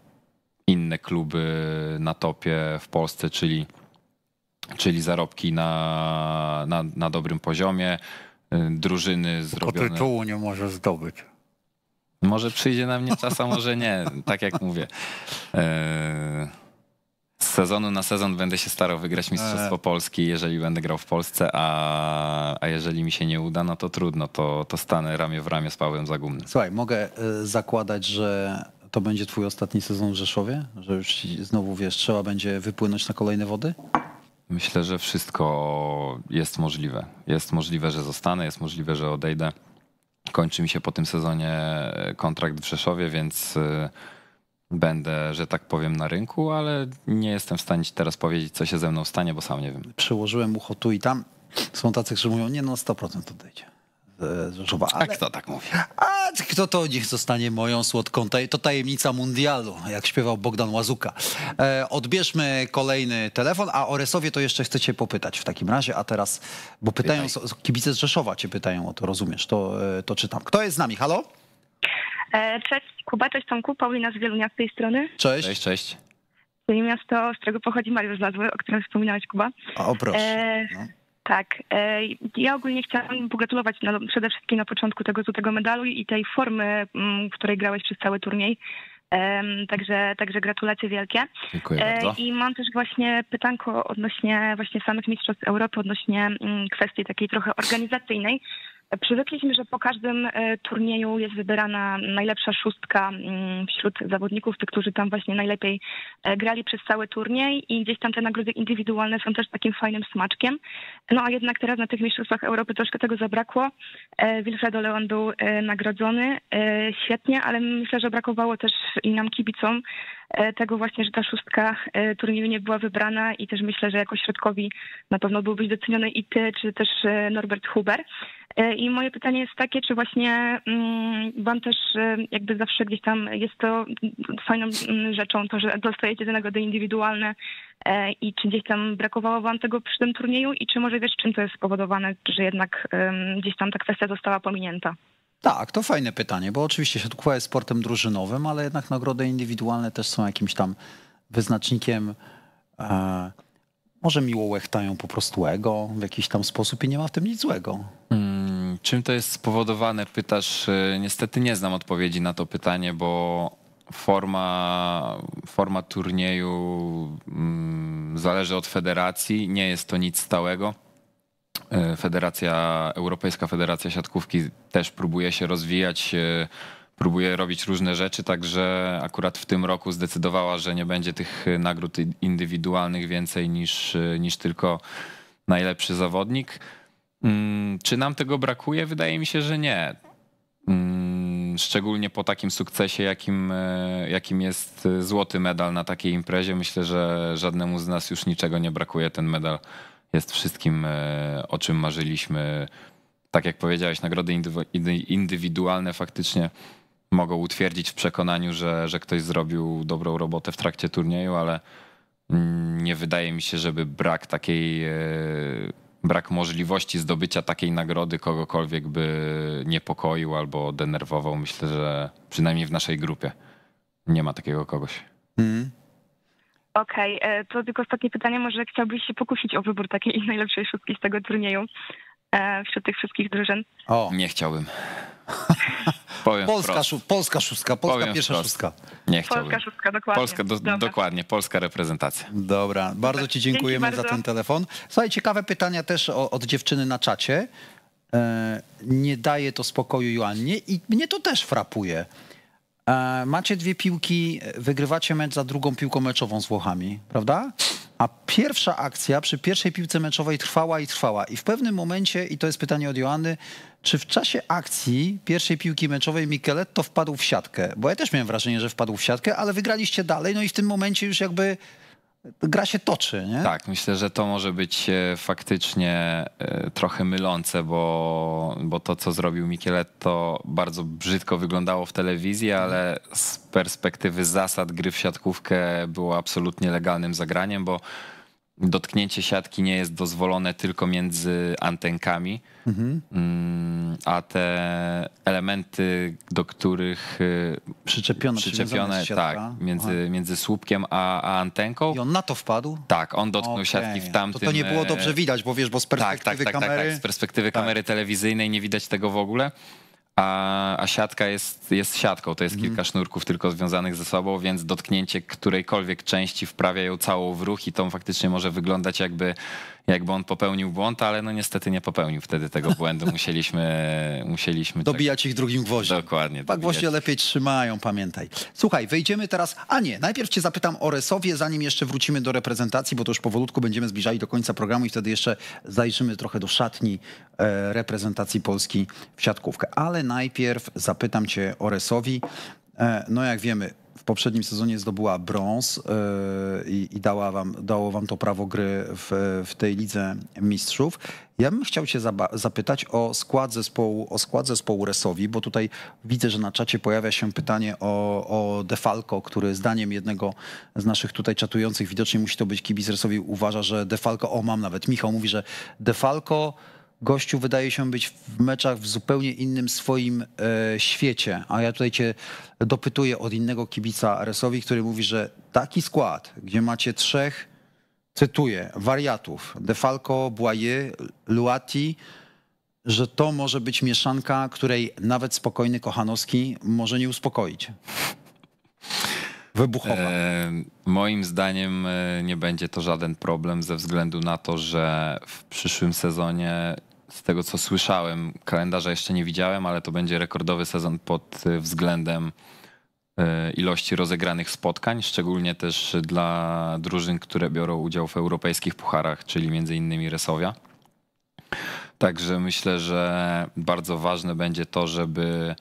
inne kluby na topie w Polsce, czyli, czyli zarobki na, na, na dobrym poziomie, y, drużyny zrobione... Tylko tytułu
nie może zdobyć.
Może przyjdzie na mnie czas, a może nie. Tak jak mówię. E, z sezonu na sezon będę się starał wygrać Mistrzostwo e. Polski, jeżeli będę grał w Polsce, a, a jeżeli mi się nie uda, no to trudno, to, to stanę ramię w ramię z Pawłem Zagumnym.
Słuchaj, mogę y, zakładać, że to będzie twój ostatni sezon w Rzeszowie? Że już znowu, wiesz, trzeba będzie wypłynąć na kolejne wody?
Myślę, że wszystko jest możliwe. Jest możliwe, że zostanę, jest możliwe, że odejdę. Kończy mi się po tym sezonie e, kontrakt w Rzeszowie, więc e, będę, że tak powiem, na rynku, ale nie jestem w stanie teraz powiedzieć, co się ze mną stanie, bo sam nie wiem.
Przyłożyłem ucho tu i tam. Są tacy, którzy mówią, nie no, 100% odejdzie. E, z Rzeszowa. Ale... A kto tak mówi? A kto to niech zostanie moją słodką, to tajemnica mundialu, jak śpiewał Bogdan Łazuka. E, odbierzmy kolejny telefon, a o Resowie to jeszcze chcecie popytać w takim razie, a teraz, bo pytają, Pytaj. kibice z Rzeszowa cię pytają o to, rozumiesz, to, e, to czytam. Kto jest z nami, halo?
E, cześć Kuba, cześć Tomku, Paulina z Wielunia z tej strony.
Cześć. Cześć, cześć.
To miasto, z którego pochodzi Mariusz Lazły, o którym wspominałeś Kuba. A, o proszę. E... No. Tak. E, ja ogólnie chciałam pogratulować przede wszystkim na początku tego złotego medalu i tej formy, mm, w której grałeś przez cały turniej. Także, także gratulacje wielkie. Dziękuję e, bardzo. I mam też właśnie pytanko odnośnie właśnie samych mistrzostw Europy, odnośnie mm, kwestii takiej trochę organizacyjnej. Przywykliśmy, że po każdym e, turnieju jest wybierana najlepsza szóstka mm, wśród zawodników, tych, którzy tam właśnie najlepiej e, grali przez cały turniej i gdzieś tam te nagrody indywidualne są też takim fajnym smaczkiem. No a jednak teraz na tych Mistrzostwach Europy troszkę tego zabrakło. E, Wilfredo Leon był nagrodzony świetnie, ale myślę, że brakowało też i nam kibicom E, tego właśnie, że ta szóstka e, turnieju nie była wybrana i też myślę, że jako środkowi na pewno byłbyś doceniony i ty, czy też e, Norbert Huber. I moje pytanie jest takie, czy właśnie mm, wam też jakby zawsze gdzieś tam jest to fajną mm, rzeczą, to, że dostajecie do nagrody indywidualne i czy gdzieś tam brakowało wam tego przy tym turnieju i czy może wiesz, czym to jest spowodowane, że jednak gdzieś tam ta kwestia została pominięta?
Tak, to fajne pytanie, bo oczywiście siatkówka jest sportem drużynowym, ale jednak nagrody indywidualne też są jakimś tam wyznacznikiem. E, może miło łechtają po prostu ego w jakiś tam sposób i nie ma w tym nic złego.
Hmm, czym to jest spowodowane, pytasz? E, niestety nie znam odpowiedzi na to pytanie, bo forma, forma turnieju mm, zależy od federacji, nie jest to nic stałego E, Federacja Europejska Federacja Siatkówki też próbuje się rozwijać, e, próbuje robić różne rzeczy, także akurat w tym roku zdecydowała, że nie będzie tych e, nagród indywidualnych więcej niż, niż tylko najlepszy zawodnik. Mm, czy nam tego brakuje? Wydaje mi się, że nie. Mm, szczególnie po takim sukcesie, jakim, jakim jest złoty medal na takiej imprezie, myślę, że żadnemu z nas już niczego nie brakuje ten medal jest wszystkim, e, o czym marzyliśmy. Tak jak powiedziałeś, nagrody indywidualne faktycznie mogą utwierdzić w przekonaniu, że, że ktoś zrobił dobrą robotę w trakcie turnieju, ale nie wydaje mi się, żeby brak takiej, e, brak możliwości zdobycia takiej nagrody kogokolwiek by niepokoił albo denerwował. Myślę, że przynajmniej w naszej grupie nie ma takiego kogoś. Mm.
Okej, okay, e, to tylko ostatnie pytanie. Może chciałbyś się pokusić o wybór takiej najlepszej szóstki z tego turnieju e, wśród tych wszystkich drużyn?
O, nie chciałbym. Polska, szó Polska
szóstka, Polska Powiem pierwsza wprost. szóstka.
Nie chciałbym. Polska szóstka, dokładnie. Polska, do, dokładnie, Polska reprezentacja.
Dobra, bardzo Dobra. ci dziękujemy za ten telefon. Słuchaj, ciekawe pytania też od dziewczyny na czacie. E, nie daje to spokoju Joannie i mnie to też frapuje. E, macie dwie piłki, e, wygrywacie mecz za drugą piłką meczową z Włochami, prawda? A pierwsza akcja przy pierwszej piłce meczowej trwała i trwała. I w pewnym momencie, i to jest pytanie od Joanny, czy w czasie akcji pierwszej piłki meczowej Micheletto wpadł w siatkę? Bo ja też miałem wrażenie, że wpadł w siatkę, ale wygraliście dalej, no i w tym momencie już jakby gra się toczy, nie? Tak, myślę, że to może być e, faktycznie e, trochę mylące,
bo, bo to, co zrobił Micheletto, bardzo brzydko wyglądało w telewizji, tak. ale z perspektywy zasad gry w siatkówkę było absolutnie legalnym zagraniem, bo dotknięcie siatki nie jest dozwolone tylko między antenkami, mhm. Mm, a te elementy, do których y, przyczepione, przyczepione tak, między, między słupkiem a, a, antenką. I on na to wpadł? Tak, on dotknął okay. siatki w tamtym... To, to nie było e, dobrze
widać, bo wiesz, bo z tak, tak, perspektywy tak, tak, tak. kamery... Tak, tak, z
perspektywy kamery telewizyjnej nie widać tego w ogóle a, a siatka jest, jest siatką. To jest mhm. kilka sznurków tylko związanych ze sobą, więc dotknięcie którejkolwiek części wprawia ją całą w ruch i to faktycznie może wyglądać jakby jakby on popełnił błąd, ale no niestety nie popełnił wtedy tego błędu. Musieliśmy... musieliśmy dobijać tak... ich drugim gwoździem. Dokładnie. Tak gwoździe
lepiej trzymają, pamiętaj. Słuchaj, wejdziemy teraz... A nie, najpierw cię zapytam o Resowie, zanim jeszcze wrócimy do reprezentacji, bo to już powolutku będziemy zbliżali do końca programu i wtedy jeszcze zajrzymy trochę do szatni e, reprezentacji Polski w siatkówkę. Ale najpierw zapytam cię o Resowi. E, no jak wiemy, poprzednim sezonie zdobyła brąz e, i, i dała wam, dało wam to prawo gry w, w tej lidze mistrzów. Ja bym chciał cię zapytać o skład zespołu, o skład zespołu Resowi, bo tutaj widzę, że na czacie pojawia się pytanie o, o Defalco, który zdaniem jednego z naszych tutaj czatujących, widocznie musi to być kibic Resowi, uważa, że Defalco, o mam nawet, Michał mówi, że Defalco... Falco gościu wydaje się być w meczach w zupełnie innym swoim e, świecie. A ja tutaj cię dopytuję od innego kibica Resowi, który mówi, że taki skład, gdzie macie trzech, cytuję, wariatów, Defalco, Błaje, Luati, że to może być mieszanka, której nawet spokojny Kochanowski może nie uspokoić. Wybuchowa.
E, moim zdaniem e, nie będzie to żaden problem ze względu na to, że w przyszłym sezonie z tego co słyszałem, kalendarza jeszcze nie widziałem, ale to będzie rekordowy sezon pod y, względem y, ilości rozegranych spotkań, szczególnie też dla drużyn, które biorą udział w europejskich pucharach, czyli między innymi Resowia. Także myślę, że bardzo ważne będzie to, żeby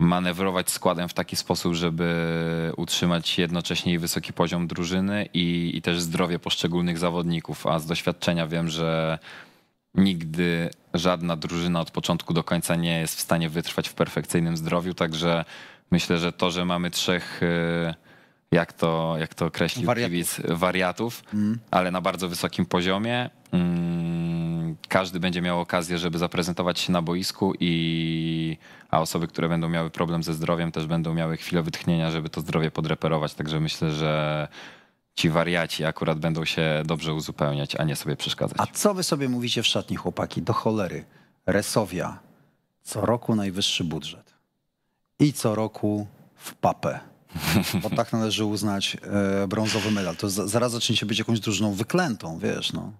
manewrować składem w taki sposób, żeby utrzymać jednocześnie wysoki poziom drużyny i, i też zdrowie poszczególnych zawodników. A z doświadczenia wiem, że nigdy żadna drużyna od początku do końca nie jest w stanie wytrwać w perfekcyjnym zdrowiu, także myślę, że to, że mamy trzech y, jak to, jak to określił wariatów. kibic, wariatów, mm. ale na bardzo wysokim poziomie. Mm, każdy będzie miał okazję, żeby zaprezentować się na boisku, i, a osoby, które będą miały problem ze zdrowiem, też będą miały chwilę wytchnienia, żeby to zdrowie podreperować. Także myślę, że ci wariaci akurat będą się dobrze uzupełniać, a nie sobie przeszkadzać. A
co wy sobie mówicie w szatni, chłopaki? Do cholery. Resowia. Co roku najwyższy budżet. I co roku w papę. Bo tak należy uznać e, brązowy medal. To za, zaraz się być jakąś drużyną wyklętą, wiesz, no.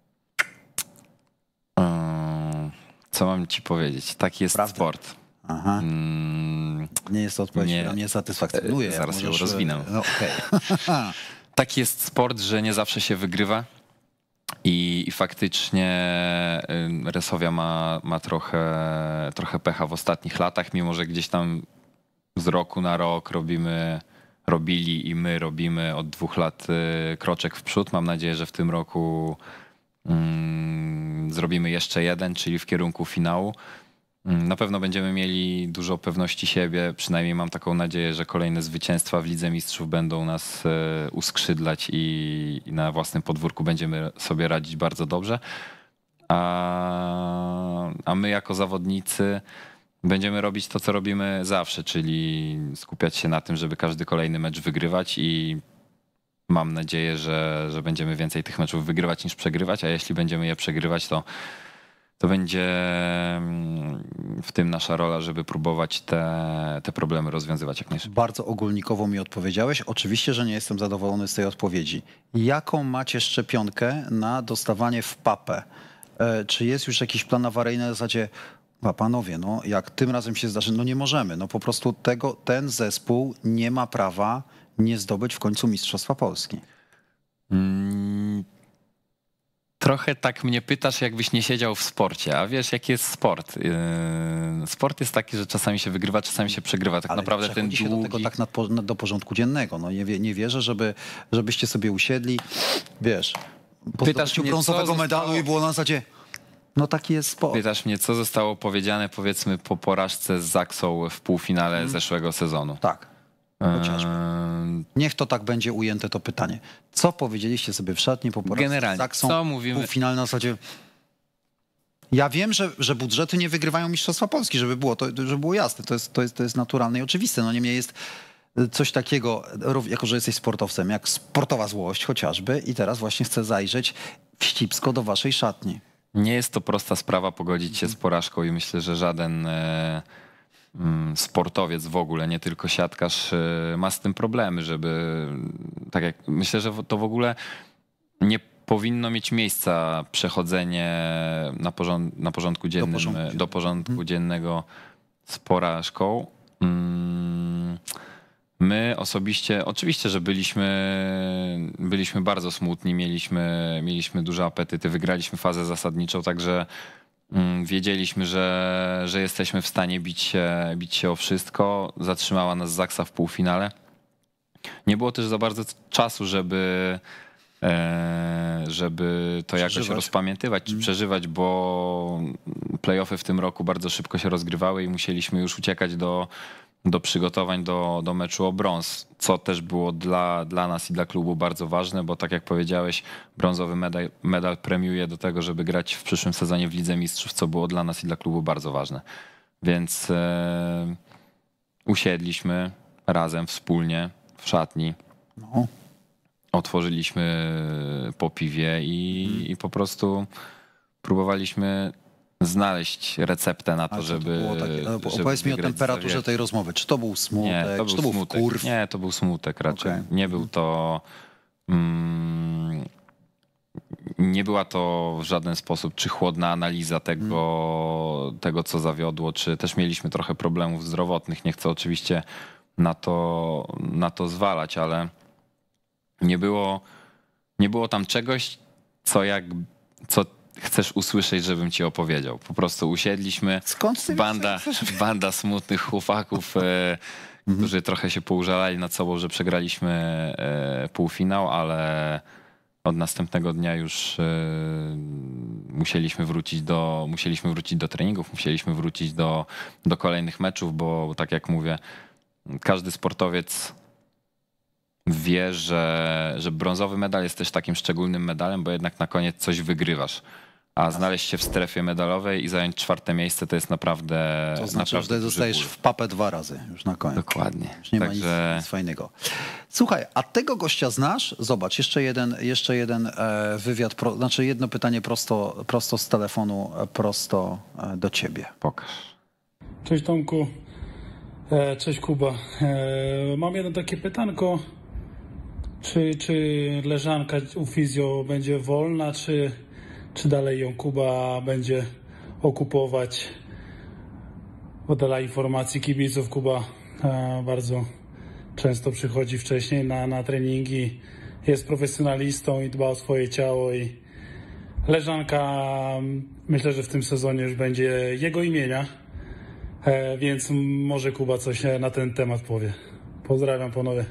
E,
co mam ci powiedzieć? Taki jest Prawda? sport. Aha. Mm, nie jest to odpowiedź, nie, która mnie satysfakcjonuje. E, zaraz ją e, rozwinę. No,
okay.
taki jest sport, że nie zawsze się wygrywa. I, I, faktycznie Resowia ma, ma trochę, trochę pecha w ostatnich latach, mimo że gdzieś tam z roku na rok robimy, robili i my robimy od dwóch lat y, kroczek w przód. Mam nadzieję, że w tym roku mm, zrobimy jeszcze jeden, czyli w kierunku finału. Mm, na pewno będziemy mieli dużo pewności siebie, przynajmniej mam taką nadzieję, że kolejne zwycięstwa w Lidze Mistrzów będą nas e, uskrzydlać i, na własnym podwórku będziemy sobie radzić bardzo dobrze. A, a my jako zawodnicy będziemy robić to, co robimy zawsze, czyli skupiać się na tym, żeby każdy kolejny mecz wygrywać i mam nadzieję, że, że będziemy więcej tych meczów wygrywać niż przegrywać, a jeśli będziemy je przegrywać, to to będzie mm, w tym nasza rola, żeby próbować te, te problemy rozwiązywać
jak najszybciej. Bardzo ogólnikowo mi odpowiedziałeś. Oczywiście, że nie jestem zadowolony z tej odpowiedzi. Jaką macie szczepionkę na dostawanie w papę? E, czy jest już jakiś plan awaryjny na zasadzie, a panowie, no jak tym razem się zdarzy, no nie możemy, no po prostu tego, ten zespół nie ma prawa nie zdobyć w końcu Mistrzostwa Polski.
Mm. Trochę tak mnie pytasz, jakbyś nie siedział w sporcie, a wiesz, jaki jest sport? Yy, sport jest taki, że czasami się wygrywa, czasami się przegrywa. Tak Ale naprawdę ten długi... się
do tego tak do porządku dziennego. No nie, nie wierzę, żeby, żebyście sobie usiedli, wiesz, po pytasz mnie, brązowego medalu i było na zasadzie... No taki jest sport. Pytasz
mnie, co zostało powiedziane powiedzmy po porażce z Zaksą w półfinale hmm. zeszłego sezonu.
Tak. Ehm, Niech to tak będzie ujęte to pytanie. Co powiedzieliście sobie w szatni po porażce Generalnie, Zaksą, co mówimy? Półfinalne na zasadzie... Ja wiem, że, że budżety nie wygrywają Mistrzostwa Polski, żeby było, to, żeby było jasne. To jest, to, jest, to jest naturalne i oczywiste. No niemniej jest e, coś takiego, e, jako że jesteś sportowcem, jak sportowa złość chociażby i teraz właśnie chcę zajrzeć wścibsko do waszej szatni.
Nie jest to prosta sprawa pogodzić się z porażką i myślę, że żaden... E, Mm, sportowiec w ogóle, nie tylko siatkarz, y, ma z tym problemy, żeby tak jak myślę, że to w ogóle nie powinno mieć miejsca przechodzenie na, porząd, na porządku dziennym y, do porządku, do mhm. porządku dziennego z porażką. Mm, my osobiście, oczywiście, że byliśmy, byliśmy bardzo smutni, mieliśmy, mieliśmy duże apetyty, wygraliśmy fazę zasadniczą, także Mm, wiedzieliśmy, że, że jesteśmy w stanie bić się, bić się o wszystko. Zatrzymała nas Zaksa w półfinale. Nie było też za bardzo czasu, żeby, e, żeby to przeżywać. jakoś rozpamiętywać czy mhm. przeżywać, bo playoffy w tym roku bardzo szybko się rozgrywały i musieliśmy już uciekać do, do przygotowań do, do meczu o brąz, co też było dla, dla nas i dla klubu bardzo ważne, bo tak jak powiedziałeś, brązowy medal, medal premiuje do tego, żeby grać w przyszłym sezonie w Lidze Mistrzów, co było dla nas i dla klubu bardzo ważne. Więc e, usiedliśmy razem, wspólnie w szatni. No. Otworzyliśmy po piwie i, i po prostu próbowaliśmy znaleźć receptę na to, żeby. To takie, no, żeby opowiedz mi o temperaturze tej
rozmowy. Czy to był smutek? Nie, to był, to był smutek. Kurw?
Nie, to był smutek raczej. Okay. Nie był mhm. to. Mm, nie była to w żaden sposób czy chłodna analiza tego, hmm. tego, co zawiodło, czy też mieliśmy trochę problemów zdrowotnych. Nie chcę oczywiście na to, na to zwalać, ale nie było, nie było tam czegoś, co jak, co chcesz usłyszeć, żebym ci opowiedział. Po prostu usiedliśmy. Skąd ty banda, banda smutnych chłopaków, e, którzy trochę się poużalali nad sobą, że przegraliśmy e, półfinał, ale od następnego dnia już e, musieliśmy wrócić do, musieliśmy wrócić do treningów, musieliśmy wrócić do, do kolejnych meczów, bo tak jak mówię, każdy sportowiec wie, że, że brązowy medal jest też takim szczególnym medalem, bo jednak na koniec coś wygrywasz a znaleźć się w strefie medalowej i zająć
czwarte miejsce to jest naprawdę. To znaczy, naprawdę że w papę dwa razy już na koniec. Dokładnie. Już nie Także... ma nic, nic, fajnego. Słuchaj, a tego gościa znasz? Zobacz, jeszcze jeden, jeszcze jeden e, wywiad, pro, znaczy jedno pytanie prosto, prosto z telefonu, e, prosto e, do ciebie. Pokaż.
Cześć Tomku. Cześć Kuba. Mam jedno takie pytanko. Czy, czy leżanka u fizjo będzie wolna, czy czy dalej ją Kuba będzie okupować. dla informacji kibiców. Kuba e, bardzo często przychodzi wcześniej na, na treningi. Jest profesjonalistą i dba o swoje ciało i leżanka myślę, że w tym sezonie już będzie jego imienia, e, więc może Kuba coś na ten temat powie.
Pozdrawiam panowie.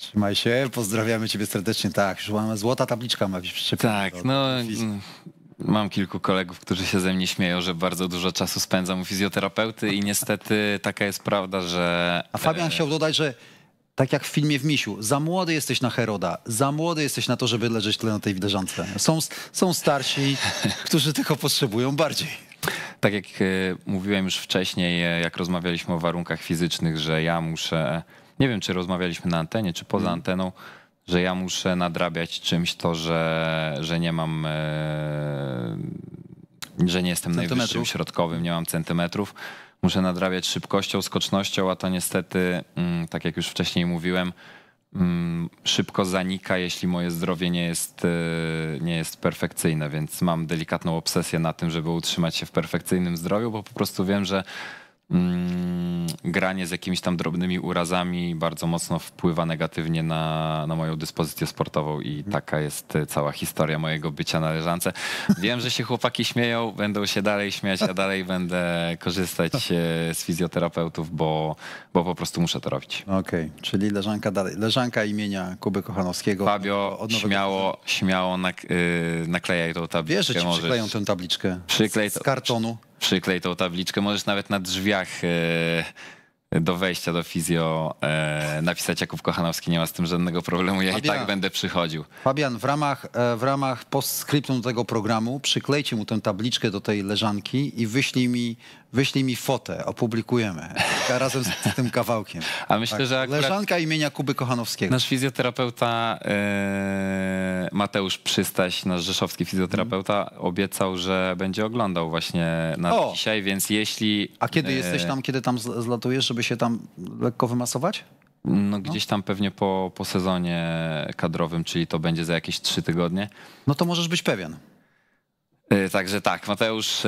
Trzymaj się, pozdrawiamy ciebie serdecznie. Tak, już mam złota tabliczka ma Tak,
no mm, mam kilku kolegów, którzy się ze mnie śmieją, że bardzo dużo czasu spędzam u fizjoterapeuty i niestety taka jest prawda, że... A
Fabian e, chciał dodać, że tak jak w filmie w Misiu, za młody jesteś na Heroda, za młody jesteś na to, żeby leżeć tyle na tej widerzance. Są, są starsi, którzy tego potrzebują bardziej.
Tak jak e, mówiłem już wcześniej, e, jak rozmawialiśmy o warunkach fizycznych, że ja muszę nie wiem, czy rozmawialiśmy na antenie, czy poza mm. anteną, że ja muszę nadrabiać czymś to, że, że nie mam, e, że nie jestem najwyższym środkowym, nie mam centymetrów. Muszę nadrabiać szybkością, skocznością, a to niestety, mm, tak jak już wcześniej mówiłem, mm, szybko zanika, jeśli moje zdrowie nie jest, e, nie jest perfekcyjne, więc mam delikatną obsesję na tym, żeby utrzymać się w perfekcyjnym zdrowiu, bo po prostu wiem, że Mm, granie z jakimiś tam drobnymi urazami bardzo mocno wpływa negatywnie na, na moją dyspozycję sportową i mhm. taka jest e, cała historia mojego bycia na leżance. Wiem, że się chłopaki śmieją, będą się dalej śmiać, a dalej będę korzystać e, z fizjoterapeutów, bo, bo po prostu muszę to
robić. Okej, okay, czyli leżanka dalej. Leżanka imienia Kuby Kochanowskiego. Fabio,
śmiało, śmiało nak, yy, naklejaj tą tabliczkę. Wiesz, że ci przykleją tę
tabliczkę Przyklej z kartonu
przyklej tą tabliczkę. Możesz nawet na drzwiach e, do wejścia do fizjo e, napisać Jakub Kochanowski, nie ma z tym żadnego problemu, ja Fabian, i tak będę przychodził.
Fabian, w ramach, e, w ramach postscriptum tego programu przyklejcie mu tę tabliczkę do tej leżanki i wyślij mi wyślij mi fotę, opublikujemy razem z, tym kawałkiem. A
myślę, tak. że akurat...
Leżanka imienia Kuby Kochanowskiego.
Nasz fizjoterapeuta e, Mateusz Przystaś, nasz rzeszowski fizjoterapeuta, mm. obiecał, że będzie oglądał właśnie na o. dzisiaj, więc jeśli... A kiedy e, jesteś tam,
kiedy tam zlatujesz, żeby się tam lekko wymasować?
No, no, gdzieś tam pewnie po, po sezonie kadrowym, czyli to będzie za jakieś trzy
tygodnie. No to możesz być pewien.
E, także tak, Mateusz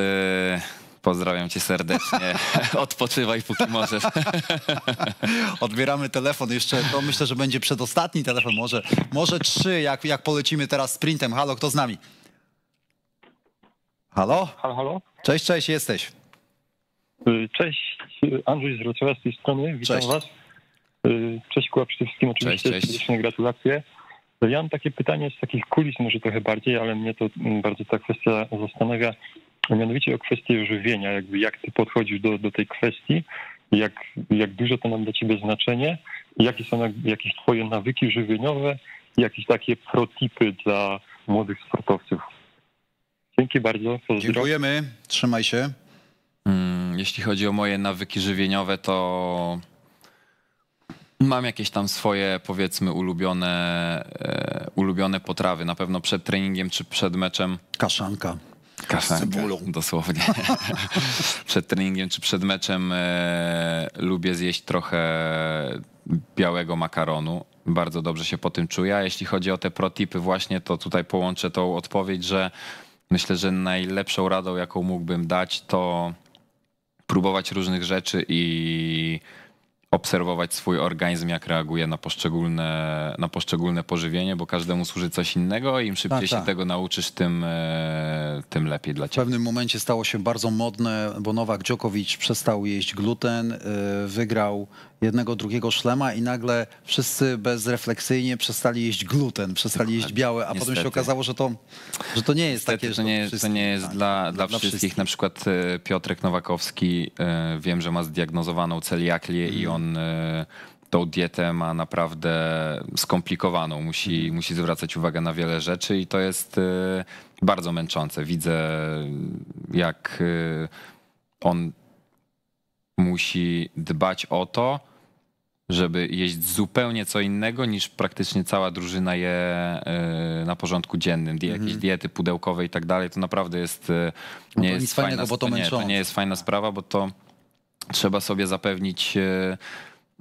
Pozdrawiam cię
serdecznie. Odpoczywaj, póki możesz. Odbieramy telefon jeszcze. To myślę, że będzie przedostatni telefon. Może, może trzy, jak, jak polecimy teraz sprintem. Halo, kto z nami? Halo? Halo, halo. Cześć, cześć, jesteś. Y, cześć, Andrzej z Wrocławia z tej strony. Witam cześć. was.
Y, cześć Kuba przede wszystkim oczywiście. Cześć, cześć. Gratulacje. Ja mam takie pytanie z takich kulis może trochę bardziej, ale mnie to mm, bardzo ta kwestia zastanawia mianowicie o kwestię żywienia, jakby jak ty podchodzisz do, do tej kwestii, jak, jak dużo to nam dla ciebie znaczenie, jakie są jakieś twoje nawyki żywieniowe, jakieś takie protipy
dla młodych sportowców. Dzięki bardzo.
Dziękujemy, trzymaj się.
Hmm, jeśli chodzi o moje nawyki żywieniowe, to Mam jakieś tam swoje, powiedzmy, ulubione, e, ulubione potrawy. Na pewno przed treningiem czy przed meczem. Kaszanka. Kaszanka, dosłownie. przed treningiem czy przed meczem e, lubię zjeść trochę białego makaronu. Bardzo dobrze się po tym czuję. A jeśli chodzi o te protipy właśnie, to tutaj połączę tą odpowiedź, że myślę, że najlepszą radą, jaką mógłbym dać, to próbować różnych rzeczy i obserwować swój organizm, jak reaguje na poszczególne, na poszczególne pożywienie, bo każdemu służy coś innego
i im szybciej tak, się tak. tego nauczysz, tym, e, tym lepiej dla ciebie. W pewnym momencie stało się bardzo modne, bo Nowak Djokovic przestał jeść gluten, e, wygrał jednego, drugiego szlema i nagle wszyscy bezrefleksyjnie przestali jeść gluten, przestali jeść białe, a Niestety. potem się okazało, że to,
że to nie jest Niestety, takie, że to nie, to nie jest tak, dla, dla, dla wszystkich. wszystkich. Na przykład e, Piotrek Nowakowski, e, wiem, że ma zdiagnozowaną celiaklię mm. i mhm. on e, tą dietę ma naprawdę skomplikowaną. Musi, mhm. musi zwracać uwagę na wiele rzeczy i to jest bardzo męczące. Widzę, jak on musi dbać o to, żeby jeść zupełnie co innego niż praktycznie cała drużyna je e, na porządku dziennym, jakieś mhm. diety pudełkowe i tak dalej, to naprawdę jest e, no nie no jest fajna, fajnego, to, nie, to nie jest fajna sprawa, bo to trzeba sobie zapewnić e,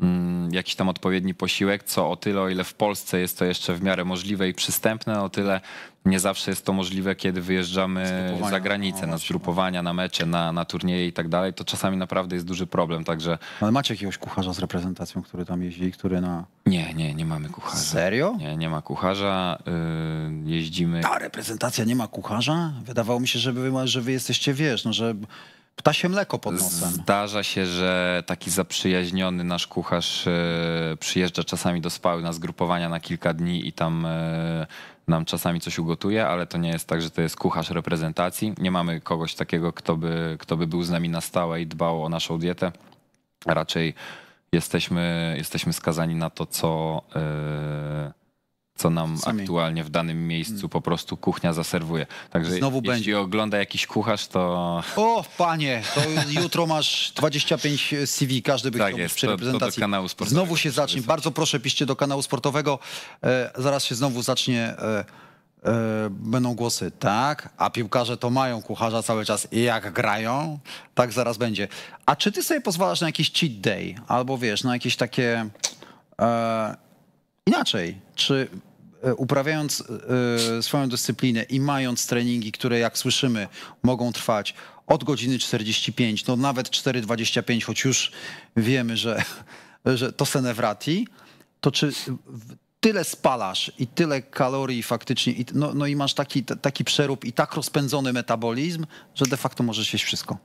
Mm, jakiś tam odpowiedni posiłek, co o tyle, o ile w Polsce jest to jeszcze w miarę możliwe i przystępne, o tyle nie zawsze jest to możliwe, kiedy wyjeżdżamy za granicę, no na zgrupowania, na mecze, na, na turnieje i tak dalej, to czasami naprawdę jest duży problem, także...
Ale macie jakiegoś kucharza z reprezentacją, który tam jeździ, który na... Nie, nie, nie mamy kucharza. Serio? Nie, nie ma kucharza, yy, jeździmy... Ta reprezentacja nie ma kucharza? Wydawało mi się, że wy, że wy jesteście, wiesz, no że Ptasie mleko pod nosem.
Zdarza się, że taki zaprzyjaźniony nasz kucharz e, przyjeżdża czasami do spały na zgrupowania na kilka dni i tam e, nam czasami coś ugotuje, ale to nie jest tak, że to jest kucharz reprezentacji. Nie mamy kogoś takiego, kto by, kto by był z nami na stałe i dbał o naszą dietę. Raczej jesteśmy, jesteśmy skazani na to, co. Yy co nam Sami. aktualnie w danym miejscu mm. po prostu kuchnia zaserwuje. Także Znowu jeśli będzie. ogląda jakiś kucharz, to... O,
panie, to jutro masz 25 CV, każdy by tak chciał jest, przy reprezentacji. To do kanału sportowego. Znowu się zacznie, bardzo proszę piszcie do kanału sportowego, e, zaraz się znowu zacznie... E, e, będą głosy, tak, a piłkarze to mają kucharza cały czas i jak grają, tak zaraz będzie. A czy ty sobie pozwalasz na jakiś cheat day albo wiesz, na jakieś takie... E, inaczej, czy E, uprawiając e, e, swoją dyscyplinę i mając treningi, które jak słyszymy mogą trwać od godziny 45 do nawet 4.25, choć już wiemy, że, że to senewrati, to czy tyle spalasz i tyle kalorii faktycznie, i, no, no i masz taki, taki przerób i tak rozpędzony metabolizm, że de facto możesz jeść wszystko.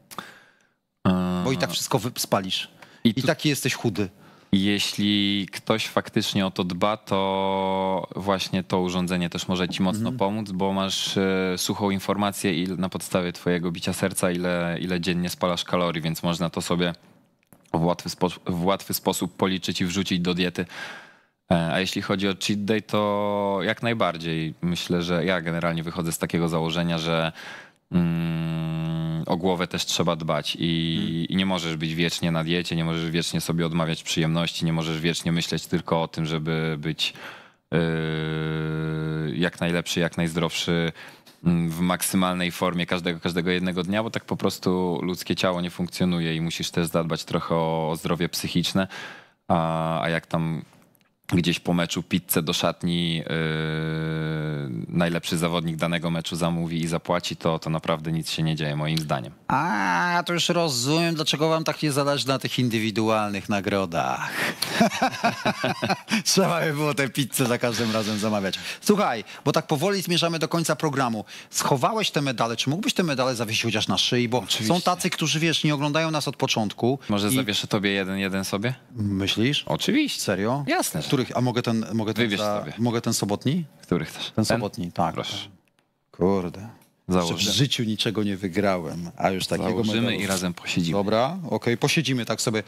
Bo i tak wszystko spalisz. I, tu... I taki jesteś chudy. Jeśli
ktoś faktycznie o to dba, to właśnie to urządzenie też może ci mocno mhm. pomóc, bo masz e, suchą informację na podstawie twojego bicia serca, ile, ile dziennie spalasz kalorii, więc można to sobie w łatwy, w łatwy sposób policzyć i wrzucić do diety. E, a jeśli chodzi o cheat day, to jak najbardziej. Myślę, że ja generalnie wychodzę z takiego założenia, że Mm, o głowę też trzeba dbać I, hmm. i, nie możesz być wiecznie na diecie, nie możesz wiecznie sobie odmawiać przyjemności, nie możesz wiecznie myśleć tylko o tym, żeby być yy, jak najlepszy, jak najzdrowszy mm, w maksymalnej formie każdego, każdego jednego dnia, bo tak po prostu ludzkie ciało nie funkcjonuje i musisz też zadbać trochę o zdrowie psychiczne. A, a jak tam gdzieś po meczu pizzę do szatni yy, najlepszy zawodnik danego meczu zamówi i zapłaci, to, to naprawdę nic się nie dzieje moim zdaniem.
A,
to już rozumiem, dlaczego wam tak nie zależy na tych indywidualnych nagrodach. Trzeba by było te pizze za każdym razem zamawiać. Słuchaj, bo tak powoli zmierzamy do końca programu. Schowałeś te medale, czy mógłbyś te medale zawiesić chociaż na szyi, bo Oczywiście. są tacy, którzy wiesz, nie oglądają nas od początku. Może i... zawieszę tobie jeden, jeden sobie? Myślisz? Oczywiście. Serio? Jasne. Tu których, a mogę ten, mogę ten, Wybierz za, sobie. mogę ten sobotni? Który chcesz? Ten, sobotni, tak. Proszę. Kurde. w życiu niczego nie wygrałem, a już takiego Założymy medalu. i razem posiedzimy. Dobra, okej, okay, posiedzimy tak sobie.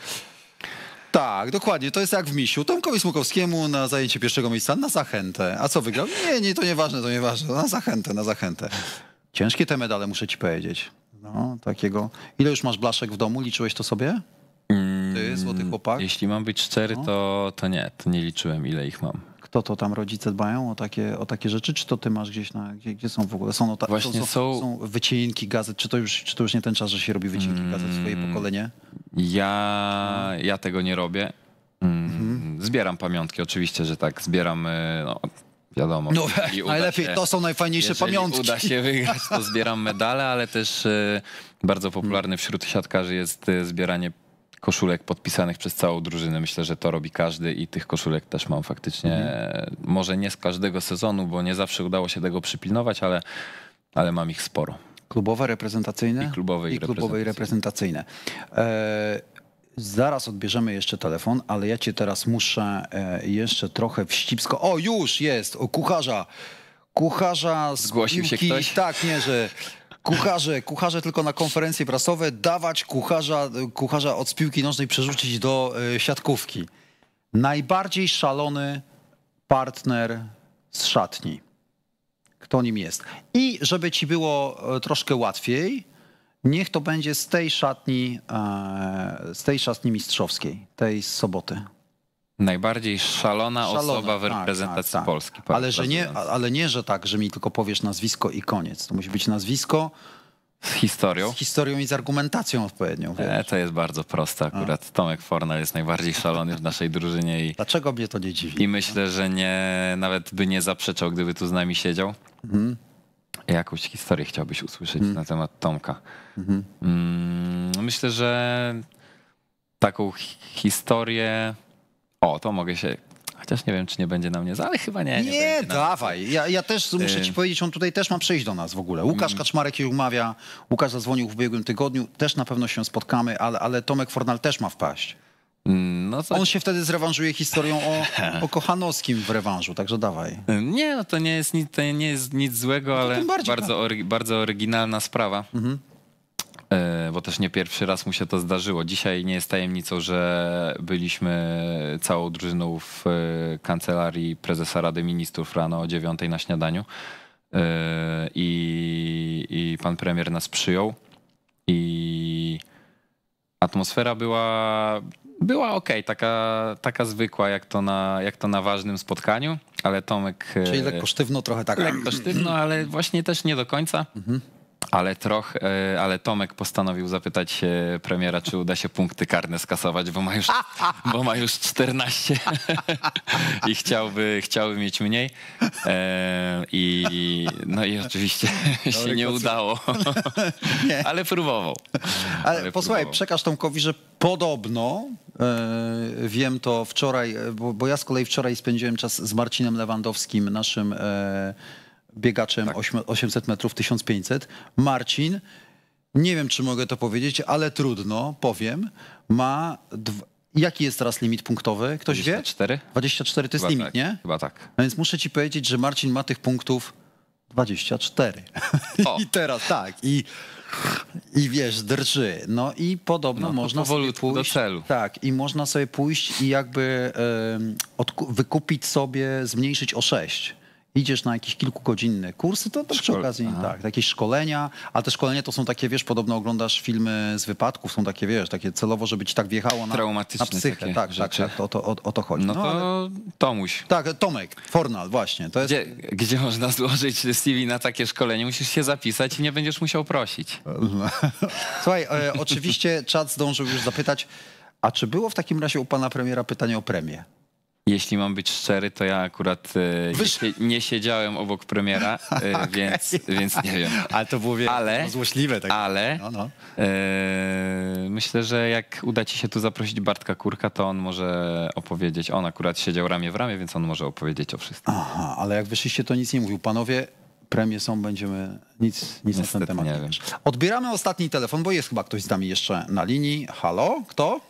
Tak, dokładnie, to jest jak w misiu. Tomkowi Smukowskiemu na zajęcie pierwszego miejsca na zachętę. A co wygrał? Nie, nie, to nieważne, to nieważne. Na zachętę, na zachętę. Ciężkie te medale, muszę ci powiedzieć. No, takiego. Ile już masz blaszek w domu? Liczyłeś to sobie? Mm cztery złoty mm, chłopak? Jeśli mam być cztery, no. to, to nie, to nie liczyłem ile ich mam. Kto to tam rodzice dbają o takie, o takie rzeczy? Czy to ty masz gdzieś na. Gdzie, gdzie są w ogóle? Są, nota, Właśnie są, są, są wycinki gazet. Czy to, już, czy to już nie ten czas, że się robi wycinki mm, gazet w swoje pokolenie?
Ja, ja tego nie robię. Mm, mhm. Zbieram pamiątki, oczywiście, że tak. Zbieram. Y, no, wiadomo. No, najlepiej, się, to są najfajniejsze pamiątki. uda się wygrać, to zbieram medale, ale też y, bardzo popularny wśród siatkarzy jest y, zbieranie koszulek podpisanych przez całą drużynę. Myślę, że to robi każdy i tych koszulek też mam faktycznie. Mhm. Może nie z każdego sezonu, bo nie zawsze udało się tego
przypilnować, ale, ale mam ich sporo. Klubowe, reprezentacyjne? I klubowe, i, i klubowe, reprezentacyjne. I reprezentacyjne. E, zaraz odbierzemy jeszcze telefon, ale ja cię teraz muszę e, jeszcze trochę wścibsko. O, już jest! O, kucharza! Kucharza z Zgłosił piłki. się ktoś? Tak, nie, że Kucharze, kucharze tylko na konferencje prasowe, dawać kucharza, kucharza od piłki nożnej przerzucić do e, siatkówki. Najbardziej szalony partner z szatni. Kto nim jest? I żeby ci było e, troszkę łatwiej, niech to będzie z tej szatni, e, z tej szatni mistrzowskiej, tej z soboty. Najbardziej szalona, szalona osoba w tak, tak, reprezentacji tak, tak. Polski. Ale, że nie, ale nie, że tak, że mi tylko powiesz nazwisko i koniec. To musi być nazwisko, z historią. Z historią i z argumentacją odpowiednią. E,
to jest bardzo proste akurat. A. Tomek Fornal jest najbardziej szalony w naszej drużynie. I, Dlaczego mnie to nie dziwi? I myślę, że nie, nawet by nie zaprzeczał, gdyby tu z nami siedział. Mhm. Jakąś historię chciałbyś usłyszeć mhm. na temat Tomka. Mhm. Mm, myślę, że taką historię o, to mogę się Chociaż nie wiem, czy nie będzie na mnie za, ale chyba nie. Nie, nie no. dawaj. Ja, ja też e. muszę ci
powiedzieć, on tutaj też ma przyjść do nas w ogóle. Mm. Łukasz Kaczmarek się umawia. Łukasz zadzwonił w ubiegłym tygodniu. Też na pewno się spotkamy, ale, ale Tomek Fornal też ma wpaść. Mm, no to... On się wtedy zrewanżuje historią o, o Kochanowskim w rewanżu, także dawaj.
Nie, no to nie jest nic, nie jest nic złego, no ale bardzo, tak. bardzo oryginalna sprawa.
Mhm. E, bo też
nie pierwszy raz mu się to zdarzyło. Dzisiaj nie jest tajemnicą, że byliśmy całą drużyną w e, kancelarii prezesa Rady Ministrów rano o dziewiątej na śniadaniu e, i, i pan premier nas przyjął i atmosfera była, była ok, taka, taka zwykła jak to, na, jak to na ważnym spotkaniu, ale Tomek... Czyli lekko
sztywno trochę tak. Lekko sztywno,
ale właśnie też nie do końca. Mhm. Ale trochę, e, ale Tomek postanowił zapytać e, premiera, czy uda się punkty karne skasować, bo ma już, bo ma już 14 i chciałby, chciałby mieć mniej. E, I, no i oczywiście się nie udało, ale próbował.
Ale, posłuchaj, przekaż Tomkowi, że podobno, wiem to wczoraj, bo, bo ja z kolei wczoraj spędziłem czas z Marcinem Lewandowskim, naszym biegaczem tak. 800 metrów 1500. Marcin, nie wiem czy mogę to powiedzieć, ale trudno, powiem, ma... Jaki jest teraz limit punktowy? Ktoś 24? wie? 24 to jest Chyba limit, tak. nie? Chyba tak. No więc muszę ci powiedzieć, że Marcin ma tych punktów 24. O. I teraz tak. I, I wiesz, drży. No i podobno no, można sobie pójść. Do celu. Tak, i można sobie pójść i jakby wykupić sobie, zmniejszyć o 6 idziesz na jakiś kilkugodzinne kursy, to, to przy okazji Aha. tak, jakieś szkolenia, a te szkolenia to są takie, wiesz, podobno oglądasz filmy z wypadków, są takie, wiesz, takie celowo, żeby ci tak wjechało na, Traumatyczne na psychę. Tak, tak, tak, o to, o, o to chodzi. No, no to ale... Tomuś. Tak, Tomek, Fornal, właśnie. To jest... gdzie,
gdzie można złożyć CV na takie szkolenie? Musisz się zapisać i nie będziesz musiał prosić.
Słuchaj, e, oczywiście czat zdążył już zapytać, a czy było w takim razie u pana premiera pytanie o premię?
Jeśli mam być szczery, to ja akurat Wysz... E, nie, nie, siedziałem obok premiera, e, okay. więc, więc nie wiem. Ale to było wie, ale, złośliwe. Tak. Ale no, no. E, myślę, że jak uda ci się tu zaprosić Bartka Kurka, to on może opowiedzieć. On akurat siedział ramię w ramię, więc on może opowiedzieć o wszystkim.
Aha, ale jak wyszliście, to nic nie mówił. Panowie, premie są, będziemy nic, nic Niestety na ten temat. Nie wiem. Odbieramy ostatni telefon, bo jest chyba ktoś z nami jeszcze na linii. Halo, kto?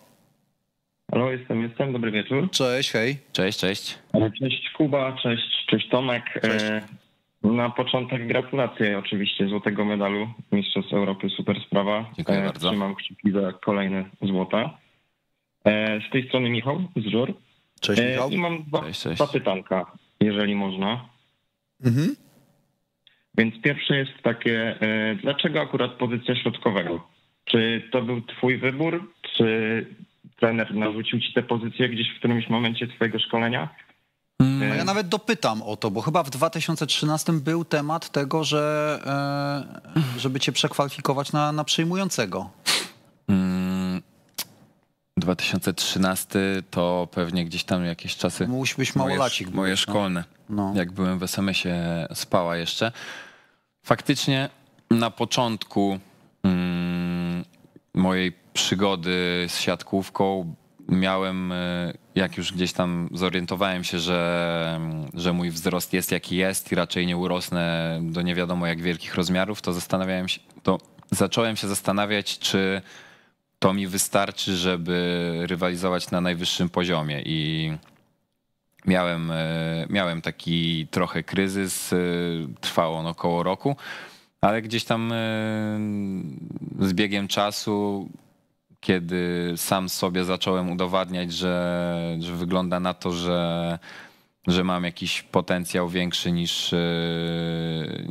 Halo, jestem, jestem, dobry wieczór. Cześć, hej. Cześć, cześć. E, cześć Kuba, cześć, cześć Tomek. E, cześć. Na
początek gratulacje oczywiście złotego medalu Mistrzostw Europy, super sprawa. Dziękuję e, bardzo. Trzymam kciuki za kolejne złota. Z tej strony Michał z Żur. Cześć Michał. I mam dwa, cześć, cześć. dwa pytanka, jeżeli można. Mhm. Więc pierwsze jest takie, dlaczego akurat pozycja środkowego? Czy to był twój wybór, czy trener narzucił ci tę pozycję gdzieś w którymś momencie twojego szkolenia?
Mm. No ja nawet dopytam o to, bo chyba w 2013 był temat tego, że e, żeby cię przekwalifikować na, na przyjmującego.
2013 mm. to pewnie gdzieś tam jakieś czasy. No Musi być małolacik. Moje, moje no. szkolne. No. Jak byłem w SMS-ie, spała jeszcze. Faktycznie na początku. Hmm, mojej przygody z siatkówką miałem, e, jak już gdzieś tam zorientowałem się, że, mm, że mój wzrost jest jaki jest i raczej nie urosnę do nie wiadomo jak wielkich rozmiarów, to zastanawiałem się, to zacząłem się zastanawiać, czy to mi wystarczy, żeby rywalizować na najwyższym poziomie i miałem, e, miałem taki trochę kryzys, e, trwało on około roku, ale gdzieś tam e, z biegiem czasu, kiedy sam sobie zacząłem udowadniać, że, że wygląda na to, że, że mam jakiś potencjał większy niż, e,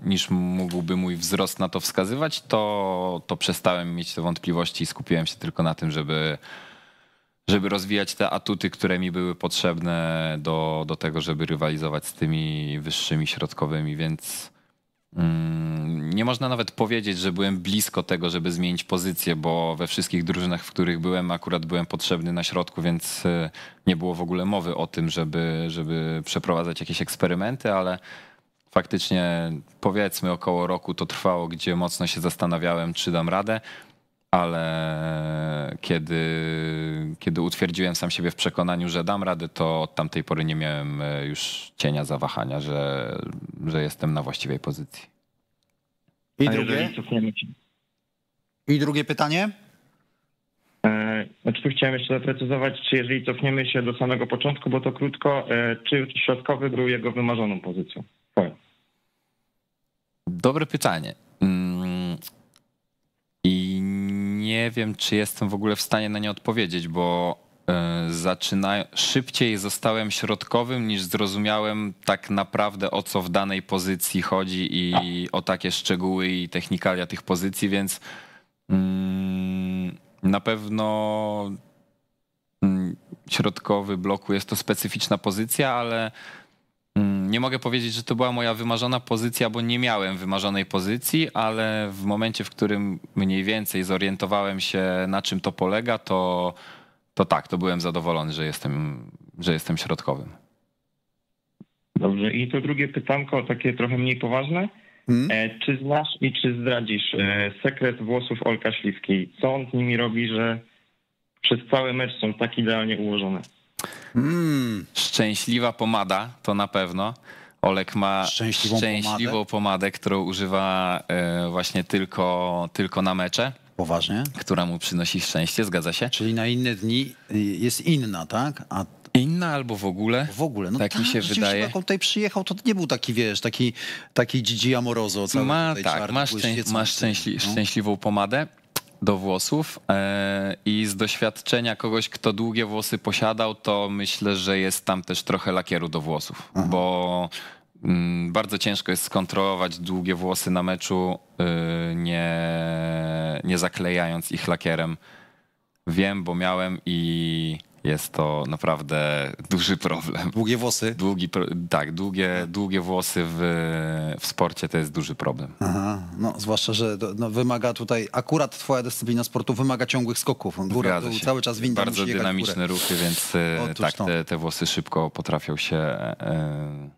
niż mógłby mój wzrost na to wskazywać, to, to przestałem mieć te wątpliwości i skupiłem się tylko na tym, żeby, żeby rozwijać te atuty, które mi były potrzebne do, do tego, żeby rywalizować z tymi wyższymi środkowymi, więc Mm, nie można nawet powiedzieć, że byłem blisko tego, żeby zmienić pozycję, bo we wszystkich drużynach, w których byłem, akurat byłem potrzebny na środku, więc e, nie było w ogóle mowy o tym, żeby, żeby przeprowadzać jakieś eksperymenty, ale faktycznie powiedzmy około roku to trwało, gdzie mocno się zastanawiałem, czy dam radę ale kiedy, kiedy utwierdziłem sam siebie w przekonaniu, że dam radę, to od tamtej pory nie miałem e, już cienia zawahania, że, że jestem na właściwej pozycji.
I drugie? I drugie pytanie?
E, znaczy tu chciałem jeszcze doprecyzować, czy jeżeli cofniemy się do samego początku, bo to krótko, e, czy środkowy był jego wymarzoną pozycją?
Powiem.
Dobre pytanie. nie wiem, czy jestem w ogóle w stanie na nie odpowiedzieć, bo e, zaczyna... szybciej zostałem środkowym niż zrozumiałem tak naprawdę o co w danej pozycji chodzi i o takie szczegóły i technikalia tych pozycji, więc mm, na pewno mm, środkowy bloku jest to specyficzna pozycja, ale Mm, nie mogę powiedzieć, że to była moja wymarzona pozycja, bo nie miałem wymarzonej pozycji, ale w momencie, w którym mniej więcej zorientowałem się, na czym to polega, to, to tak, to byłem zadowolony, że jestem, że jestem środkowym.
Dobrze. I to drugie pytanko, takie trochę mniej poważne. Hmm? E, czy znasz i czy zdradzisz e, sekret włosów Olka Śliwskiej? Co on z
nimi robi, że przez cały mecz są tak idealnie ułożone? Mm. Szczęśliwa pomada, to na pewno. Olek ma szczęśliwą, szczęśliwą pomadę? pomadę? którą używa e, właśnie tylko, tylko na mecze. Poważnie? Która mu
przynosi szczęście, zgadza się? Czyli na inne dni y, jest inna, tak? A Inna albo w ogóle? W ogóle, no tak, tak mi się wydaje. Jak on tutaj przyjechał, to nie był taki, wiesz, taki, taki Gigi Amoroso. Ma, tak, ma, szczę ma no. szczęśli no. szczęśliwą pomadę do włosów
e, i z doświadczenia kogoś, kto długie włosy posiadał, to myślę, że jest tam też trochę lakieru do włosów, Aha. bo mm, bardzo ciężko jest skontrolować długie włosy na meczu, y, nie, nie zaklejając ich lakierem. Wiem, bo miałem i jest to naprawdę duży problem. Długie włosy? Długi, tak, długie, długie włosy w, w sporcie to jest duży problem.
Aha, no zwłaszcza, że no, wymaga tutaj, akurat twoja dyscyplina sportu wymaga ciągłych skoków. Góra, dół, cały czas winda Bardzo dynamiczne ruchy,
więc e, Otóż tak, te, te, włosy szybko potrafią się... Yy,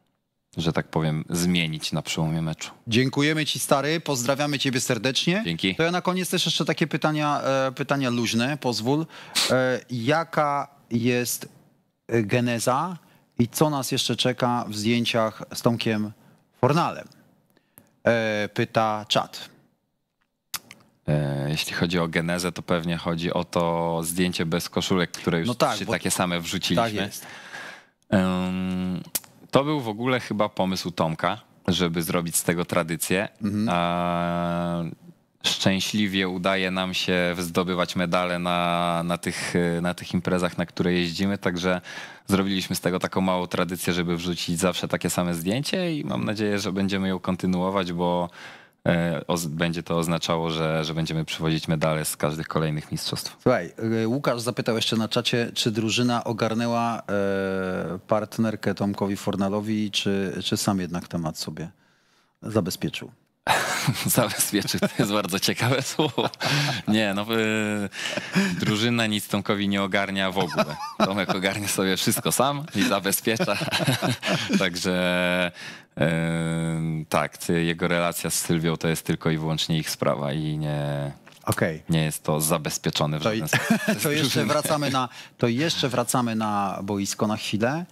że tak powiem, zmienić na przełomie meczu.
Dziękujemy ci stary, pozdrawiamy ciebie serdecznie. Dzięki. To ja na koniec też jeszcze takie pytania, e, pytania luźne, pozwól. jaka jest e, geneza i co nas jeszcze czeka w zdjęciach z Tomkiem Fornalem? E, pyta czat.
E, jeśli chodzi o genezę, to pewnie chodzi o to zdjęcie bez koszulek, które już no tak, takie same wrzuciliśmy. Tak jest. To był w ogóle chyba pomysł Tomka, żeby zrobić z tego tradycję. Mhm szczęśliwie udaje nam się zdobywać medale na, na, tych, e, na tych imprezach, na które jeździmy. Także zrobiliśmy z tego taką małą tradycję, żeby wrzucić zawsze takie same zdjęcie i mam nadzieję, że będziemy ją kontynuować, bo e, będzie to oznaczało, że, że będziemy przywozić medale z każdych kolejnych
mistrzostw. Słuchaj, e, Łukasz zapytał jeszcze na czacie, czy drużyna ogarnęła partnerkę Tomkowi Fornalowi, czy, czy sam jednak temat sobie zabezpieczył?
Zabezpieczyć to jest bardzo ciekawe słowo. Nie, no y, drużyna nic Tomkowi nie ogarnia w ogóle. Tomek ogarnia sobie wszystko sam i zabezpiecza. Także y, tak, jego relacja z Sylwią to jest tylko i wyłącznie ich sprawa i nie, Okay. Nie jest to zabezpieczone
w to, żaden sposób. To jeszcze, wracamy na, to jeszcze wracamy na boisko na chwilę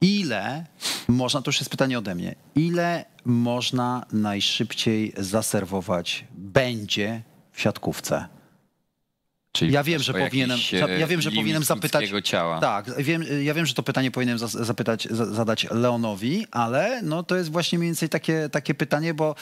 ile można, to już jest pytanie ode mnie, ile można najszybciej zaserwować będzie w siatkówce? Czyli ja wiem, że powinienem, ja wiem, że powinienem zapytać. Ciała. Tak, wiem, ja wiem, że to pytanie powinienem zapytać, zadać Leonowi, ale no to jest właśnie mniej więcej takie, takie pytanie, bo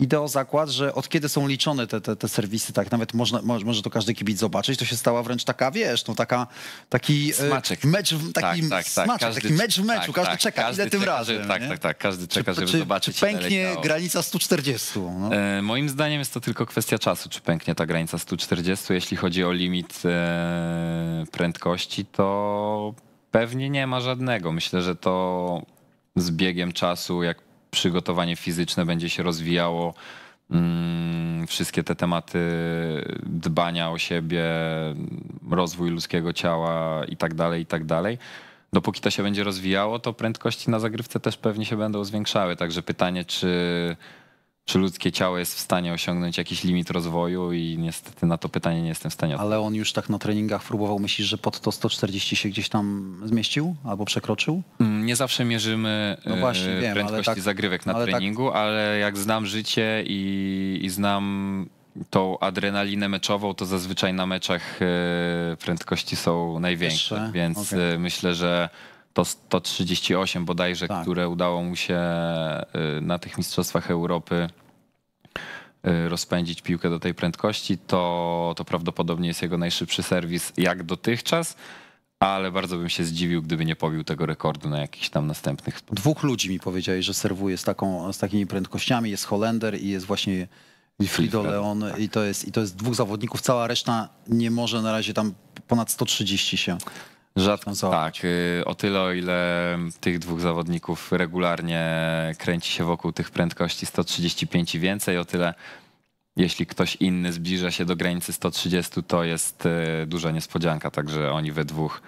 idę o zakład, że od kiedy są liczone te, te, te serwisy, tak nawet można, może to każdy kibic zobaczyć, to się stała wręcz taka, wiesz, no taka, taki e, smaczek. mecz, w, taki tak, tak, tak. Smaczek, każdy, taki mecz w meczu, tak, każdy tak. czeka, każdy ile tym czeka,
razem. tak, tak, tak, każdy czeka, czy, żeby czy, zobaczyć. Czy pęknie granica
140? No.
E, moim zdaniem jest to tylko kwestia czasu, czy pęknie ta granica 140, jeśli chodzi o limit e, prędkości, to pewnie nie ma żadnego. Myślę, że to z biegiem czasu, jak przygotowanie fizyczne będzie się rozwijało, mm, wszystkie te tematy dbania o siebie, rozwój ludzkiego ciała i tak dalej, i tak dalej. Dopóki to się będzie rozwijało, to prędkości na zagrywce też pewnie się będą zwiększały. Także pytanie, czy czy ludzkie ciało jest w stanie osiągnąć jakiś limit rozwoju i niestety na to pytanie nie jestem w
stanie odpowiedzieć. Ale on już tak na treningach próbował, myślisz, że pod to 140 się gdzieś tam zmieścił albo przekroczył?
Mm, nie zawsze mierzymy no e, właśnie, wiem, prędkości tak, zagrywek na ale tak- treningu, tak... ale jak znam życie i, i znam tą adrenalinę meczową, to zazwyczaj na meczach e, prędkości są największe, więc okay. E, myślę, że to 138 bodajże, tak. które udało mu się y, na tych Mistrzostwach Europy y, rozpędzić piłkę do tej prędkości, to, to prawdopodobnie jest jego najszybszy serwis jak dotychczas, ale bardzo bym się zdziwił, gdyby nie pobił tego rekordu na jakichś tam następnych.
Dwóch ludzi mi powiedziałeś, że serwuje z, taką, z takimi prędkościami, jest Holender i jest właśnie Wilfrido Leon tak. i, to jest, i to jest dwóch zawodników, cała reszta nie może na razie tam ponad 130 się
Rzadko, no tak. Y, o tyle, o ile tych dwóch zawodników regularnie kręci się wokół tych prędkości 135 i więcej, o tyle jeśli ktoś inny zbliża się do granicy 130, to jest y, duża niespodzianka, także oni we dwóch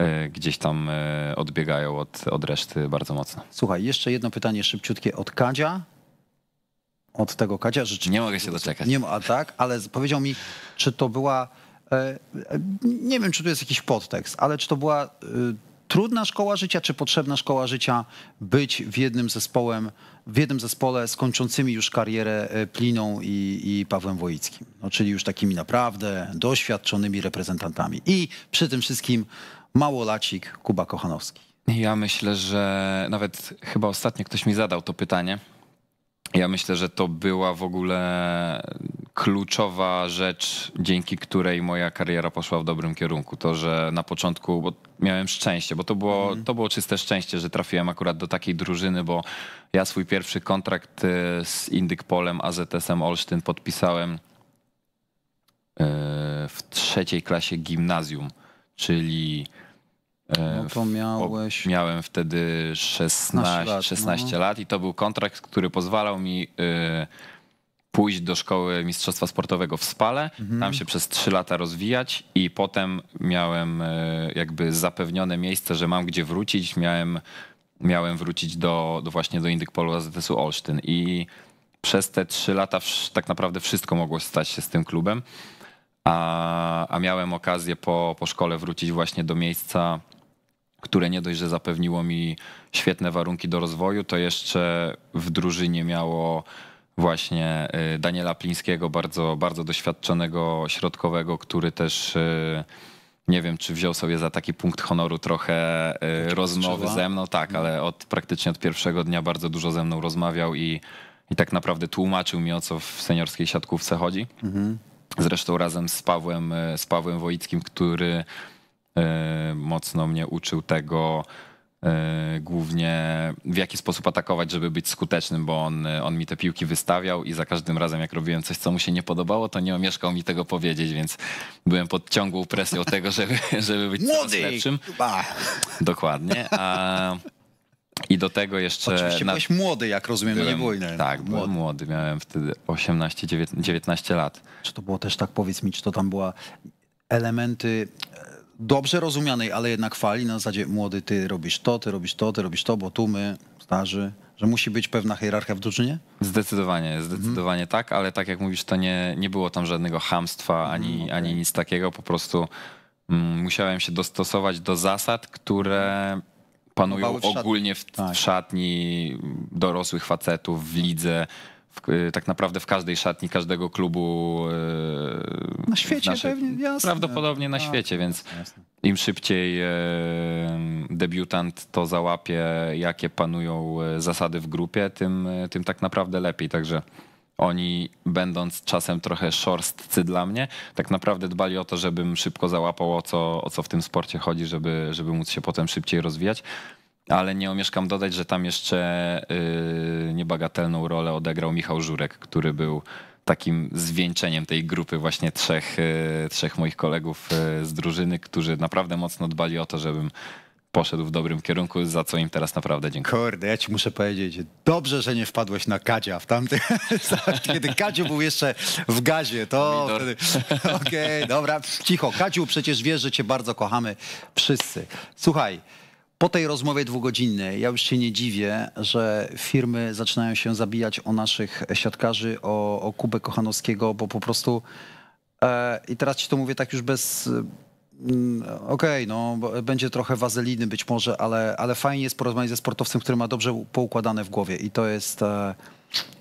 y, gdzieś tam odbiegają od, od reszty bardzo mocno.
Słuchaj, jeszcze jedno pytanie szybciutkie od Kadzia. Od tego Kadzia rzeczywiście. Nie mogę się doczekać. Nie, a tak, ale powiedział mi, czy to była E, e, nie wiem, czy tu jest jakiś podtekst, ale czy to była e, trudna szkoła życia, czy potrzebna szkoła życia być w jednym zespołem, w jednym zespole z kończącymi już karierę Pliną i, i Pawłem Wojickim, no, czyli już takimi naprawdę doświadczonymi reprezentantami. I przy tym wszystkim małolacik Kuba Kochanowski.
Ja myślę, że nawet chyba ostatnio ktoś mi zadał to pytanie ja myślę, że to była w ogóle kluczowa rzecz, dzięki której moja kariera poszła w dobrym kierunku. To, że na początku bo miałem szczęście, bo to było, mhm. to było czyste szczęście, że trafiłem akurat do takiej drużyny, bo ja swój pierwszy kontrakt y, z Indyk Polem AZS-em Olsztyn podpisałem y, w trzeciej klasie gimnazjum, czyli E, no to
miałeś...
Miałem wtedy 16, lat, 16 no. lat, i to był kontrakt, który pozwalał mi e, pójść do szkoły mistrzostwa sportowego w Spale, mhm. tam się przez 3 lata rozwijać i potem miałem e, jakby zapewnione miejsce, że mam gdzie wrócić, miałem, miałem wrócić do, do właśnie do Indyk Polu AZS-u Olsztyn i przez te 3 lata tak naprawdę wszystko mogło stać się z tym klubem, a, a miałem okazję po, po szkole wrócić właśnie do miejsca, które nie dość, że zapewniło mi świetne warunki do rozwoju, to jeszcze w drużynie miało właśnie y, Daniela Plińskiego, bardzo, bardzo doświadczonego środkowego, który też y, nie wiem, czy wziął sobie za taki punkt honoru trochę y, rozmowy ze mną, tak, no. ale od praktycznie od pierwszego dnia bardzo dużo ze mną rozmawiał i, i tak naprawdę tłumaczył mi o co w seniorskiej siatkówce chodzi. Mhm. Zresztą razem z Pawłem, z Pawłem Wojickim, który E, mocno mnie uczył tego, e, głównie w jaki sposób atakować, żeby być skutecznym, bo on, e, on mi te piłki wystawiał i za każdym razem, jak robiłem coś, co mu się nie podobało, to nie omieszkał mi tego powiedzieć, więc byłem pod ciągłą presją tego, żeby, żeby być Młody! lepszym. Dokładnie.
A,
I do tego jeszcze... Oczywiście na... byłeś
młody, jak rozumiem, byłem, nie Tak, był byłem młody, miałem wtedy 18, 19, 19 lat. Czy to było też tak, powiedz mi, czy to tam była elementy dobrze rozumianej, ale jednak fali, na zasadzie młody, ty robisz to, ty robisz to, ty robisz to, bo tu my, starzy, że musi być pewna hierarchia w drużynie?
Zdecydowanie, zdecydowanie mhm. tak, ale tak jak mówisz, to nie, nie było tam żadnego hamstwa mhm, ani, mhm, okay. ani nic takiego, po prostu mm, musiałem się dostosować do zasad, które panują w ogólnie w, tak. w szatni dorosłych facetów w lidze w, y, tak naprawdę w każdej szatni każdego klubu. Y, na świecie naszej, pewnie, jasne. Prawdopodobnie na tak, świecie, więc jasne. im szybciej y, debiutant to załapie, jakie panują zasady w grupie, tym, tym tak naprawdę lepiej. Także oni, będąc czasem trochę szorstcy dla mnie, tak naprawdę dbali o to, żebym szybko załapał, o co, o co w tym sporcie chodzi, żeby, żeby móc się potem szybciej rozwijać ale nie omieszkam dodać, że tam jeszcze y, niebagatelną rolę odegrał Michał Żurek, który był takim zwieńczeniem tej grupy właśnie trzech, y, trzech moich kolegów y, z drużyny, którzy naprawdę mocno dbali o to, żebym poszedł w dobrym
kierunku, za co im teraz naprawdę dziękuję. Kurde, ja ci muszę powiedzieć, dobrze, że nie wpadłeś na Kadzia w tamtym, kiedy Kadziu był jeszcze w gazie, to wtedy, okej, okay, dobra, cicho, Kadziu przecież wiesz, że cię bardzo kochamy wszyscy. Słuchaj, po tej rozmowie dwugodzinnej ja już się nie dziwię, że firmy zaczynają się zabijać o naszych siatkarzy, o, o Kubę Kochanowskiego, bo po prostu e, i teraz ci to mówię tak już bez mm, Okej, okay, no będzie trochę wazeliny być może, ale, ale fajnie jest porozmawiać ze sportowcem, który ma dobrze poukładane w głowie i to jest, e,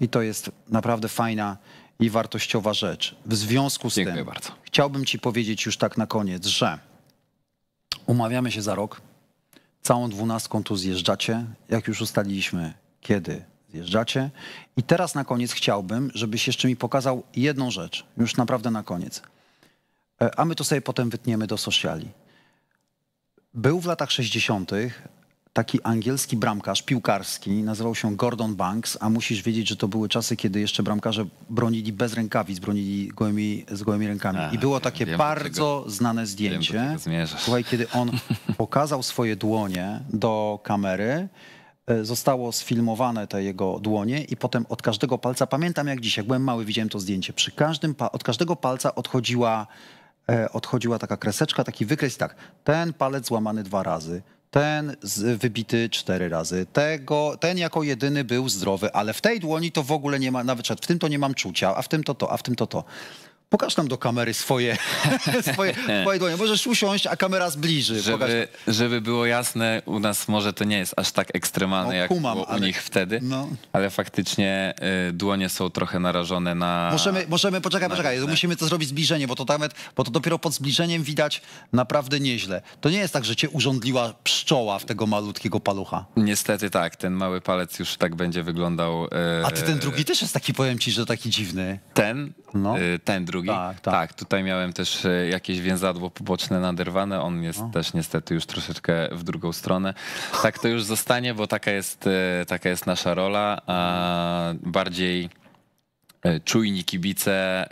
i to jest naprawdę fajna i wartościowa rzecz. W związku z Dziękuję tym bardzo. chciałbym ci powiedzieć już tak na koniec, że umawiamy się za rok całą dwunastką tu zjeżdżacie, jak już ustaliliśmy, kiedy zjeżdżacie. I teraz na koniec chciałbym, żebyś jeszcze mi pokazał jedną rzecz, już naprawdę na koniec. E, a my to sobie potem wytniemy do sociali. Był w latach 60 taki angielski bramkarz piłkarski, nazywał się Gordon Banks, a musisz wiedzieć, że to były czasy, kiedy jeszcze bramkarze bronili bez rękawic, bronili gołymi, z gołymi rękami. A, I było takie wiem, bardzo tego, znane zdjęcie, wiem, słuchaj, kiedy on pokazał swoje dłonie do kamery, e, zostało sfilmowane te jego dłonie i potem od każdego palca, pamiętam jak dziś, jak byłem mały, widziałem to zdjęcie, przy każdym, od każdego palca odchodziła, e, odchodziła taka kreseczka, taki wykres, tak, ten palec złamany dwa razy, ten wybity cztery razy. Tego, ten jako jedyny był zdrowy, ale w tej dłoni to w ogóle nie ma, nawet w tym to nie mam czucia, a w tym to to, a w tym to to. Pokaż nam do kamery swoje, swoje, swoje dłonie. Możesz usiąść, a kamera zbliży. Żeby,
żeby, było jasne, u nas może to nie jest aż tak ekstremalne, no, jak u ale, nich wtedy, no. ale faktycznie y, dłonie są trochę narażone na... Możemy,
możemy poczekaj, poczekaj, musimy to zrobić zbliżenie, bo to, nawet, bo to dopiero pod zbliżeniem widać naprawdę nieźle. To nie jest tak, że cię urządliła pszczoła w tego malutkiego palucha.
Niestety tak, ten mały palec już tak będzie wyglądał. Y, a ty ten drugi też
jest taki, powiem ci, że taki dziwny.
Ten? No. Y, ten drugi drugi. Tak, tak. tak, tutaj miałem też e, jakieś więzadło poboczne naderwane. On jest o. też niestety już troszeczkę w drugą stronę. Tak to już zostanie, bo taka jest, e, taka jest nasza rola. A bardziej e, czujni kibice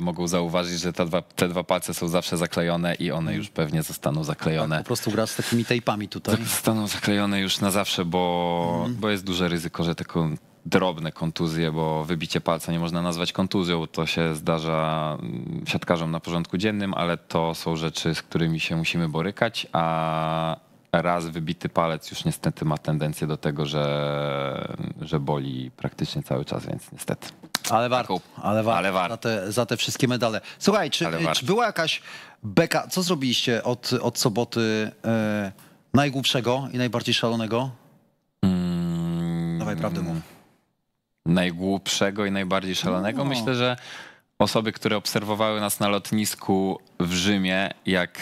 mogą zauważyć, że te dwa, te dwa palce są zawsze zaklejone i one mhm. już pewnie zostaną zaklejone. Tak, po prostu grać z takimi tejpami tutaj. Zostaną zaklejone już na zawsze, bo, mm. bo jest duże ryzyko, że taką drobne kontuzje, bo wybicie palca nie można nazwać kontuzją. To się zdarza mm, siatkarzom na porządku dziennym, ale to są rzeczy, z którymi się musimy borykać, a raz wybity palec już niestety ma tendencję do tego, że, że boli praktycznie cały czas, więc
niestety. Ale warto, ale warto ale war. za, te, za te wszystkie medale. Słuchaj, czy, y, czy była jakaś beka, co zrobiliście od, od soboty e, najgłupszego i najbardziej szalonego? Mm. Dawaj, prawdę mm. mów
najgłupszego i najbardziej szalonego. No. Myślę, że osoby, które obserwowały nas na lotnisku w Rzymie, jak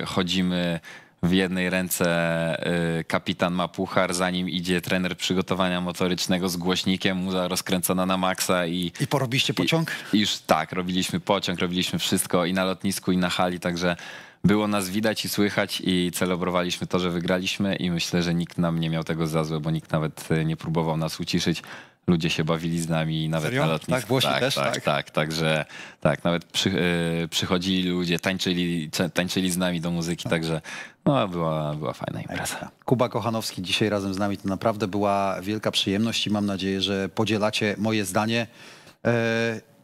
y, chodzimy w jednej ręce y, kapitan ma puchar, za nim idzie trener przygotowania motorycznego z głośnikiem, muza rozkręcona na maksa i... I porobiliście pociąg? I, iż tak, robiliśmy pociąg, robiliśmy wszystko i na lotnisku, i na hali, także było nas widać i słychać i celebrowaliśmy to, że wygraliśmy i myślę, że nikt nam nie miał tego za złe, bo nikt nawet y, nie próbował nas uciszyć ludzie się bawili z nami nawet Serio? na lotnisku. Tak, Włosi tak, też, tak, tak, tak, także tak, nawet przy, yy, przychodzili ludzie,
tańczyli, tańczyli z nami do muzyki, tak. także no, była, była fajna impreza. Kuba Kochanowski dzisiaj razem z nami to naprawdę była wielka przyjemność i mam nadzieję, że podzielacie moje zdanie. Yy,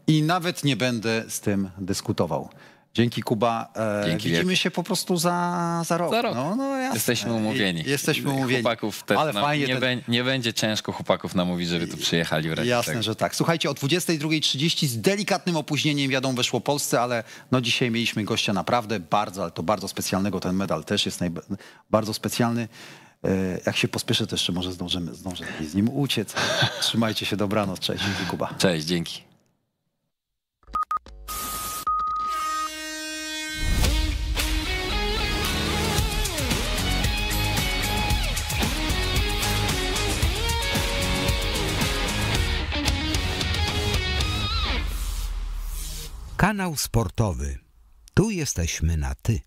I nawet nie będę z tym dyskutował. Dzięki Kuba. E, Dzięki widzimy się po prostu za, za rok. Za rok. No, no, jesteśmy umówieni. Jesteśmy umówieni. Chłopaków też Ale fajnie nie,
ten... nie, będzie ciężko chłopaków namówić, żeby tu przyjechali. W Jasne, tego. że
tak. Słuchajcie, o 22.30 z delikatnym opóźnieniem wiadomo weszło Polsce, ale no dzisiaj mieliśmy gościa naprawdę bardzo, ale to bardzo specjalnego. Ten medal też jest bardzo specjalny. E, jak się pospieszę, to jeszcze może zdążymy, zdążymy z nim uciec. Trzymajcie się, dobranoc. Cześć, dzięki Kuba. Cześć, dzięki. Kanał sportowy. Tu jesteśmy na ty.